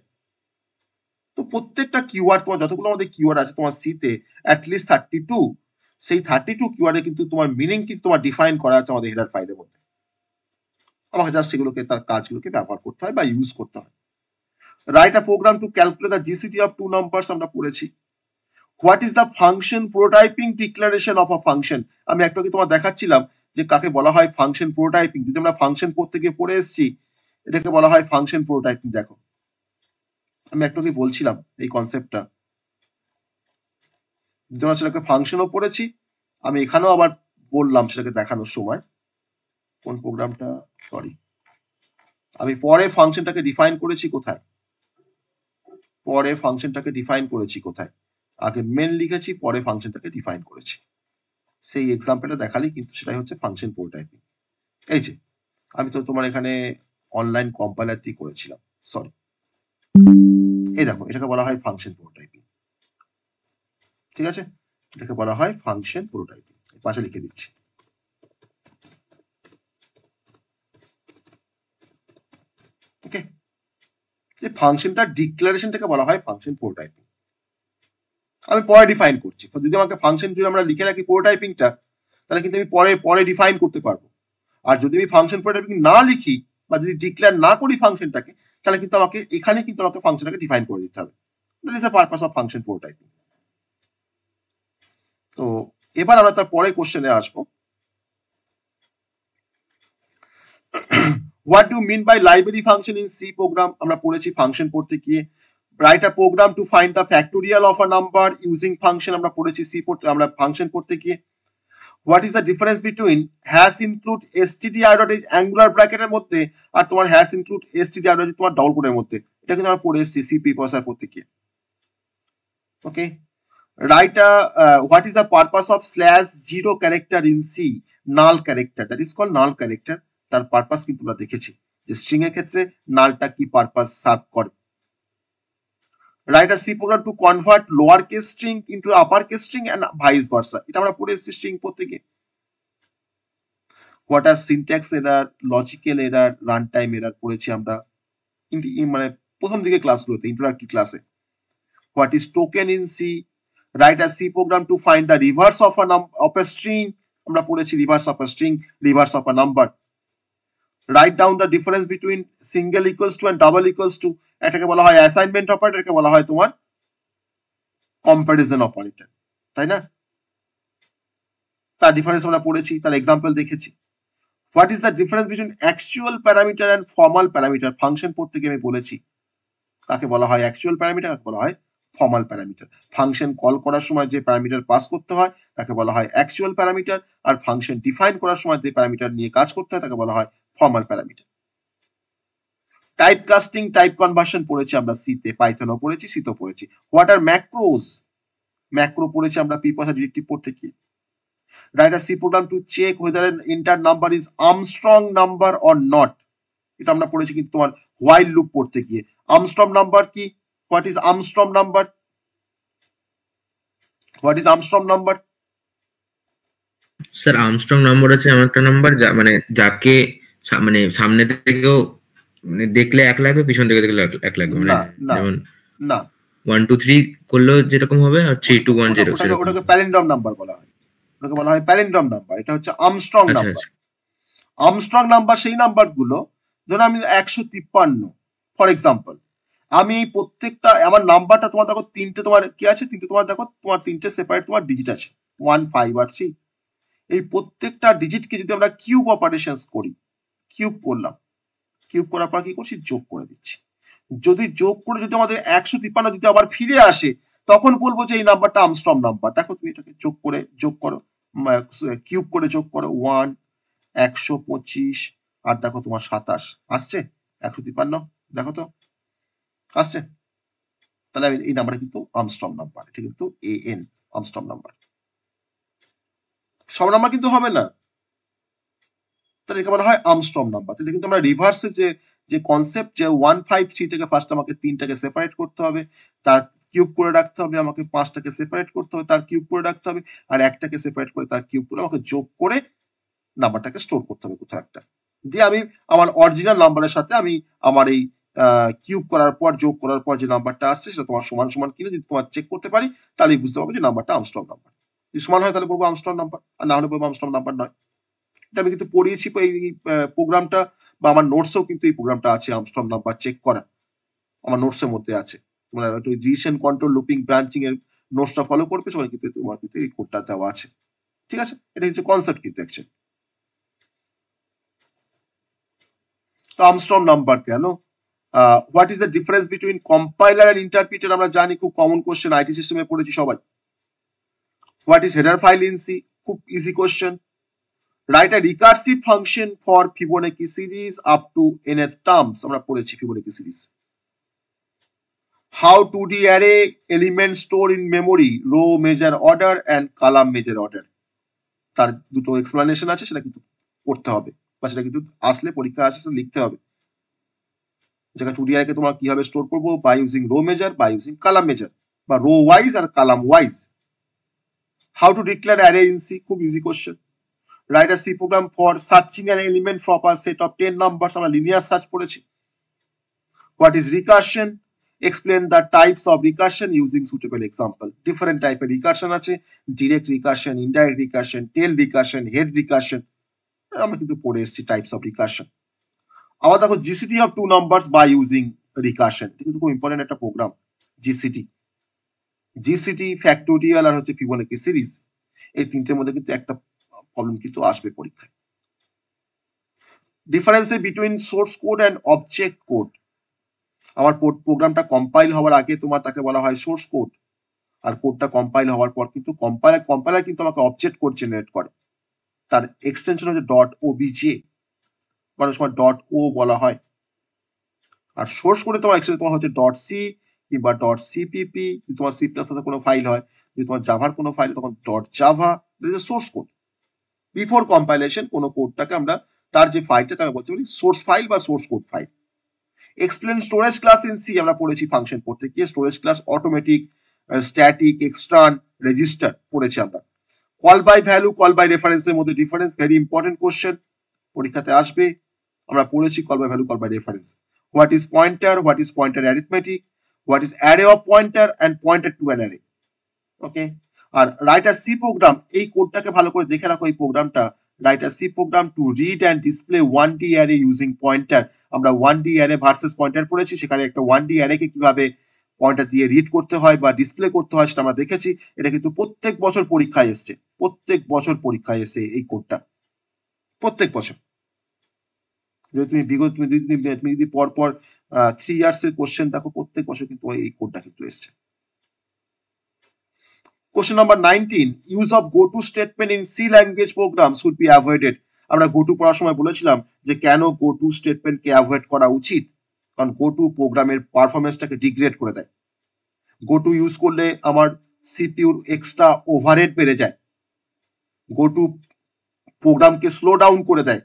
তো প্রত্যেকটা কিওয়ার্ড তোমার যতগুলো আমাদের কিওয়ার্ড আছে তোমার সিতে অ্যাটলিস্ট থার্টি টু সেই থার্টি টু কিওয়ার্ডে কিন্তু তোমার মিনিং কিন্তু তোমার ডিফাইন করা আছে আমাদের হেডার ফাইলের মধ্যে আমাকে যা সেগুলোকে তার কাজগুলোকে ব্যবহার করতে হয় বা ইউজ করতে হয় write a program to calculate the GCT of two numbers আমরা পড়েছি what is the function prototyping declaration of a function আমি কি তোমার দেখাচ্ছিলাম যে কাকে বলা হয় ফাংশন প্রোটাইপিং যদি আমরা ফাংশন পড়তে গিয়ে পড়ে এসেছি এটাকে বলা হয় ফাংশন প্রোটাইপিং দেখো আমি একটাকে বলছিলাম এই কনসেপ্টটা যদি আমরা সেটাকে ফাংশনও পড়েছি আমি এখানেও আবার বললাম সেটাকে দেখানোর সময় কোন প্রোগ্রামটা সরি আমি পরে ফাংশনটাকে ডিফাইন করেছি কোথায় পরে ফাংশনটাকে ডিফাইন করেছি কোথায় আগে মেন লিখেছি পরে ফাংশনটাকে ডিফাইন করেছি সেই এক্সাম্পলটা দেখালি কিন্তু সেটাই হচ্ছে ফাংশন প্রোটাইপিং এই যে আমি তো তোমার এখানে অনলাইন কম্পাইলার দিয়ে করেছিলাম সরি এই দেখো এটাকে বলা হয় ফাংশন প্রোটাইপিং ঠিক আছে এটাকে বলা হয় ফাংশন প্রোটাইপিং পাশে লিখে দিচ্ছি ওকে যে ফাংশনটা ডিক্লারেশন থেকে বলা হয় ফাংশন প্রোটাইপিং আমি পরে ডিফাইন করছি যদি আমাকে ফাংশন জুড়ে আমরা লিখে রাখি প্রোটোটাইপিংটা তাহলে কিন্তু আমি পরে পরে ডিফাইন করতে পারবো আর যদি আমি ফাংশন প্রোটোটাইপিং না লিখি বা যদি ডিক্লেয়ার না করি ফাংশনটাকে তাহলে কিন্তু আমাকে এখানে কিন্তু আমাকে ফাংশনটাকে ডিফাইন করে দিতে হবে পারপাস অফ ফাংশন প্রোটোটাইপিং তো এবার আমরা তার পরে কোশ্চেনে আসবো what do mean by library function in C program আমরা পড়েছি ফাংশন পড়তে গিয়ে write a program to find the factorial of a number using function আমরা পড়েছি সি পড়তে আমরা ফাংশন পড়তে গিয়ে what is the difference between hash include STDR dot এই অ্যাঙ্গুলার ব্র্যাকেটের মধ্যে আর তোমার হ্যাশ ইনক্লুড এসটিডিআর ডট তোমার ডবল কোটের মধ্যে এটা কিন্তু আমরা পড়ে এসেছি সিপি পসার পড়তে গিয়ে okay write a uh, what is the purpose of slash zero character in C null character that is called null character তার পারপাস কিন্তু আমরা দেখেছি যে স্ট্রিং এর ক্ষেত্রে নালটা কি পারপাস সার্ভ করে write a C program to convert lower case string into upper case string and vice versa It amra pure এসেছি স্ট্রিং প্রত্যেকে what are syntax error logical error runtime error porechi amra in পড়েছি আমরা মানে প্রথম দিকে introductory class e. what is token in C write a C program to find the reverse of a of a string আমরা পড়েছি reverse of a string reverse of a number write down the difference between single equals to and double equals to এটাকে বলা হয় assignment অপারেটরকে বলা হয় তোমার comparison operator তাই না তার ডিফারেন্স আমরা পড়েছি তার এক্সাম্পল দেখেছি what is the difference between actual parameter and formal parameter function পড়তে গিয়ে আমি বলেছি কাকে বলা হয় অ্যাকচুয়াল প্যারামিটার কাকে বলা হয় ফর্মাল প্যারামিটার ফাংশন কল করার সময় যে প্যারামিটার পাস করতে হয় তাকে বলা হয় অ্যাকচুয়াল প্যারামিটার আর ফাংশন ডিফাইন করার সময় যে প্যারামিটার নিয়ে কাজ করতে হয় তাকে বলা হয় formal parameter type casting type conversion পড়েছি আমরা সিতে পাইথনও পড়েছি সিতেও পড়েছি হোয়াট আর ম্যাক্রোজ ম্যাক্রো পড়েছি আমরা পি পিপাসা ডিটেকটিভ পড়তে কি রাইট আর C program to check whether enter number is Armstrong number or not এটা আমরা পড়েছি কিন্তু তোমার হোয়াইল লুপ পড়তে গিয়ে আমস্ট্রং নাম্বার কি What is Armstrong number? What is Armstrong number? Sir Armstrong number হচ্ছে এমন একটা নাম্বার যা মানে যাকে মানে সামনে থেকেও মানে দেখলে এক লাগবে পিছন থেকে দেখলে এক লাগবে মানে যেমন না ওয়ান টু থ্রি করলেও যেরকম হবে আর থ্রি টু ওয়ান জিরো ওটাকে প্যালেন্ড্রম নাম্বার বলা হয় ওটাকে বলা হয় প্যালেন্ড্রম নাম্বার এটা হচ্ছে আর্মস্ট্রং নাম্বার আর্মস্ট্রং নাম্বার সেই নাম্বারগুলো ধরো আমি একশো তিপ্পান্ন ফর এক্সাম্পল আমি এই প্রত্যেকটা আমার নাম্বারটা তোমার দেখো তিনটে তোমার কি আছে তিনটে তোমার দেখো তোমার তিনটে সেপারেট তোমার ডিজিট আছে ওয়ান ফাইভ আর থ্রি এই প্রত্যেকটা ডিজিটকে যদি আমরা কিউব অপারেশন করি কিউব করলাম কিউব করার পর কি করছি যোগ করে দিচ্ছি যদি যোগ করে যদি আমাদের একশো তিপ্পান্ন যদি আবার ফিরে আসে তখন বলবো যে এই নাম্বারটা আমস্ট্রম নাম্বার দেখো তুমি এটাকে যোগ করে যোগ করো কিউব করে যোগ করো ওয়ান একশো পঁচিশ আর দেখো তোমার সাতাশ আসছে একশো তিপ্পান্ন দেখো তো আসছে তাহলে আমি এই নাম্বারটা কিন্তু আমস্ট্রম নাম্বার এটা কিন্তু এ এন আমস্ট্রম নাম্বার সব নাম্বার কিন্তু হবে না তাহলে হয় নাম্বার তাহলে কিন্তু যে যে কনসেপ্ট যে ওয়ান ফাইভ থ্রিটাকে ফার্স্ট আমাকে তিনটাকে সেপারেট করতে হবে তার কিউব করে রাখতে হবে আমাকে পাঁচটাকে সেপারেট করতে হবে তার কিউব করে রাখতে হবে আর একটাকে সেপারেট করে তার কিউব করে আমাকে যোগ করে নাম্বারটাকে স্টোর করতে হবে কোথাও একটা দিয়ে আমি আমার অরিজিনাল নাম্বারের সাথে আমি আমার এই কিউব করার পর যোগ করার পর যে নাম্বারটা আসছে সেটা তোমার সমান সমান কিনা যদি তোমার চেক করতে পারি তাহলে বুঝতে পারবো যে নাম্বারটা আমস্ট্রং নাম্বার যদি সমান হয় তাহলে বলবো আমস্ট্রং নাম্বার আর না হলে বলবো আমস্ট্রং নাম্বার নয় এটা আমি কিন্তু পড়িয়েছি এই প্রোগ্রামটা বা আমার নোটসেও কিন্তু এই প্রোগ্রামটা আছে আমস্ট্রং নাম্বার চেক করা আমার নোটসের মধ্যে আছে তোমরা একটু ডিসিশন কন্ট্রোল লুপিং ব্রাঞ্চিং এর নোটসটা ফলো করবে সেখানে কিন্তু তোমার কিন্তু এই কোডটা দেওয়া আছে ঠিক আছে এটা হচ্ছে কনসেপ্ট কিন্তু একচুয়ালি তো আমস্ট্রং নাম্বার কেন what is the difference between compiler and interpreter আমরা জানি খুব কমন কোয়েশ্চেন আইটি সিস্টেমে পড়েছি সবাই what is header file in C খুব easy question right a recursive function for Fibonacci series up to n of terms আমরা পড়েছি Fibonacci series how two D array element store in memory row major order and column major order তার দুটো explanation আছে সেটা কিন্তু করতে হবে বা সেটা কিন্তু আসলে পরীক্ষা আসে লিখতে হবে যেখানে টু ডিআইকে তোমরা কিভাবে স্টোর করবো by using row major by using column major বা রো ওয়াইজ আর column wise how to declare array in C খুব easy question right a C program for searching an element from a set of ten numbers আমরা linear search করেছি what is recursion explain the types of recursion using suitable example different টাইপের recursion আছে direct recursion indirect recursion tail recursion head recursion আমরা কিন্তু পড়ে এসেছি types of recursion আবার দেখো GCD of two numbers by using recursion কিন্তু খুব ইম্পর্টেন্ট একটা প্রোগ্রাম জিসিটি জিসিটি ফ্যাক্টোরিয়াল আর হচ্ছে ফিবোনাকি সিরিজ এই তিনটের মধ্যে কিন্তু একটা প্রবলেম কিন্তু আসবে পরীক্ষায় difference between source code and object code আমার প্রোগ্রামটা কম্পাইল হওয়ার আগে তোমার তাকে বলা হয় সোর্স কোড আর কোডটা কম্পাইল হওয়ার পর কিন্তু কম্পাইলার কম্পাইলার কিন্তু আমাকে অবজেক্ট কোড জেনারেট করে তার এক্সটেনশন হচ্ছে ডট ওবিজে অনেক সময় ডট ও বলা হয় আর সোর্স কোডে তোমার অ্যাকচুয়ালি তোমার হচ্ছে ডট সি কিংবা ডট সিপিপি যদি তোমার সি প্লাস কোনো ফাইল হয় যদি তোমার জাভার কোনো ফাইল তখন dot Java that is source code before compilation কোনো কোডটাকে আমরা তার যে ফাইলটা আমি বলছি বলি সোর্স ফাইল বা source code file explain storage class in C আমরা পড়েছি ফাংশন পড়তে গিয়ে storage class automatic static extern register পড়েছি আমরা call by value call by রেফারেন্সের মধ্যে ডিফারেন্স ভেরি ইম্পর্টেন্ট কোশ্চেন পরীক্ষাতে আসবে আমরা পড়েছি call by value call by reference what is pointer what is pointer arithmetic what is array of pointer and pointer to an array okay আর write a C program এই কোডটাকে ভালো করে দেখে রাখো এই প্রোগ্রামটা write a C program to read and display one D array using pointer আমরা one D array versus pointer পড়েছি সেখানে একটা ওয়ান ডি অ্যারেকে কিভাবে পয়েন্টার দিয়ে রিড করতে হয় বা ডিসপ্লে করতে হয় সেটা আমরা দেখেছি এটা কিন্তু প্রত্যেক বছর পরীক্ষায় এসছে প্রত্যেক বছর পরীক্ষায় এসে এই কোডটা প্রত্যেক বছর যদি তুমি বিগত তুমি যদি তুমি যদি পরপর থ্রি ইয়ার্স এর কোশ্চেন দেখো প্রত্যেক বছর কিন্তু এই কোডটা কিন্তু এসছে question number nineteen use of go to statement in C language program should be avoided আমরা গো টু পড়ার সময় বলেছিলাম যে কেন গো টু স্টেটমেন্টকে অ্যাভয়েড করা উচিত কারণ গো টু প্রোগ্রামের পারফরমেন্সটাকে ডিগ্রেড করে দেয় গো টু ইউজ করলে আমার সিপিউর এক্সট্রা ওভারহেড বেড়ে যায় গো টু প্রোগ্রামকে স্লো ডাউন করে দেয়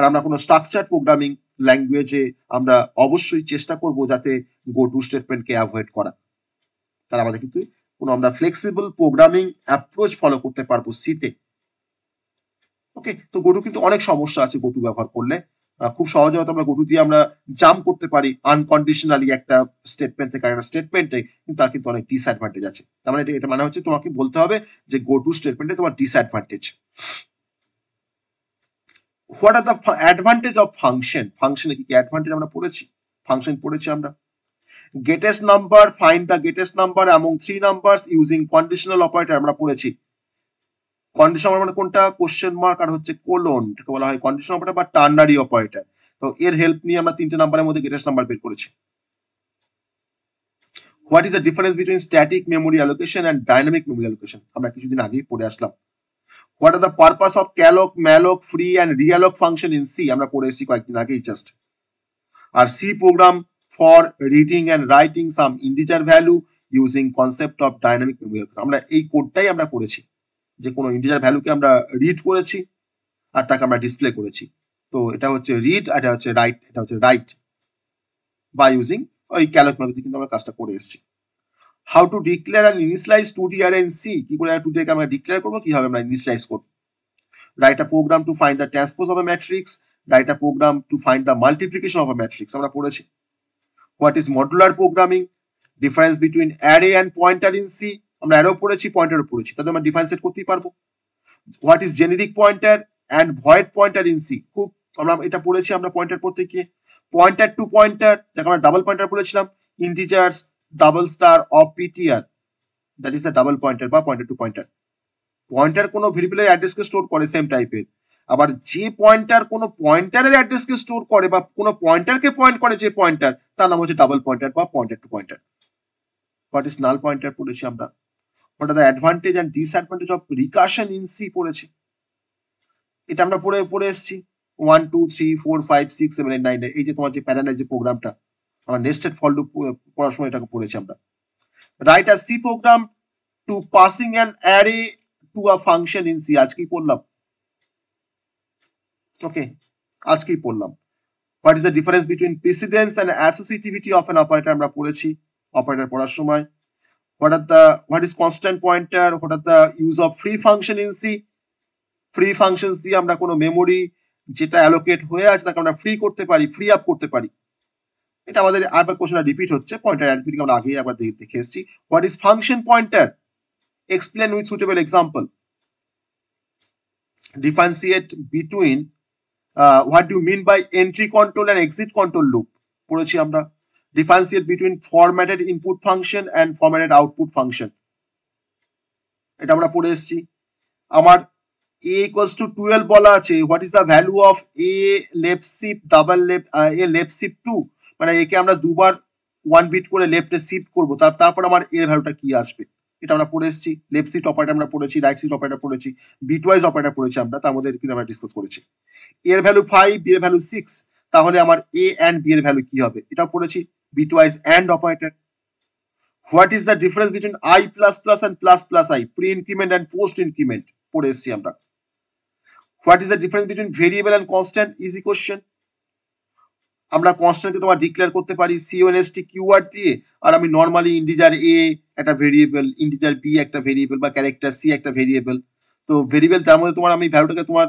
আর আমরা কোনো স্ট্রাকচার প্রোগ্রামিং ল্যাঙ্গুয়েজে আমরা অবশ্যই চেষ্টা করব যাতে গো টু স্টেটমেন্টকে অ্যাভয়েড করা তার আমাদের কিন্তু কোনো আমরা ফ্লেক্সিবল প্রোগ্রামিং অ্যাপ্রোচ ফলো করতে পারবো সিতে ওকে তো গোটু কিন্তু অনেক সমস্যা আছে গোটু ব্যবহার করলে খুব সহজে হয়তো আমরা গোটু দিয়ে আমরা জাম করতে পারি আনকন্ডিশনালি একটা স্টেটমেন্ট থেকে একটা স্টেটমেন্টে কিন্তু তার কিন্তু অনেক ডিসঅ্যাডভান্টেজ আছে তার মানে এটা মানে হচ্ছে তোমাকে বলতে হবে যে গোটু স্টেটমেন্টে তোমার disadvantage what are the advantage of function ফাংশনে কি কি অ্যাডভান্টেজ আমরা পড়েছি ফাংশন পড়েছি আমরা greatest number find the greatest number among three number using conditional operator আমরা পড়েছি কন্ডিশন মানে কোনটা কোশ্চেন মার্ক আর হচ্ছে কোলন এটাকে বলা হয় কন্ডিশন অপারেটর বা টার্নারি অপারেটর তো এর হেল্প নিয়ে আমরা তিনটে নাম্বারের মধ্যে গেটেস্ট নাম্বার বের করেছি what is the difference between static memory allocation and dynamic memory allocation আমরা কিছুদিন আগেই পড়ে আসলাম what are the purpose of calloc malloc free and realloc function in C আমরা পড়ে এসেছি কয়েকদিন আগেই জাস্ট আর C program for reading and writing some integer value using concept of dynamic আমরা এই কোডটাই আমরা করেছি যে কোনো ইন্টিজার ভ্যালুকে আমরা রিড করেছি আর তাকে আমরা ডিসপ্লে করেছি তো এটা হচ্ছে রিড এটা হচ্ছে রাইট এটা হচ্ছে রাইট বা ইউজিং ওই ক্যালক মেমোরিতে কিন্তু আমরা কাজটা করে এসেছি how to declare and initialize two D array in C কি করে টু টিকে আমরা ডিক্লেয়ার করবো কিভাবে আমরা ইনিশিয়ালাইজ করবো write a program to find the transpose of a matrix write a program to find the multiplication of a matrix আমরা পড়েছি what is modular programming difference between array and pointer in C আমরা array পড়েছি পয়েন্টারও পড়েছি তাদের আমরা difference করতেই পারবো what is generic pointer and void pointer in C খুব আমরা এটা পড়েছি আমরা পয়েন্টার পড়তে গিয়ে পয়েন্টার টু পয়েন্টার যাকে আমরা ডাবল পয়েন্টার পড়েছিলাম integers double star of PTR that is a double pointer বা পয়েন্টার টু পয়েন্টার পয়েন্টার কোনো ভেরিয়েবলের অ্যাড্রেসকে স্টোর করে সেম টাইপের আবার যে পয়েন্টার কোনো পয়েন্টারের অ্যাড্রেসকে স্টোর করে বা কোনো পয়েন্টারকে পয়েন্ট করে যে পয়েন্টার তার নাম হচ্ছে ডাবল পয়েন্টার বা pointer to pointer what is null pointer পড়েছি আমরা what are the advantage and disadvantage of recursion in C পড়েছি এটা আমরা পড়ে পড়ে এসেছি one two three four five six seven eight nine এই যে তোমার যে প্যারানাইজ যে প্রোগ্রামটা আমরা নেস্টেড ফর লুপ পড়ার সময় এটাকে পড়েছি আমরা write a C program to passing an array to a function in C আজকেই পড়লাম ওকে আজকেই পড়লাম what is the difference between precedence and associativity of an operator আমরা পড়েছি অপারেটর পড়ার সময় what are the what is constant pointer what are the use of free function in C free function দিয়ে আমরা কোনো memory যেটা allocate হয়ে আছে তাকে আমরা ফ্রি করতে পারি ফ্রি আপ করতে পারি এটা আমাদের আরেকবার কোশ্চেনটা রিপিট হচ্ছে পয়েন্টার অ্যাডমিট আমরা আগেই একবার দেখে এসেছি what is function pointer explain with suitable example differentiate between what do mean by entry control and exit control loop পড়েছি আমরা differentiate between formatted input function and formatted output function এটা আমরা পড়ে এসেছি আমার a equals to 12 বলা আছে what is the value of a left shift double left a left shift 2 মানে একে আমরা দুবার ওয়ান বিট করে লেফটে শিফট করব তারপর আমার এর ভ্যালুটা কি আসবে এটা আমরা পড়ে এসেছি লেফট সিট অপারেটর আমরা পড়েছি রাইট সিট অপারেটর পড়েছি বিট ওয়াইজ অপারেটর পড়েছি আমরা তার মধ্যে কিন্তু আমরা ডিসকাস করেছি এর ভ্যালু ফাইভ বি এর ভ্যালু সিক্স তাহলে আমার এ অ্যান্ড বি এর ভ্যালু কি হবে এটা পড়েছি bitwise and operator what is the difference between I plus plus and plus plus I pre increment and post increment পড়ে এসেছি আমরা what is the difference between variable and constant easy question আমরা কনস্ট্যান্টকে তোমার declare করতে পারি C T QR দিয়ে আর আমি নর্মালি ইন্ডিজার এ একটা ভেরিয়েবল ইন্ডিজার বি একটা ভেরিয়েবল বা ক্যারেক্টার সি একটা ভেরিয়েবল তো ভেরিয়েবল তার মধ্যে তোমার আমি ভ্যালুটাকে তোমার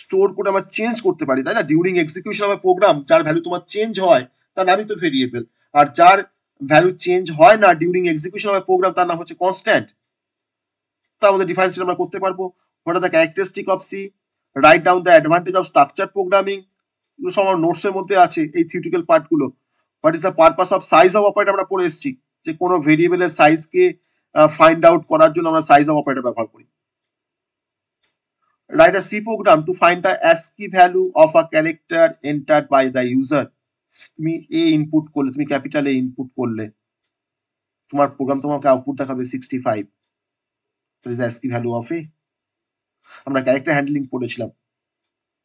স্টোর করে আমার চেঞ্জ করতে পারি তাই না ডিউরিং এক্সিকিউশন আমার প্রোগ্রাম যার ভ্যালু তোমার চেঞ্জ হয় তার নামই তো ভেরিয়েবল আর যার ভ্যালু চেঞ্জ হয় না ডিউরিং এক্সিকিউশন আমার প্রোগ্রাম তার নাম হচ্ছে কনস্ট্যান্ট তার মধ্যে ডিফারেন্সিয়েট আমরা করতে পারবো what are the characteristic of C, write down the advantage of structured programming, এগুলো সব আমার নোটসের মধ্যে আছে এই থিওটিক্যাল পার্টগুলো what is the purpose of size of operator আমরা পড়ে এসেছি যে কোনো ভেরিয়েবলের সাইজকে ফাইন্ড আউট করার জন্য আমরা সাইজ অফ অপারেটর ব্যবহার করি write a C program to find the ASCII value of a character entered by the user. তুমি এ ইনপুট করলে তুমি ক্যাপিটাল এ ইনপুট করলে তোমার প্রোগ্রাম তোমাকে আউটপুট দেখাবে sixty five value of A আমরা ক্যারেক্টার হ্যান্ডলিং পড়েছিলাম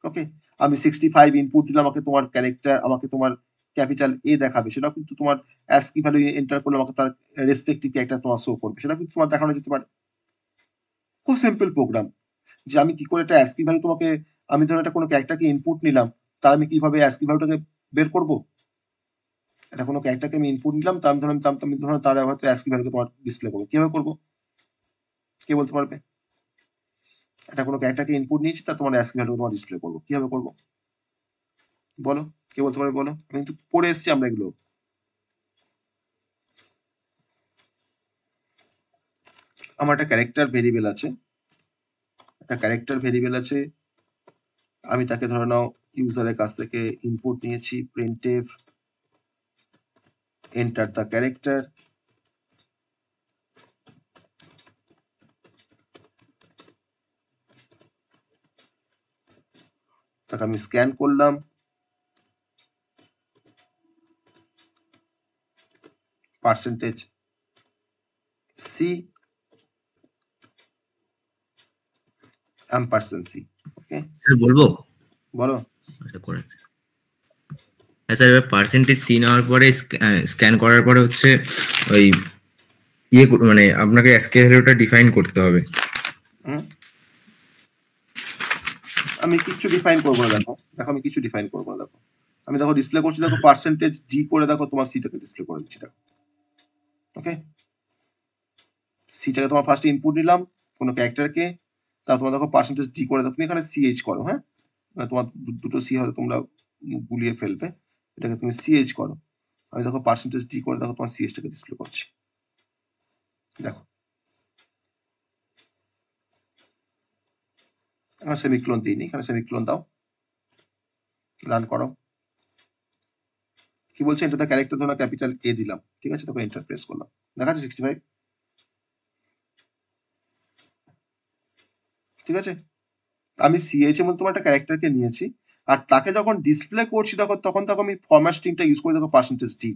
ওকে আমি সিক্সটি ফাইভ ইনপুট দিলাম আমাকে তোমার ক্যারেক্টার আমাকে তোমার ক্যাপিটাল এ দেখাবে সেটা কিন্তু তোমার অ্যাসকি ভ্যালু এন্টার করলে আমাকে তার রেসপেক্টিভ ক্যারেক্টার তোমার শো করবে সেটা কিন্তু তোমার দেখানো যেতে পারে খুব সিম্পল প্রোগ্রাম যে আমি কি করে একটা অ্যাসকি ভ্যালু তোমাকে আমি ধরো একটা কোনো ক্যারেক্টারকে ইনপুট নিলাম তার আমি কিভাবে অ্যাসকি ভ্যালুটাকে বের করবো এটা কোনো ক্যারেক্টারকে আমি ইনপুট নিলাম তার আমি ধরো আমি ধরো তার হয়তো অ্যাসকি ভ্যালুকে তোমার ডিসপ্লে করবো কিভাবে করবো কে বলতে পারবে একটা কোনো ক্যারেক্টারকে ইনপুট নিয়েছি তা তোমার অ্যাসকি ভ্যালু তোমার ডিসপ্লে করবো কীভাবে করবো বলো কে বলতে পারে বলো আমি কিন্তু পড়ে এসছি আমরা এগুলো আমার একটা ক্যারেক্টার ভেরিয়েবল আছে একটা ক্যারেক্টার ভেরিয়েবল আছে আমি তাকে ধরে নাও ইউজারের কাছ থেকে ইনপুট নিয়েছি প্রিন্টেভ এন্টার দ্য ক্যারেক্টার আপনাকে আমি স্ক্যান করলাম percentage C percent C okay sir বলবো বলো আচ্ছা হ্যাঁ, স্যার এবার পার্সেন্টেজ সি নেওয়ার পরে স্ক্যান করার পরে হচ্ছে ওই ইয়ে মানে আপনাকে এসকে ভ্যালুটা ডিফাইন করতে হবে আমি কিছু ডিফাইন করবো না দেখো দেখো আমি কিছু ডিফাইন করবো না দেখো আমি দেখো ডিসপ্লে করছি দেখো পার্সেন্টেজ ডি করে দেখো তোমার সিটাকে ডিসপ্লে করে দিচ্ছি দেখো ওকে সিটাকে তোমার ফার্স্ট ইনপুট নিলাম কোনো ক্যারেক্টারকে তা তোমার দেখো পার্সেন্টেজ ডি করে দাও তুমি এখানে সিএইচ করো হ্যাঁ মানে তোমার দুটো সি হয়তো তোমরা গুলিয়ে ফেলবে এটাকে তুমি সিএইচ করো আমি দেখো পার্সেন্টেজ ডি করে দেখো তোমার সিএইচটাকে ডিসপ্লে করছি দেখো এখানে সেমিক্লোন দিইনি এখানে সেমিক্লোন দাও রান করো কি বলছে এটা ক্যারেক্টার ধরো ক্যাপিটাল এ দিলাম ঠিক আছে তখন এন্টার প্রেস করলাম দেখা যাচ্ছে সিক্সটি ফাইভ ঠিক আছে আমি সিএইচ মধ্যে তোমার একটা ক্যারেক্টারকে নিয়েছি আর তাকে যখন ডিসপ্লে করছি তখন তখন তখন আমি ফরম্যাট স্ট্রিংটা ইউজ করে দেখো পার্সেন্টেজ ডি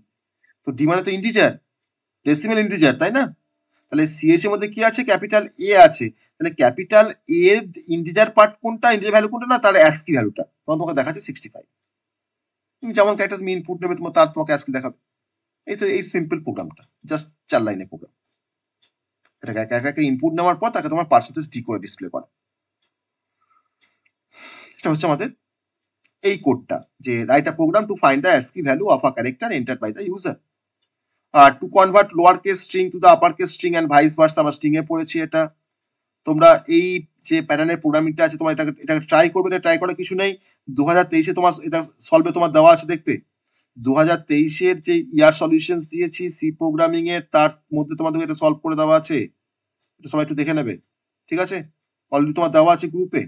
তো ডি মানে তো ইন্টিজার ডেসিমাল ইন্টিজার তাই না তাহলে সিএস এর মধ্যে কি আছে ক্যাপিটাল এ আছে তাহলে ক্যাপিটাল এ এর ইন্টিজার পার্ট কোনটা ইন্টিজার ভ্যালু কোনটা না তার অ্যাসকি ভ্যালুটা তোমার তোমাকে দেখাচ্ছে সিক্সটি ফাইভ তুমি যেমন ক্যারেক্টার তুমি ইনপুট নেবে তোমার তার তোমাকে অ্যাসকি দেখাবে এই তো এই সিম্পল প্রোগ্রামটা জাস্ট চার লাইনের প্রোগ্রাম এটা ক্যারেক্টারকে ইনপুট নেওয়ার পর তাকে তোমার পার্সেন্টেজ ডি করে ডিসপ্লে করে এটা হচ্ছে আমাদের এই কোডটা যে write a program to find the ASCII value of a character enter by the user to convert lower case string to the upper case string and vice versa আমরা string এ পড়েছি এটা তোমরা এই যে প্যাটার্নের প্রোগ্রামিংটা আছে তোমার এটাকে এটাকে ট্রাই করবে এটা ট্রাই করার কিছু নেই দু হাজার তেইশে তোমার এটা সলভে তোমার দেওয়া আছে দেখতে দু হাজার তেইশের যে ইয়ার সলিউশন দিয়েছি সি প্রোগ্রামিং এর তার মধ্যে তোমাদেরকে এটা সলভ করে দেওয়া আছে এটা সবাই একটু দেখে নেবে ঠিক আছে অলরেডি তোমার দেওয়া আছে গ্রুপে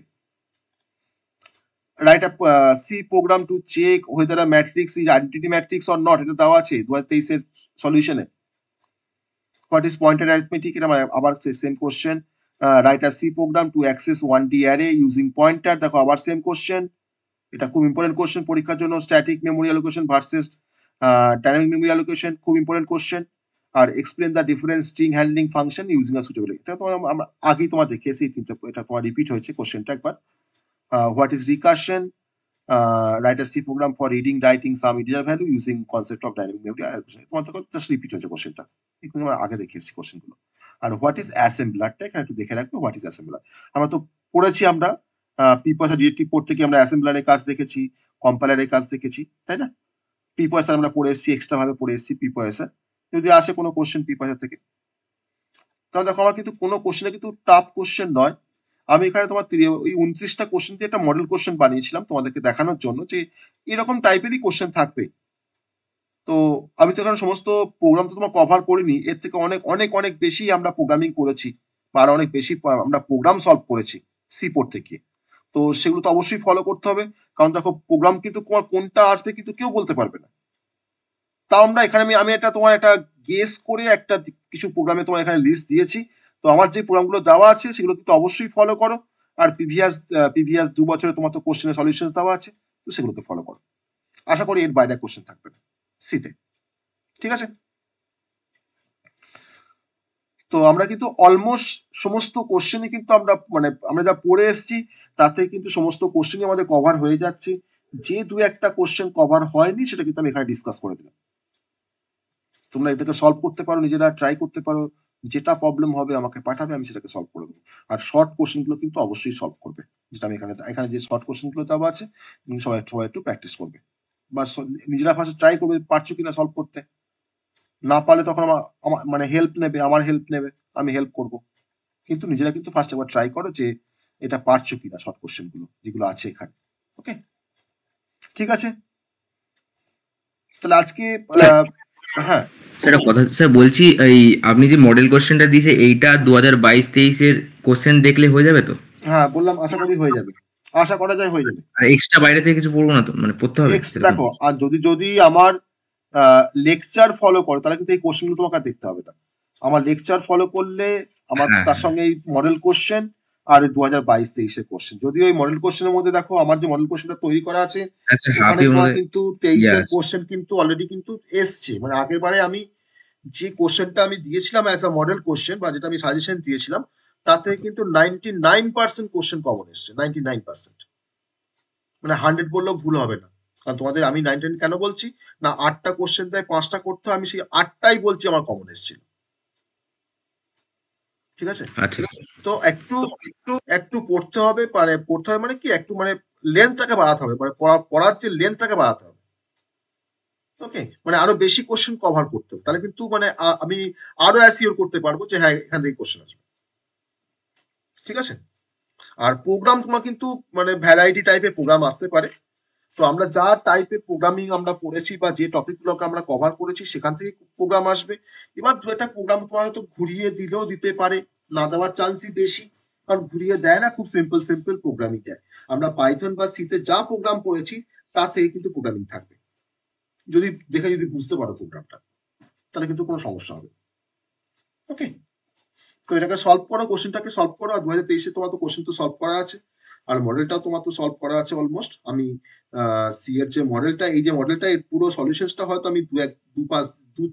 write a uh, C program to check whether a matrix is identity matrix or not এটা দেওয়া আছে 2023 এর সলিউশনে what is pointed arithmetic এটা মানে আবার same question uh, write a C program to access 1D array using pointer দেখো আবার same question এটা খুব ইম্পর্টেন্ট কোশ্চেন পরীক্ষার জন্য static memory allocation versus dynamic memory allocation খুব ইম্পর্টেন্ট কোশ্চেন আর explain the different string handling function using a suitable এটা তোমার আমরা আগেই তোমার দেখিয়েছি এই তিনটা এটা তোমার রিপিট হয়েছে কোশ্চেনটা একবার Uh, what is recursion, uh, write a C program for reading, writing some integer value using concept of dynamic memory allocation. তোমার তখন জাস্ট রিপিট হয়েছে কোশ্চেনটা এগুলো আমরা আগে দেখিয়েছি কোশ্চেনগুলো আর হোয়াট ইজ অ্যাসেম্বলারটা এখানে একটু দেখে রাখবো হোয়াট ইজ অ্যাসেম্বলার আমরা তো পড়েছি আমরা পিপয়সা ডিরেক্টিভ পড়তে গিয়ে আমরা অ্যাসেম্বলারের কাজ দেখেছি কম্পাইলারের কাজ দেখেছি তাই না পিপয়সা আমরা পড়ে এসেছি এক্সট্রা ভাবে পড়ে এসেছি পিপয়সা যদি আসে কোনো কোশ্চেন পিপয়সা থেকে তাহলে দেখো আমার কিন্তু কোনো কোশ্চেনে কিন্তু টাফ কোশ্চেন নয় আমি এখানে তোমার ওই উনত্রিশটা কোশ্চেন দিয়ে একটা মডেল কোশ্চেন বানিয়েছিলাম তোমাদেরকে দেখানোর জন্য যে এরকম টাইপেরই কোশ্চেন থাকবে তো আমি তো এখানে সমস্ত প্রোগ্রাম তো তোমার কভার করিনি এর থেকে অনেক অনেক অনেক বেশি আমরা প্রোগ্রামিং করেছি বা অনেক বেশি আমরা প্রোগ্রাম সলভ করেছি সি পোর্ট থেকে তো সেগুলো তো অবশ্যই ফলো করতে হবে কারণ দেখো প্রোগ্রাম কিন্তু তোমার কোনটা আসবে কিন্তু কেউ বলতে পারবে না তাও আমরা এখানে আমি আমি এটা তোমার একটা গেস করে একটা কিছু প্রোগ্রামে তোমার এখানে লিস্ট দিয়েছি তো আমার যে প্রোগ্রামগুলো দেওয়া আছে সেগুলো তো অবশ্যই ফলো করো আর প্রিভিয়াস প্রিভিয়াস দু বছরে তোমার তো কোশ্চেনের সলিউশন দেওয়া আছে তো সেগুলোকে ফলো করো আশা করি এর বাইরে কোশ্চেন থাকবে না সিতে ঠিক আছে তো আমরা কিন্তু অলমোস্ট সমস্ত কোশ্চেনই কিন্তু আমরা মানে আমরা যা পড়ে এসেছি তাতে কিন্তু সমস্ত কোশ্চেনই আমাদের কভার হয়ে যাচ্ছে যে দু একটা কোশ্চেন কভার হয়নি সেটা কিন্তু আমি এখানে ডিসকাস করে দিলাম তোমরা এটাকে সলভ করতে পারো নিজেরা ট্রাই করতে পারো যেটা প্রবলেম হবে আমাকে পাঠাবে আমি সেটাকে সলভ করে দেবো আর শর্ট গুলো কিন্তু অবশ্যই সলভ করবে যেটা আমি এখানে এখানে যে শর্ট গুলো দেওয়া আছে সবাই সবাই একটু প্র্যাকটিস করবে বা নিজেরা ফার্স্ট ট্রাই করবে পারছো কিনা সলভ করতে না পারলে তখন আমার মানে হেল্প নেবে আমার হেল্প নেবে আমি হেল্প করব কিন্তু নিজেরা কিন্তু ফার্স্ট একবার ট্রাই করো যে এটা পারছো কিনা শর্ট কোশ্চেনগুলো যেগুলো আছে এখানে ওকে ঠিক আছে তাহলে আজকে হ্যাঁ স্যার কথা স্যার বলছি এই আপনি যে মডেল কোশ্চেনটা দিয়েছে এইটা দু হাজার বাইশ তেইশের কোশ্চেন দেখলে হয়ে যাবে তো হ্যাঁ বললাম আশা করি হয়ে যাবে আশা করা যায় হয়ে যাবে আর এক্সট্রা বাইরে থেকে কিছু পড়বো না তো মানে পড়তে হবে দেখো আর যদি যদি আমার লেকচার ফলো করো তাহলে কিন্তু এই কোশ্চেনগুলো তোমাকে দেখতে হবে না আমার লেকচার ফলো করলে আমার হ্যাঁ, তার হ্যাঁ। সঙ্গে এই মডেল কোশ্চেন আর দু হাজার বাইশ তেইশের কোশ্চেন যদি ওই মডেল কোশ্চেনের মধ্যে দেখো আমার যে মডেল কোশ্চেনটা তৈরি করা আছে কিন্তু তেইশের কোশ্চেন কিন্তু অলরেডি কিন্তু এসছে মানে আগের বারে আমি যে কোশ্চেনটা আমি দিয়েছিলাম অ্যাজ আ মডেল কোশ্চেন বা যেটা আমি সাজেশন দিয়েছিলাম তাতে কিন্তু ninety nine percent question common এসছে নাইনটি নাইন পার্সেন্ট মানে হান্ড্রেড বললেও ভুল হবে না কারণ তোমাদের আমি নাইনটি কেন বলছি না আটটা কোশ্চেন তাই পাঁচটা করতে আমি সেই আটটাই বলছি আমার কমন এসেছিল হ্যাঁ, ঠিক আছে তো একটু একটু পড়তে হবে মানে পড়তে হবে মানে কি একটু মানে লেন্থটাকে বাড়াতে হবে মানে পড়ার যে লেন্থটাকে বাড়াতে হবে ওকে মানে আরো বেশি কোশ্চেন কভার করতে হবে তাহলে কিন্তু মানে আমি আরো অ্যাসিওর করতে পারবো যে হ্যাঁ এখান থেকে কোশ্চেন আসবে ঠিক আছে আর প্রোগ্রাম তোমার কিন্তু মানে ভ্যারাইটি টাইপের প্রোগ্রাম আসতে পারে তো আমরা যা টাইপের প্রোগ্রামিং আমরা পড়েছি বা যে টপিকগুলোকে আমরা কভার করেছি সেখান থেকে প্রোগ্রাম আসবে এবার দু একটা প্রোগ্রাম তোমার হয়তো ঘুরিয়ে দিলেও দিতে পারে না দেওয়ার চান্সই বেশি কারণ ঘুরিয়ে দেয় না খুব সিম্পল সিম্পল প্রোগ্রামই দেয় আমরা পাইথন বা সিতে যা প্রোগ্রাম পড়েছি তা থেকে কিন্তু প্রোগ্রামিং থাকবে যদি দেখে যদি বুঝতে পারো প্রোগ্রামটা তাহলে কিন্তু কোনো সমস্যা হবে ওকে তো এটাকে সলভ করো কোশ্চেনটাকে সলভ করো দু হাজার তেইশে তোমার তো কোশ্চেন তো সলভ করা আছে আর মডেলটাও তোমার তো সলভ করা আছে অলমোস্ট আমি সি এর যে মডেলটা এই যে মডেলটা এর পুরো সলিউশনটা হয়তো আমি দু এক দু পাঁচ দু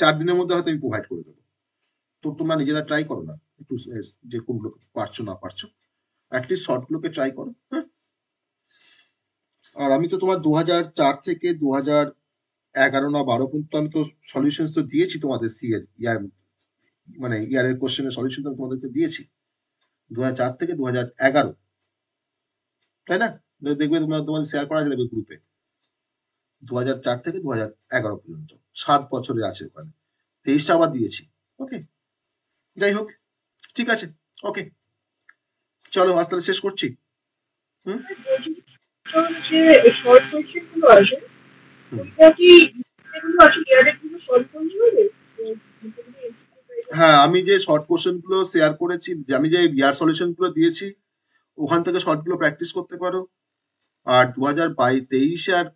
চার দিনের মধ্যে হয়তো আমি প্রোভাইড করে দেবো তো তোমরা নিজেরা ট্রাই করো না একটু যে কোনগুলোকে পারছো না পারছো অ্যাটলিস্ট শর্টগুলোকে ট্রাই করো হ্যাঁ আর আমি তো তোমার দু থেকে দু হাজার এগারো না বারো পর্যন্ত আমি তো সলিউশন তো দিয়েছি তোমাদের সি এর ইয়ার মানে ইয়ারের কোশ্চেনের সলিউশন তো তোমাদেরকে দিয়েছি দু থেকে দু এগারো তাই না দেখবে তোমার তোমাদের শেয়ার করা যাবে গ্রুপে দু থেকে দু এগারো পর্যন্ত সাত বছরের আছে ওখানে তেইশটা আবার দিয়েছি ওকে যাই হোক ঠিক আছে ওকে চলো আজ তাহলে শেষ করছি হ্যাঁ আমি যে শর্ট কোশ্চেন গুলো শেয়ার করেছি আমি যে ইয়ার সলিউশন গুলো দিয়েছি ওখান থেকে শর্ট গুলো প্র্যাকটিস করতে পারো আর দু হাজার তেইশে আর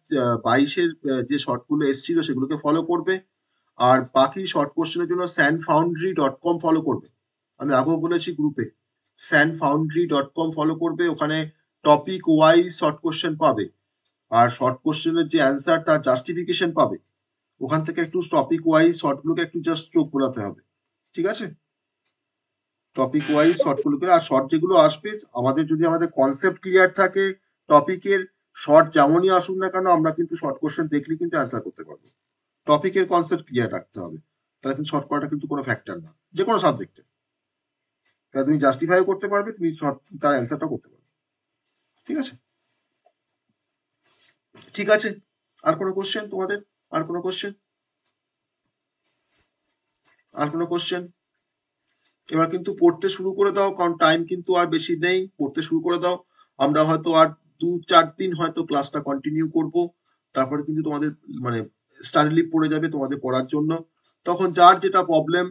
বাইশের যে শর্ট গুলো এসেছিল সেগুলোকে ফলো করবে আর বাকি শর্ট কোশ্চেনের জন্য sand foundry dot com follow করবে আমি আগেও বলেছি গ্রুপে sand foundry dot com follow করবে ওখানে টপিক ওয়াইজ শর্ট কোশ্চেন পাবে আর শর্ট কোশ্চেনের যে অ্যান্সার তার জাস্টিফিকেশন পাবে ওখান থেকে একটু টপিক ওয়াইজ শর্টগুলোকে একটু জাস্ট চোখ বোলাতে হবে ঠিক আছে টপিক ওয়াইজ শর্টগুলোকে আর শর্ট যেগুলো আসবে আমাদের যদি আমাদের কনসেপ্ট ক্লিয়ার থাকে টপিকের শর্ট যেমনই আসুক না কেন আমরা কিন্তু শর্ট কোশ্চেন দেখলে কিন্তু অ্যান্সার করতে পারবো টপিকের কনসেপ্ট ক্লিয়ার রাখতে হবে তাহলে কিন্তু শর্ট করাটা কিন্তু কোনো ফ্যাক্টর না যে কোনো সাবজেক্টে তাহলে তুমি জাস্টিফাইও করতে পারবে তুমি তার অ্যান্সারটা করতে পারবে ঠিক আছে ঠিক আছে আর কোনো কোশ্চেন তোমাদের আর কোনো কোশ্চেন আর কোনো কোশ্চেন এবার কিন্তু পড়তে শুরু করে দাও কারণ টাইম কিন্তু আর বেশি নেই পড়তে শুরু করে দাও আমরা হয়তো আর দু চার দিন হয়তো ক্লাসটা কন্টিনিউ করব তারপরে কিন্তু তোমাদের মানে স্টাডি লিভ পড়ে যাবে তোমাদের পড়ার জন্য তখন যার যেটা প্রবলেম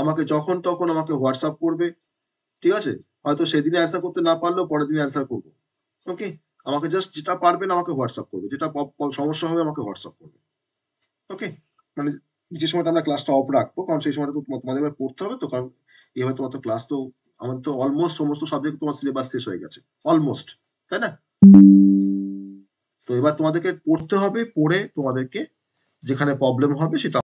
আমাকে যখন তখন আমাকে হোয়াটসঅ্যাপ করবে ঠিক আছে হয়তো সেদিনে অ্যান্সার করতে না পারলেও পরের দিন অ্যান্সার করবো ওকে আমাকে জাস্ট যেটা পারবেন আমাকে হোয়াটসঅ্যাপ করবে যেটা সমস্যা হবে আমাকে হোয়াটসঅ্যাপ করবে ওকে মানে যে সময়টা আমরা ক্লাসটা অফ রাখবো কারণ সেই সময়টা তো তোমাদের এবার পড়তে হবে তো কারণ এভাবে তোমার তো ক্লাস তো আমার তো অলমোস্ট সমস্ত সাবজেক্ট তোমার সিলেবাস শেষ হয়ে গেছে অলমোস্ট তাই না তো এবার তোমাদেরকে পড়তে হবে পড়ে তোমাদেরকে যেখানে প্রবলেম হবে সেটা